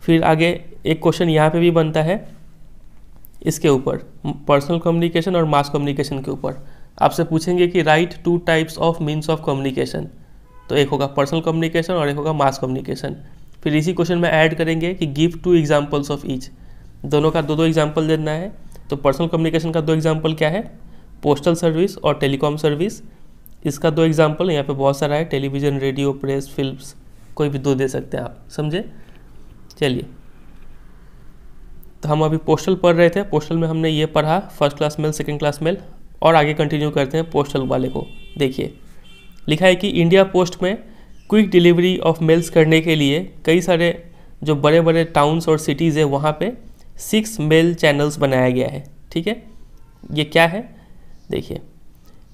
फिर आगे एक क्वेश्चन यहाँ पे भी बनता है इसके ऊपर पर्सनल कम्युनिकेशन और मास कम्युनिकेशन के ऊपर आपसे पूछेंगे कि write two types of means of communication तो एक होगा पर्सनल कम्युनिकेशन और एक होगा मास कम्युनिकेशन फिर इसी क्वेश्चन में ऐड करेंगे कि give two examples of each दोनों का दो दो एग्जाम्पल देना है तो पर्सनल कम्युनिकेशन का दो एग्जाम्पल क्या है पोस्टल सर्विस और टेलीकॉम सर्विस इसका दो एग्जाम्पल यहाँ पे बहुत सारा है टेलीविज़न रेडियो प्रेस फिल्म्स कोई भी दो दे सकते हैं आप समझे चलिए तो हम अभी पोस्टल पढ़ रहे थे पोस्टल में हमने ये पढ़ा first class mail second class mail और आगे कंटिन्यू करते हैं पोस्टल वाले को देखिए लिखा है कि इंडिया पोस्ट में क्विक डिलीवरी ऑफ मेल्स करने के लिए कई सारे जो बड़े बड़े टाउन्स और सिटीज़ है वहाँ पे सिक्स मेल चैनल्स बनाया गया है ठीक है ये क्या है देखिए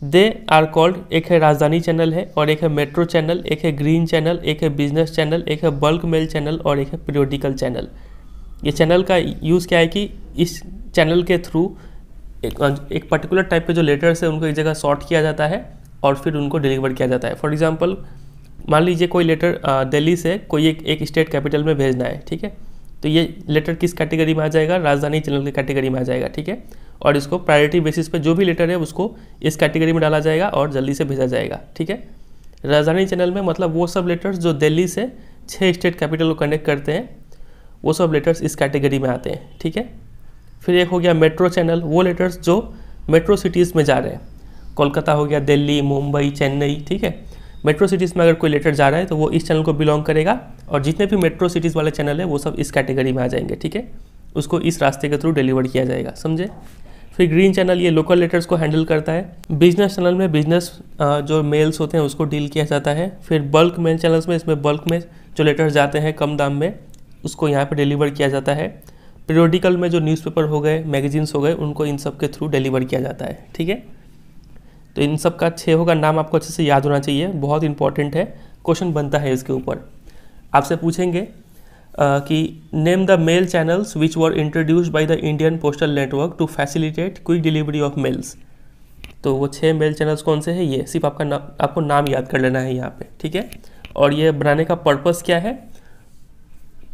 दे आर कॉल्ड एक है राजधानी चैनल है और एक है मेट्रो चैनल एक है ग्रीन चैनल एक है बिजनेस चैनल एक है बल्क मेल चैनल और एक है पीरियोडिकल चैनल ये चैनल का यूज़ क्या है कि इस चैनल के थ्रू एक, एक पर्टिकुलर टाइप के जो लेटर्स है उनको एक जगह सॉर्ट किया जाता है और फिर उनको डिलीवर किया जाता है फॉर एग्ज़ाम्पल मान लीजिए कोई लेटर दिल्ली से कोई एक एक स्टेट कैपिटल में भेजना है ठीक है तो ये लेटर किस कैटेगरी में आ जाएगा राजधानी चैनल की कैटेगरी में आ जाएगा ठीक है और इसको प्रायोरिटी बेसिस पे जो भी लेटर है उसको इस कैटेगरी में डाला जाएगा और जल्दी से भेजा जाएगा ठीक है राजधानी चैनल में मतलब वो सब लेटर्स जो दिल्ली से छः स्टेट कैपिटल को कनेक्ट करते हैं वो सब लेटर्स इस कैटेगरी में आते हैं ठीक है फिर एक हो गया मेट्रो चैनल वो लेटर्स जो मेट्रो सिटीज़ में जा रहे हैं कोलकाता हो गया दिल्ली मुंबई चेन्नई ठीक है मेट्रो सिटीज़ में अगर कोई लेटर जा रहा है तो वो इस चैनल को बिलोंग करेगा और जितने भी मेट्रो सिटीज़ वाले चैनल है वो सब इस कैटेगरी में आ जाएंगे ठीक है उसको इस रास्ते के थ्रू डिलीवर किया जाएगा समझे फिर ग्रीन चैनल ये लोकल लेटर्स को हैंडल करता है बिजनेस चैनल में बिजनेस जो मेल्स होते हैं उसको डील किया जाता है फिर बल्क मेल चैनल्स में इसमें बल्क में जो लेटर्स जाते हैं कम दाम में उसको यहाँ पर डिलीवर किया जाता है पीरियोडिकल में जो न्यूज़पेपर हो गए मैगजीन्स हो गए उनको इन सब के थ्रू डिलीवर किया जाता है ठीक है तो इन सब का छः का नाम आपको अच्छे से याद होना चाहिए बहुत इंपॉर्टेंट है क्वेश्चन बनता है इसके ऊपर आपसे पूछेंगे Uh, कि name the mail channels which were introduced by the Indian postal network to facilitate quick delivery of mails तो वो छः मेल चैनल्स कौन से हैं ये सिर्फ आपका ना, आपको नाम याद कर लेना है यहाँ पर ठीक है और ये बनाने का पर्पज़ क्या है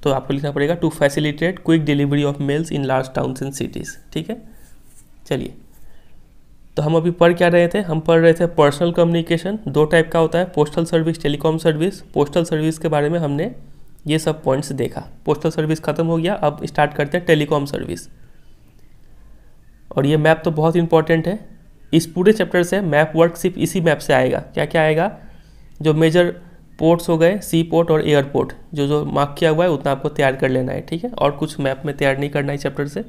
तो आपको लिखना पड़ेगा to facilitate quick delivery of mails in large towns and cities ठीक है चलिए तो हम अभी पढ़ क्या रहे थे हम पढ़ रहे थे पर्सनल कम्युनिकेशन दो टाइप का होता है postal service telecom service postal service के बारे में हमने ये सब पॉइंट्स देखा पोस्टल सर्विस खत्म हो गया अब स्टार्ट करते हैं टेलीकॉम सर्विस और ये मैप तो बहुत इंपॉर्टेंट है इस पूरे चैप्टर से मैप वर्क सिर्फ इसी मैप से आएगा क्या क्या आएगा जो मेजर पोर्ट्स हो गए सी पोर्ट और एयरपोर्ट जो जो मार्क किया हुआ है उतना आपको तैयार कर लेना है ठीक है और कुछ मैप में तैयार नहीं करना है चैप्टर से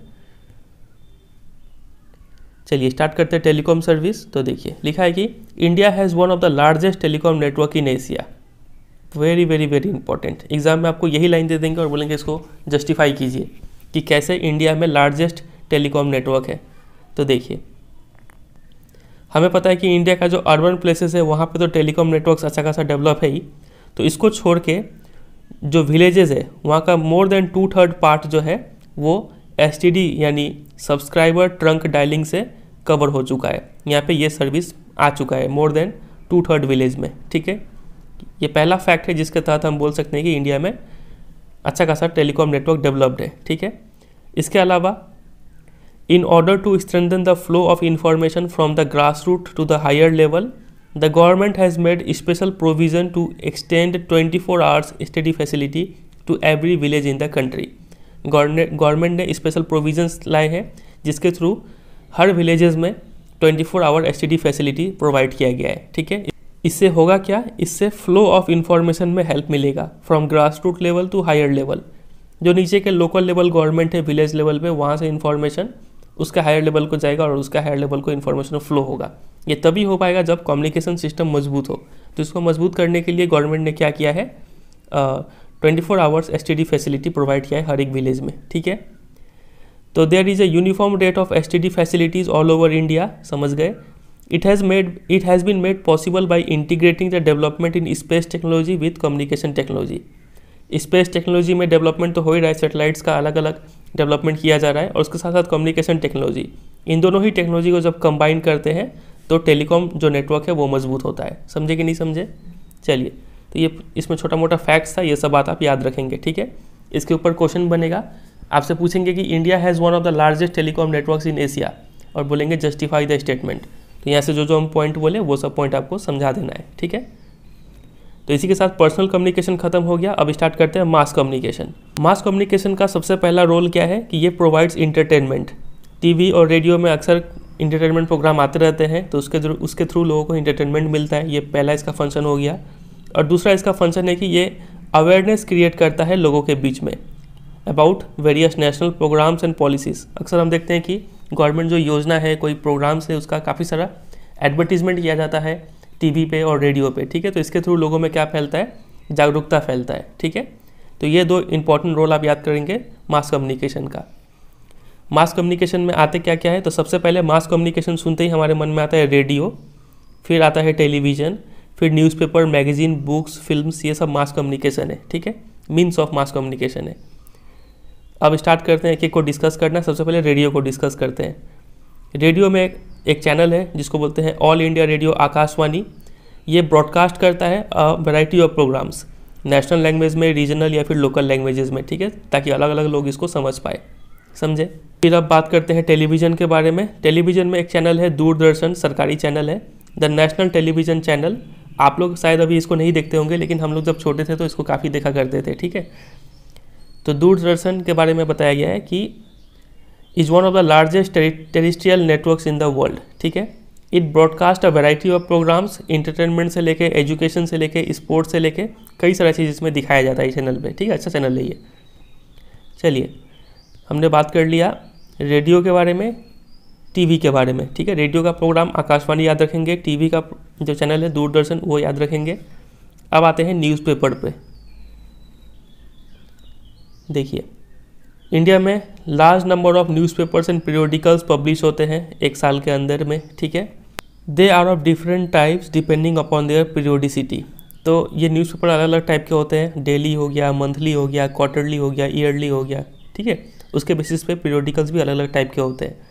चलिए स्टार्ट करते हैं टेलीकॉम सर्विस तो देखिए लिखा है कि India has one of the largest telecom network in Asia very very very important exam में आपको यही लाइन दे देंगे और बोलेंगे इसको जस्टिफाई कीजिए कि कैसे इंडिया में लार्जेस्ट टेलीकॉम नेटवर्क है तो देखिए हमें पता है कि इंडिया का जो अर्बन प्लेसेस है वहाँ पे तो टेलीकॉम नेटवर्क्स अच्छा खासा डेवलप है ही तो इसको छोड़ के जो विलेजेस है वहाँ का more than two third part जो है वो एस यानी सब्सक्राइबर ट्रंक डायलिंग से कवर हो चुका है यहाँ पे ये सर्विस आ चुका है more than two third village में ठीक है ये पहला फैक्ट है जिसके तहत हम बोल सकते हैं कि इंडिया में अच्छा खासा टेलीकॉम नेटवर्क डेवलप्ड है ठीक है इसके अलावा in order to strengthen the flow of information from the grass root to the higher level the government has made special provision to extend 24 four hours STD facility to every village in the country government ने special provision लाए हैं जिसके through हर villages में 24 four hour S facility provide किया गया है ठीक है इससे होगा क्या इससे फ्लो ऑफ इन्फॉर्मेशन में हेल्प मिलेगा from grass root level to higher level जो नीचे के लोकल लेवल गवर्नमेंट है विलेज लेवल पे वहाँ से इन्फॉर्मेशन उसका हायर लेवल को जाएगा और उसका हायर लेवल को इन्फॉर्मेशन फ्लो होगा ये तभी हो पाएगा जब कम्युनिकेशन सिस्टम मजबूत हो तो इसको मजबूत करने के लिए गवर्नमेंट ने क्या किया है twenty four hours S facility provide किया है हर एक विलेज में ठीक है तो there is a uniform rate of S facilities all over India समझ गए it has made it has been made possible by integrating the development in space technology with communication technology space technology में development तो हो ही रहा है satellites का अलग अलग डेवलपमेंट किया जा रहा है और उसके साथ साथ कम्युनिकेशन टेक्नोलॉजी इन दोनों ही टेक्नोलॉजी को जब कंबाइन करते हैं तो टेलीकॉम जो नेटवर्क है वो मजबूत होता है समझे कि नहीं समझे चलिए तो ये इसमें छोटा मोटा फैक्ट्स था ये सब बात आप याद रखेंगे ठीक है इसके ऊपर क्वेश्चन बनेगा आपसे पूछेंगे कि India has one of the largest telecom networks in Asia और बोलेंगे जस्टिफाई द स्टेटमेंट तो यहाँ से जो जो हम पॉइंट बोले वो सब पॉइंट आपको समझा देना है ठीक है तो इसी के साथ पर्सनल कम्युनिकेशन खत्म हो गया अब स्टार्ट करते हैं मास कम्युनिकेशन मास कम्युनिकेशन का सबसे पहला रोल क्या है कि ये प्रोवाइड्स इंटरटेनमेंट टीवी और रेडियो में अक्सर इंटरटेनमेंट प्रोग्राम आते रहते हैं तो उसके उसके थ्रू लोगों को इंटरटेनमेंट मिलता है ये पहला इसका फंक्शन हो गया और दूसरा इसका फंक्शन है कि ये अवेयरनेस क्रिएट करता है लोगों के बीच में about various national programmes and policies अक्सर हम देखते हैं कि गवर्नमेंट जो योजना है कोई प्रोग्राम्स है उसका काफ़ी सारा एडवर्टीजमेंट किया जाता है टीवी पे और रेडियो पे ठीक है तो इसके थ्रू लोगों में क्या फैलता है जागरूकता फैलता है ठीक है तो ये दो इंपॉर्टेंट रोल आप याद करेंगे मास कम्युनिकेशन का मास कम्युनिकेशन में आते क्या क्या है तो सबसे पहले मास कम्युनिकेशन सुनते ही हमारे मन में आता है रेडियो फिर आता है टेलीविज़न फिर न्यूज़पेपर मैगजीन बुक्स फिल्म्स ये सब मास कम्युनिकेशन है ठीक है मीन्स ऑफ मास कम्युनिकेशन है अब स्टार्ट करते हैं एक एक को डिस्कस करना सबसे पहले रेडियो को डिस्कस करते हैं रेडियो में एक चैनल है जिसको बोलते हैं ऑल इंडिया रेडियो आकाशवाणी ये ब्रॉडकास्ट करता है variety of programmes national language में रीजनल या फिर लोकल लैंग्वेजेस में ठीक है ताकि अलग अलग लोग इसको समझ पाए समझे फिर अब बात करते हैं टेलीविज़न के बारे में टेलीविज़न में एक चैनल है दूरदर्शन सरकारी चैनल है द नेशनल टेलीविज़न चैनल आप लोग शायद अभी इसको नहीं देखते होंगे लेकिन हम लोग जब छोटे थे तो इसको काफ़ी देखा करते थे ठीक है तो दूरदर्शन के बारे में बताया गया है कि is one of the largest terrestrial network in the world ठीक है it broadcast a variety of programmes entertainment से लेके एजुकेशन से लेके स्पोर्ट्स से लेके कई सारा चीज़ इसमें दिखाया जाता है इस चैनल पे ठीक है अच्छा चैनल है ये चलिए हमने बात कर लिया रेडियो के बारे में टीवी के बारे में ठीक है रेडियो का प्रोग्राम आकाशवाणी याद रखेंगे टीवी का जो चैनल है दूरदर्शन वो याद रखेंगे अब आते हैं न्यूज़पेपर पे देखिए इंडिया में large number of newspapers and periodicals publish होते हैं एक साल के अंदर में ठीक है they are of different types depending upon their periodicity तो ये न्यूज़पेपर अलग अलग टाइप के होते हैं डेली हो गया मंथली हो गया क्वार्टरली हो गया ईयरली हो गया ठीक है उसके बेसिस पे पीरियोडिकल्स भी अलग अलग टाइप के होते हैं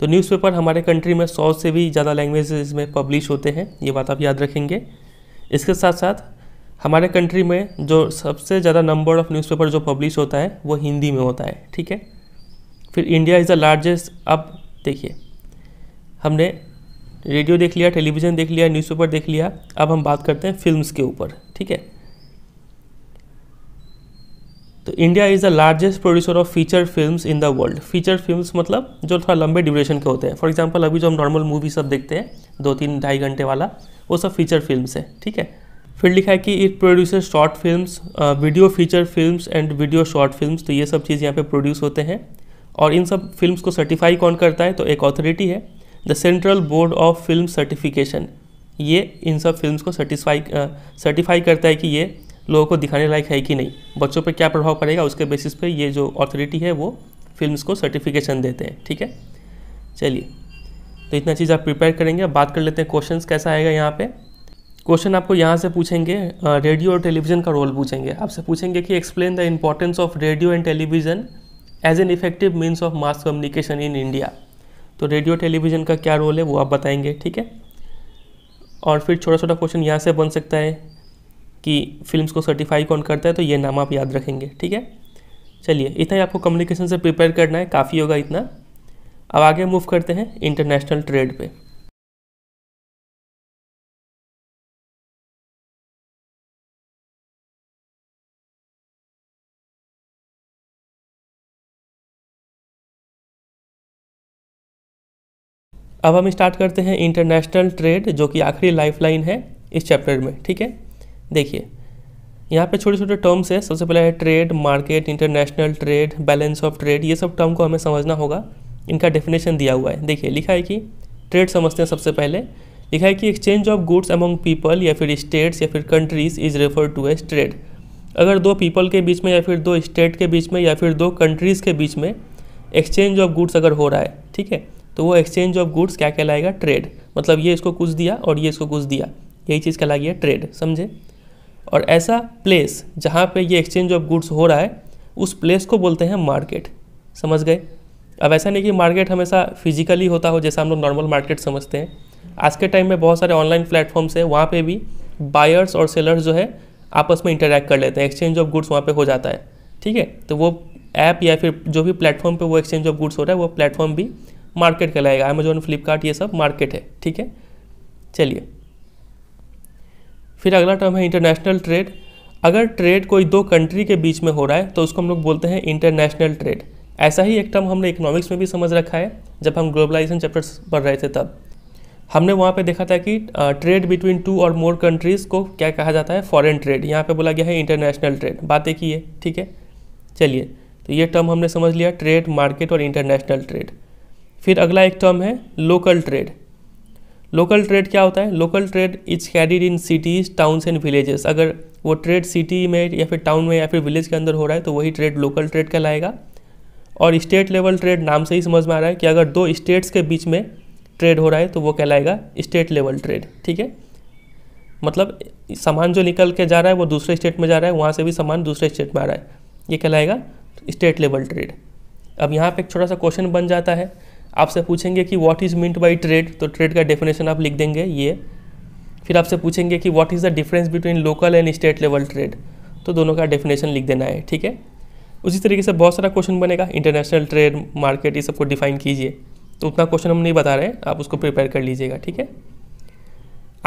तो न्यूज़पेपर हमारे कंट्री में सौ से भी ज़्यादा लैंग्वेजेस में पब्लिश होते हैं ये बात आप याद रखेंगे इसके साथ साथ हमारे कंट्री में जो सबसे ज़्यादा नंबर ऑफ़ न्यूज़पेपर जो पब्लिश होता है वो हिंदी में होता है ठीक है फिर इंडिया इज़ द लार्जेस्ट अब देखिए हमने रेडियो देख लिया टेलीविज़न देख लिया न्यूज़पेपर देख लिया अब हम बात करते हैं फिल्म्स के ऊपर ठीक है तो India is the largest producer of feature films in the world feature films मतलब जो थोड़ा लंबे ड्यूरेशन के होते हैं फॉर एग्जांपल अभी जो हम नॉर्मल मूवी सब देखते हैं दो तीन ढाई घंटे वाला वो सब फीचर फिल्म्स है ठीक है फिर लिखा है कि it producer short films video feature films and video short films तो ये सब चीज़ यहाँ पे प्रोड्यूस होते हैं और इन सब फिल्म्स को सर्टिफाई कौन करता है तो एक ऑथोरिटी है the central board of film certification ये इन सब फिल्म्स को सर्टिफाई सर्टिफाई uh, करता है कि ये लोगों को दिखाने लायक है कि नहीं बच्चों पर क्या प्रभाव पड़ेगा उसके बेसिस पे ये जो ऑथोरिटी है वो फिल्म को सर्टिफिकेशन देते हैं ठीक है चलिए तो इतना चीज़ आप प्रिपेयर करेंगे बात कर लेते हैं क्वेश्चन कैसा आएगा यहाँ पर क्वेश्चन आपको यहाँ से पूछेंगे रेडियो और टेलीविज़न का रोल पूछेंगे आपसे पूछेंगे कि explain the importance of radio and television as an effective means of mass communication in India तो रेडियो टेलीविज़न का क्या रोल है वो आप बताएंगे ठीक है और फिर छोटा छोटा क्वेश्चन यहाँ से बन सकता है कि फिल्म्स को सर्टिफाई कौन करता है तो ये नाम आप याद रखेंगे ठीक है चलिए इतना ही आपको कम्युनिकेशन से प्रिपेयर करना है काफ़ी होगा इतना अब आगे मूव करते हैं इंटरनेशनल ट्रेड पर अब हम स्टार्ट करते हैं इंटरनेशनल ट्रेड जो कि आखिरी लाइफलाइन है इस चैप्टर में ठीक है देखिए यहाँ पे छोटे छोटे टर्म्स है सबसे पहले है trade market international trade balance of trade ये सब टर्म को हमें समझना होगा इनका डेफिनेशन दिया हुआ है देखिए लिखा है कि ट्रेड समझते हैं सबसे पहले लिखा है कि exchange of goods among people या फिर स्टेट्स या फिर countries is refer to as trade अगर दो पीपल के बीच में या फिर दो स्टेट के बीच में या फिर दो कंट्रीज़ के बीच में एक्सचेंज ऑफ गुड्स अगर हो रहा है ठीक है तो वो एक्सचेंज ऑफ गुड्स क्या कहलाएगा ट्रेड मतलब ये इसको कुछ दिया और ये इसको कुछ दिया यही चीज़ कहलाई गया ट्रेड समझे और ऐसा प्लेस जहाँ पे ये एक्सचेंज ऑफ गुड्स हो रहा है उस प्लेस को बोलते हैं मार्केट समझ गए अब ऐसा नहीं कि मार्केट हमेशा फिजिकली होता हो जैसा हम लोग नॉर्मल मार्केट समझते हैं आज के टाइम में बहुत सारे ऑनलाइन प्लेटफॉर्म्स हैं वहाँ पे भी बायर्स और सेलर्स जो है आपस में इंटरेक्ट कर लेते हैं एक्सचेंज ऑफ गुड्स वहाँ पर हो जाता है ठीक है तो वो ऐप या फिर जो भी प्लेटफॉर्म पर वो एक्सचेंज ऑफ गुड्स हो रहा है वो प्लेटफॉर्म भी मार्केट कहलाएगा अमेजोन फ्लिपकार्ट ये सब मार्केट है ठीक है चलिए फिर अगला टर्म है इंटरनेशनल ट्रेड अगर ट्रेड कोई दो कंट्री के बीच में हो रहा है तो उसको हम लोग बोलते हैं इंटरनेशनल ट्रेड ऐसा ही एक टर्म हमने इकोनॉमिक्स में भी समझ रखा है जब हम ग्लोबलाइजेशन चैप्टर्स पढ़ रहे थे तब हमने वहाँ पे देखा था कि ट्रेड बिटवीन टू और मोर कंट्रीज़ को क्या कहा जाता है फॉरेन ट्रेड यहाँ पे बोला गया है इंटरनेशनल ट्रेड बातें की है ठीक है चलिए तो ये टर्म हमने समझ लिया ट्रेड मार्केट और इंटरनेशनल ट्रेड फिर अगला एक टर्म है लोकल ट्रेड लोकल ट्रेड क्या होता है local trade is carried in cities towns and villages अगर वो ट्रेड सिटी में या फिर टाउन में या फिर विलेज के अंदर हो रहा है तो वही ट्रेड लोकल ट्रेड कहलाएगा और स्टेट लेवल ट्रेड नाम से ही समझ में आ रहा है कि अगर दो स्टेट्स के बीच में ट्रेड हो रहा है तो वो कहलाएगा स्टेट लेवल ट्रेड ठीक है मतलब सामान जो निकल के जा रहा है वो दूसरे स्टेट में जा रहा है वहाँ से भी सामान दूसरे स्टेट में आ रहा है ये कहलाएगा स्टेट लेवल ट्रेड अब यहाँ पे एक छोटा सा क्वेश्चन बन जाता है आपसे पूछेंगे कि what is meant by trade तो ट्रेड का डेफिनेशन आप लिख देंगे ये फिर आपसे पूछेंगे कि what is the difference between local and state level trade तो दोनों का डेफिनेशन लिख देना है ठीक है उसी तरीके से बहुत सारा क्वेश्चन बनेगा इंटरनेशनल ट्रेड मार्केट ये सबको डिफाइन कीजिए तो उतना क्वेश्चन हम नहीं बता रहे हैं आप उसको प्रिपेयर कर लीजिएगा ठीक है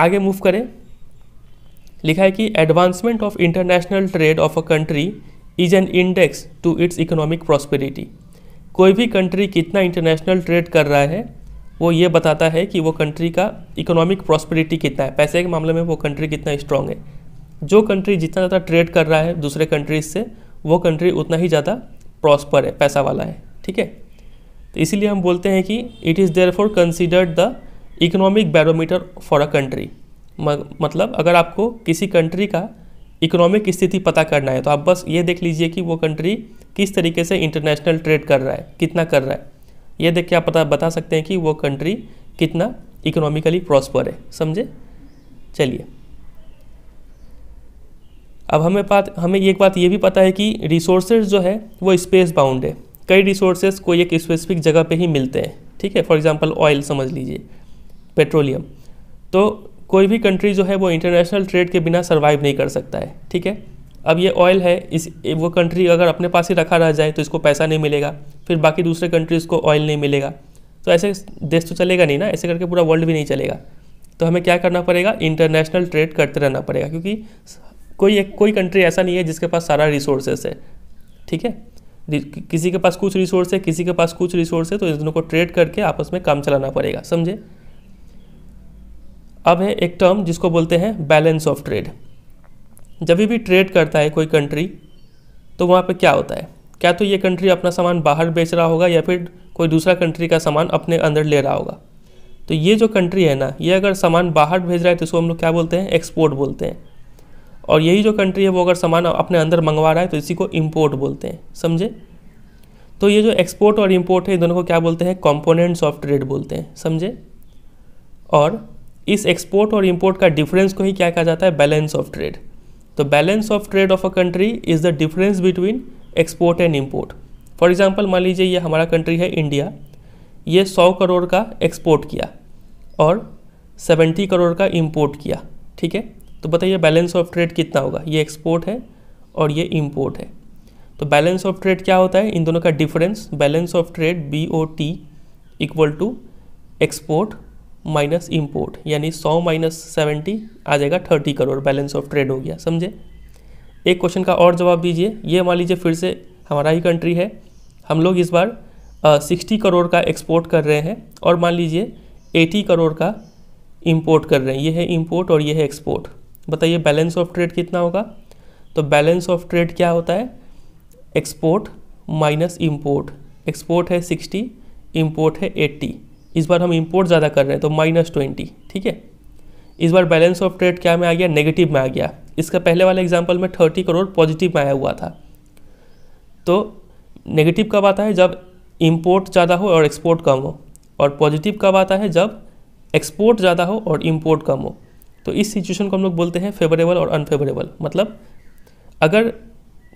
आगे मूव करें लिखा है कि advancement of international trade of a country is an index to its economic prosperity कोई भी कंट्री कितना इंटरनेशनल ट्रेड कर रहा है वो ये बताता है कि वो कंट्री का इकोनॉमिक प्रॉस्पेरिटी कितना है पैसे के मामले में वो कंट्री कितना स्ट्रांग है जो कंट्री जितना ज़्यादा ट्रेड कर रहा है दूसरे कंट्रीज से वो कंट्री उतना ही ज़्यादा प्रॉस्पर है पैसा वाला है ठीक है तो इसीलिए हम बोलते हैं कि it is therefore considered the economic barometer for a country मतलब अगर आपको किसी कंट्री का इकोनॉमिक स्थिति पता करना है तो आप बस ये देख लीजिए कि वो कंट्री किस तरीके से इंटरनेशनल ट्रेड कर रहा है कितना कर रहा है ये देख के आप पता बता सकते हैं कि वो कंट्री कितना इकोनॉमिकली प्रॉस्पर है समझे चलिए अब हमें बात हमें एक बात ये भी पता है कि रिसोर्सेज जो है वो स्पेस बाउंड है कई रिसोर्सेज कोई एक स्पेसिफिक जगह पे ही मिलते हैं ठीक है फॉर एग्जांपल ऑयल समझ लीजिए पेट्रोलियम तो कोई भी कंट्री जो है वो इंटरनेशनल ट्रेड के बिना सर्वाइव नहीं कर सकता है ठीक है अब ये ऑयल है इस वो कंट्री अगर अपने पास ही रखा रह जाए तो इसको पैसा नहीं मिलेगा फिर बाकी दूसरे कंट्रीज़ को ऑयल नहीं मिलेगा तो ऐसे देश तो चलेगा नहीं ना ऐसे करके पूरा वर्ल्ड भी नहीं चलेगा तो हमें क्या करना पड़ेगा इंटरनेशनल ट्रेड करते रहना पड़ेगा क्योंकि कोई एक कोई कंट्री ऐसा नहीं है जिसके पास सारा रिसोर्सेस है ठीक है किसी के पास कुछ रिसोर्स है किसी के पास कुछ रिसोर्स है तो इन दोनों को ट्रेड करके आपस में काम चलाना पड़ेगा समझे अब है एक टर्म जिसको बोलते हैं बैलेंस ऑफ ट्रेड जब भी ट्रेड करता है कोई कंट्री तो वहाँ पर क्या होता है क्या तो ये कंट्री अपना सामान बाहर बेच रहा होगा या फिर कोई दूसरा कंट्री का सामान अपने अंदर ले रहा होगा तो ये जो कंट्री है ना ये अगर सामान बाहर भेज रहा है तो इसको हम लोग क्या बोलते हैं एक्सपोर्ट बोलते हैं और यही जो कंट्री है वो अगर सामान अपने अंदर मंगवा रहा है तो इसी को इम्पोर्ट बोलते हैं समझे तो ये जो एक्सपोर्ट और इम्पोर्ट है इन दोनों को क्या बोलते हैं कॉम्पोनेंट्स ऑफ ट्रेड बोलते हैं समझे और इस एक्सपोर्ट और इम्पोर्ट का डिफरेंस को ही क्या कहा जाता है बैलेंस ऑफ ट्रेड तो balance of trade of a country is the difference between export and import for example मान लीजिए ये हमारा कंट्री है इंडिया ये 100 करोड़ का एक्सपोर्ट किया और 70 करोड़ का इम्पोर्ट किया ठीक है तो बताइए बैलेंस ऑफ ट्रेड कितना होगा ये एक्सपोर्ट है और ये इम्पोर्ट है तो बैलेंस ऑफ ट्रेड क्या होता है इन दोनों का difference balance of trade B O T equal to export minus import यानी सौ माइनस सेवेंटी आ जाएगा thirty crore balance of trade हो गया समझे एक क्वेश्चन का और जवाब दीजिए ये मान लीजिए फिर से हमारा ही कंट्री है हम लोग इस बार सिक्सटी करोड़ का एक्सपोर्ट कर रहे हैं और मान लीजिए एटी करोड़ का इम्पोर्ट कर रहे हैं ये है इम्पोर्ट और ये है एक्सपोर्ट बताइए बैलेंस ऑफ ट्रेड कितना होगा तो बैलेंस ऑफ ट्रेड क्या होता है एक्सपोर्ट माइनस इम्पोर्ट एक्सपोर्ट है सिक्सटी इम्पोर्ट है एट्टी इस बार हम इम्पोर्ट ज़्यादा कर रहे हैं तो माइनस ट्वेंटी ठीक है इस बार बैलेंस ऑफ ट्रेड क्या में आ गया नेगेटिव में आ गया इसका पहले वाला एग्जाम्पल में थर्टी करोड़ पॉजिटिव में आया हुआ था तो नेगेटिव कब आता है जब इम्पोर्ट ज़्यादा हो और एक्सपोर्ट कम हो और पॉजिटिव कब आता है जब एक्सपोर्ट ज़्यादा हो और इम्पोर्ट कम हो तो इस सिचुएशन को हम लोग बोलते हैं फेवरेबल और अनफेवरेबल मतलब अगर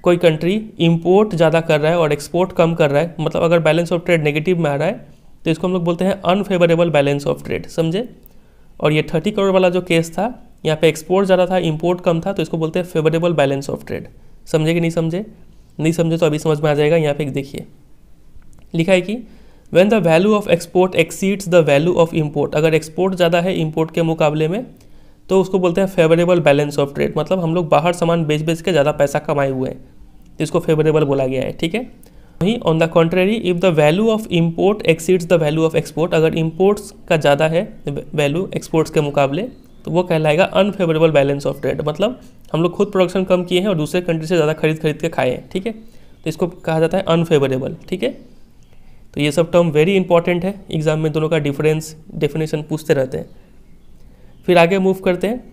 कोई कंट्री इम्पोर्ट ज़्यादा कर रहा है और एक्सपोर्ट कम कर रहा है मतलब अगर बैलेंस ऑफ ट्रेड नेगेटिव में आ रहा है तो इसको हम लोग बोलते हैं अनफेवरेबल बैलेंस ऑफ ट्रेड समझे और ये थर्टी करोड़ वाला जो केस था यहाँ पे एक्सपोर्ट ज़्यादा था इम्पोर्ट कम था तो इसको बोलते हैं फेवरेबल बैलेंस ऑफ ट्रेड समझे कि नहीं समझे नहीं समझे तो अभी समझ में आ जाएगा यहाँ पे देखिए लिखा है कि when the value of export exceeds the value of import अगर एक्सपोर्ट ज़्यादा है इम्पोर्ट के मुकाबले में तो उसको बोलते हैं फेवरेबल बैलेंस ऑफ ट्रेड मतलब हम लोग बाहर सामान बेच बेच के ज़्यादा पैसा कमाए हुए हैं तो इसको फेवरेबल बोला गया है ठीक है वहीं on the contrary if the value of import exceeds the value of export अगर इम्पोर्ट्स का ज़्यादा है वैल्यू एक्सपोर्ट्स के मुकाबले तो वो कहलाएगा अनफेवरेबल बैलेंस ऑफ ट्रेड मतलब हम लोग खुद प्रोडक्शन कम किए हैं और दूसरे कंट्री से ज़्यादा खरीद खरीद के खाए हैं ठीक है तो इसको कहा जाता है अनफेवरेबल ठीक है तो ये सब टर्म वेरी इंपॉर्टेंट है एग्जाम में दोनों का डिफरेंस डेफिनेशन पूछते रहते हैं फिर आगे मूव करते हैं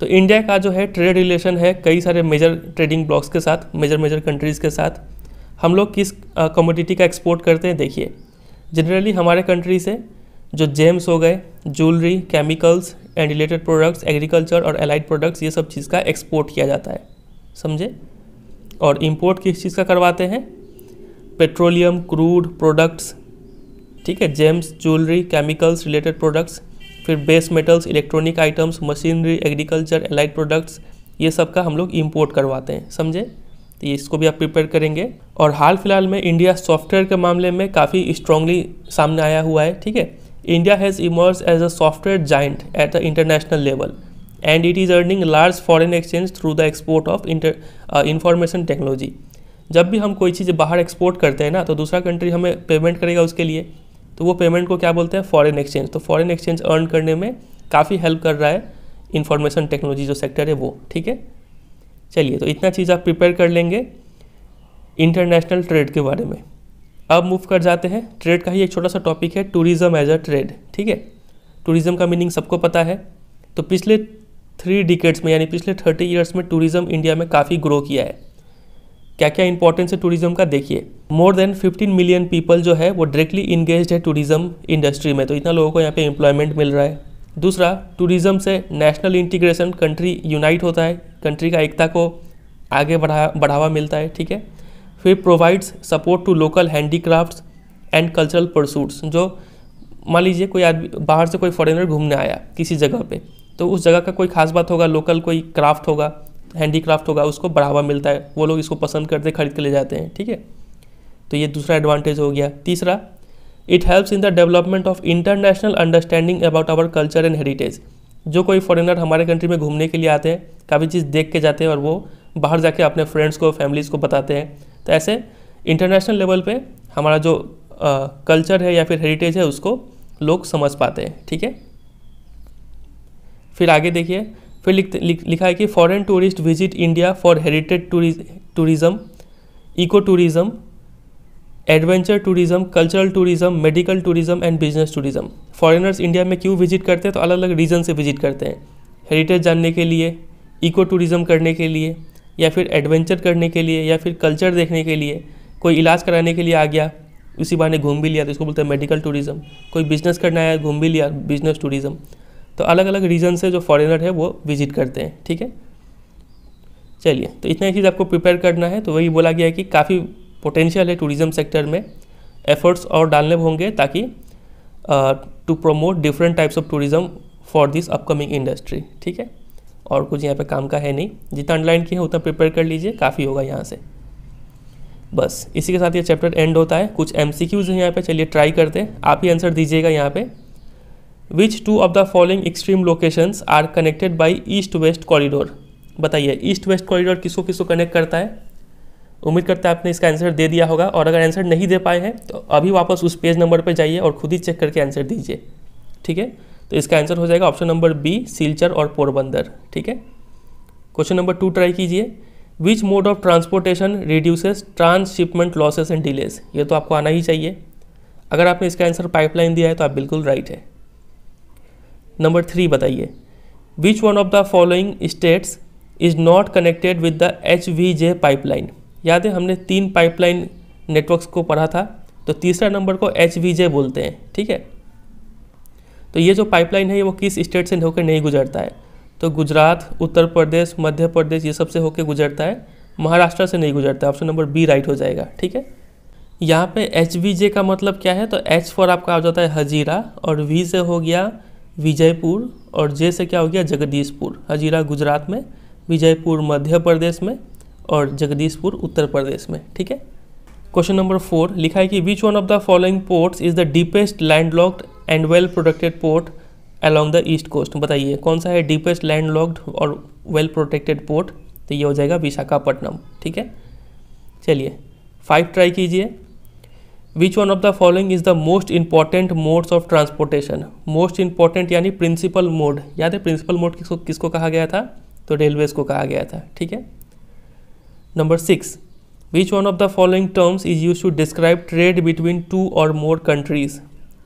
तो इंडिया का जो है ट्रेड रिलेशन है कई सारे मेजर ट्रेडिंग ब्लॉक्स के साथ मेजर मेजर कंट्रीज़ के साथ हम लोग किस कमोडिटी का एक्सपोर्ट करते हैं देखिए जनरली हमारे कंट्री से जो जेम्स हो गए jewellery chemicals and related products agriculture और एलाइड प्रोडक्ट्स ये सब चीज़ का एक्सपोर्ट किया जाता है समझे और इम्पोर्ट किस चीज़ का करवाते हैं पेट्रोलियम क्रूड प्रोडक्ट्स ठीक है gems jewellery chemicals related products फिर base metals electronic items machinery agriculture allied products ये सब का हम लोग इम्पोर्ट करवाते हैं समझे तो ये इसको भी आप प्रिपेयर करेंगे और हाल फिलहाल में इंडिया सॉफ्टवेयर के मामले में काफ़ी स्ट्रांगली सामने आया हुआ है ठीक है India has emerged as a software giant at the international level and it is earning large foreign exchange through the export of inter information technology जब भी हम कोई चीज़ बाहर एक्सपोर्ट करते हैं ना तो दूसरा कंट्री हमें पेमेंट करेगा उसके लिए तो वो पेमेंट को क्या बोलते हैं फॉरेन एक्सचेंज तो फॉरेन एक्सचेंज अर्न करने में काफ़ी हेल्प कर रहा है इंफॉर्मेशन टेक्नोलॉजी जो सेक्टर है वो ठीक है चलिए तो इतना चीज़ आप प्रिपेयर कर लेंगे इंटरनेशनल ट्रेड के बारे में अब मूव कर जाते हैं ट्रेड का ही एक छोटा सा टॉपिक है टूरिज़्म एज अ ट्रेड ठीक है टूरिज़्म का मीनिंग सबको पता है तो पिछले थ्री डिकेट्स में यानी पिछले थर्टी ईयर्स में टूरिज़्म इंडिया में काफ़ी ग्रो किया है क्या क्या इंपॉर्टेंस है टूरिज़्म का देखिए मोर देन 15 मिलियन पीपल जो है वो डायरेक्टली इंगेज है टूरिज़्म इंडस्ट्री में तो इतना लोगों को यहाँ पे एम्प्लॉयमेंट मिल रहा है दूसरा टूरिज़्म से नेशनल इंटीग्रेशन कंट्री यूनाइट होता है कंट्री का एकता को आगे बढ़ा बढ़ावा मिलता है ठीक है फिर provides support to local handicrafts and cultural pursuits जो मान लीजिए कोई आदमी बाहर से कोई फॉरेनर घूमने आया किसी जगह पे तो उस जगह का कोई खास बात होगा लोकल कोई क्राफ्ट होगा हैंडीक्राफ्ट होगा उसको बढ़ावा मिलता है वो लोग इसको पसंद करते खरीद के ले जाते हैं ठीक है तो ये दूसरा एडवांटेज हो गया तीसरा it helps in the development of international understanding about our culture and heritage जो कोई फॉरेनर हमारे कंट्री में घूमने के लिए आते हैं काफ़ी चीज़ देख के जाते हैं और वो बाहर जाके अपने फ्रेंड्स को फैमिलीज़ को बताते हैं तो ऐसे इंटरनेशनल लेवल पे हमारा जो कल्चर है या फिर हेरिटेज है उसको लोग समझ पाते हैं ठीक है फिर आगे देखिए फिर लिख, लिख, लिखा है कि foreign tourist visit India for heritage tourism eco tourism adventure tourism cultural tourism medical tourism and business tourism foreigners India में क्यों विजिट करते हैं तो अलग अलग रीज़न से विजिट करते हैं हेरिटेज जानने के लिए इको टूरिज़्म करने के लिए या फिर एडवेंचर करने के लिए या फिर कल्चर देखने के लिए कोई इलाज कराने के लिए आ गया उसी बहाने घूम भी लिया तो इसको बोलते हैं मेडिकल टूरिज़्म कोई बिजनेस करना आया घूम भी लिया बिजनेस टूरिज़्म तो अलग अलग रीज़न से जो फॉरेनर है वो विजिट करते हैं ठीक है चलिए तो इतना ही चीज़ आपको प्रिपेयर करना है तो वही बोला गया है कि काफ़ी पोटेंशियल है टूरिज़्म सेक्टर में एफर्ट्स और डालने होंगे ताकि to promote different types of tourism for this upcoming industry ठीक है और कुछ यहाँ पे काम का है नहीं जितना अंडरलाइन किया है उतना प्रिपेयर कर लीजिए काफ़ी होगा यहाँ से बस इसी के साथ ये चैप्टर एंड होता है कुछ एम सी क्यूज़ यहाँ पर चलिए ट्राई करते हैं आप ही आंसर दीजिएगा यहाँ पे which two of the following extreme locations are connected by east west corridor बताइए ईस्ट वेस्ट कॉरिडोर किसको किसको कनेक्ट करता है उम्मीद करता है आपने इसका आंसर दे दिया होगा और अगर आंसर नहीं दे पाए हैं तो अभी वापस उस पेज नंबर पर जाइए और खुद ही चेक करके आंसर दीजिए ठीक है तो इसका आंसर हो जाएगा ऑप्शन नंबर बी सिलचर और पोरबंदर ठीक है क्वेश्चन नंबर टू ट्राई कीजिए which mode of transportation reduces transhipment losses and delays ये तो आपको आना ही चाहिए अगर आपने इसका आंसर पाइपलाइन दिया है तो आप बिल्कुल राइट है नंबर थ्री बताइए which one of the following states is not connected with the H V J pipeline याद है हमने तीन पाइपलाइन नेटवर्क्स को पढ़ा था तो तीसरा नंबर को एच बोलते हैं ठीक है तो ये जो पाइपलाइन है वो किस स्टेट से होकर नहीं गुजरता है तो गुजरात उत्तर प्रदेश मध्य प्रदेश ये सब से होकर गुजरता है महाराष्ट्र से नहीं गुजरता ऑप्शन नंबर बी राइट हो जाएगा ठीक है यहाँ पे एच का मतलब क्या है तो एच फॉर आपका आ जाता है हजीरा और वी से हो गया विजयपुर और जे से क्या हो गया जगदीशपुर हजीरा गुजरात में विजयपुर मध्य प्रदेश में और जगदीशपुर उत्तर प्रदेश में ठीक है क्वेश्चन नंबर फोर लिखा है कि which one of the following ports is the deepest land locked and well protected port along the east coast बताइए कौन सा है डीपेस्ट लैंड लॉक्ड और वेल प्रोटेक्टेड पोर्ट तो ये हो जाएगा विशाखापट्टनम ठीक है चलिए फाइव ट्राई कीजिए which one of the following is the most important modes of transportation most important यानी प्रिंसिपल मोड याद है प्रिंसिपल मोड किसको किसको कहा गया था तो रेलवेज को कहा गया था ठीक है Number 6. Which one of the following terms is used to describe trade between two or more countries?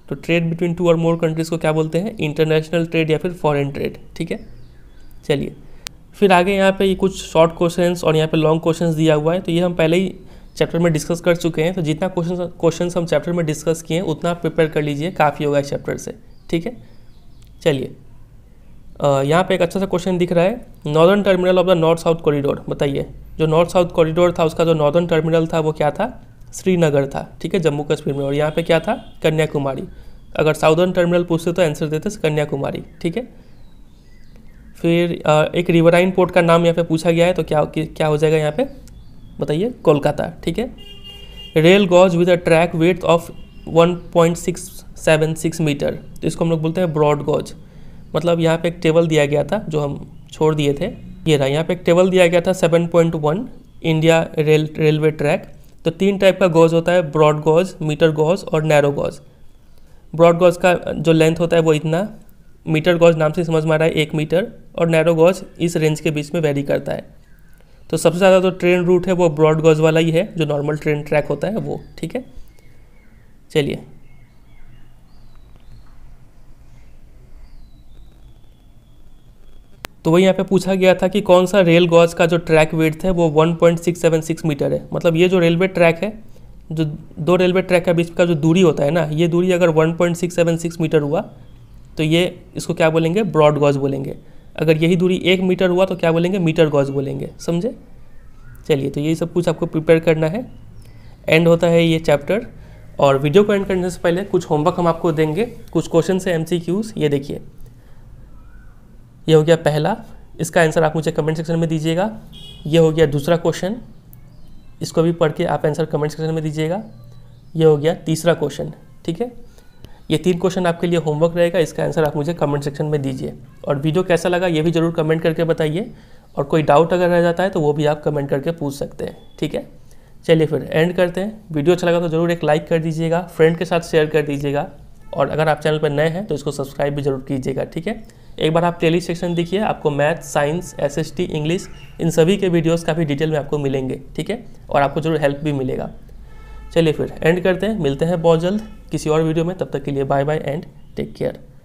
तो ट्रेड बिटवीन टू और मोर कंट्रीज़ को क्या बोलते हैं इंटरनेशनल ट्रेड या फिर फॉरेन ट्रेड ठीक है चलिए फिर आगे यहाँ पे ये कुछ शॉर्ट क्वेश्चंस और यहाँ पे लॉन्ग क्वेश्चंस दिया हुआ है तो ये हम पहले ही चैप्टर में डिस्कस कर चुके हैं तो जितना क्वेश्चन क्वेश्चन हम चैप्टर में डिस्कस किए हैं उतना प्रिपेयर कर लीजिए काफ़ी होगा इस चैप्टर से ठीक है चलिए यहाँ पे एक अच्छा सा क्वेश्चन दिख रहा है northern terminal of the north south corridor बताइए जो नॉर्थ साउथ कॉरिडोर था उसका जो नॉर्दर्न टर्मिनल था वो क्या था श्रीनगर था ठीक है जम्मू कश्मीर में और यहाँ पे क्या था कन्याकुमारी अगर साउदर्न टर्मिनल पूछते तो आंसर देते कन्याकुमारी ठीक है फिर एक रिवराइन पोर्ट का नाम यहाँ पे पूछा गया है तो क्या क्या हो जाएगा यहाँ पे बताइए कोलकाता ठीक है rail gauge with a track width of 1.676 metre तो इसको हम लोग बोलते हैं ब्रॉड गॉज मतलब यहाँ पे एक टेबल दिया गया था जो हम छोड़ दिए थे ये रहा यहाँ पे एक टेबल दिया गया था 7.1 इंडिया रेल रेलवे ट्रैक तो तीन टाइप का गोज़ होता है ब्रॉड गोज़ मीटर गोज़ और नैरो गोज ब्रॉड गोज़ का जो लेंथ होता है वो इतना मीटर गॉज नाम से समझ में आ रहा है एक मीटर और नैरो गोज इस रेंज के बीच में वेरी करता है तो सबसे ज़्यादा जो तो ट्रेन रूट है वो ब्रॉड गोज़ वाला ही है जो नॉर्मल ट्रेन ट्रैक होता है वो ठीक है चलिए तो वही यहाँ पे पूछा गया था कि कौन सा रेल गॉज का जो ट्रैक वेथ है वो 1.676 मीटर है मतलब ये जो रेलवे ट्रैक है जो दो रेलवे ट्रैक के बीच का जो दूरी होता है ना ये दूरी अगर 1.676 मीटर हुआ तो ये इसको क्या बोलेंगे ब्रॉड गॉज बोलेंगे अगर यही दूरी एक मीटर हुआ तो क्या बोलेंगे मीटर गॉज बोलेंगे समझे चलिए तो यही सब कुछ आपको प्रिपेयर करना है एंड होता है ये चैप्टर और वीडियो को एंड करने से पहले कुछ होमवर्क हम आपको देंगे कुछ क्वेश्चन है एम ये देखिए ये हो गया पहला इसका आंसर आप मुझे कमेंट सेक्शन में दीजिएगा ये हो गया दूसरा क्वेश्चन इसको भी पढ़ के आप आंसर कमेंट सेक्शन में दीजिएगा ये हो गया तीसरा क्वेश्चन ठीक है ये तीन क्वेश्चन आपके लिए होमवर्क रहेगा इसका आंसर आप मुझे कमेंट सेक्शन में दीजिए और वीडियो कैसा लगा ये भी ज़रूर कमेंट करके बताइए और कोई डाउट अगर रह जाता है तो वो भी आप कमेंट करके पूछ सकते हैं ठीक है चलिए फिर एंड करते हैं वीडियो अच्छा लगा तो ज़रूर एक लाइक कर दीजिएगा फ्रेंड के साथ शेयर कर दीजिएगा और अगर आप चैनल पर नए हैं तो इसको सब्सक्राइब भी जरूर कीजिएगा ठीक है एक बार आप प्लेलिस्ट सेक्शन देखिए आपको मैथ साइंस एसएसटी इंग्लिश इन सभी के वीडियोस काफ़ी डिटेल में आपको मिलेंगे ठीक है और आपको जरूर हेल्प भी मिलेगा चलिए फिर एंड करते हैं मिलते हैं बहुत जल्द किसी और वीडियो में तब तक के लिए bye bye and take care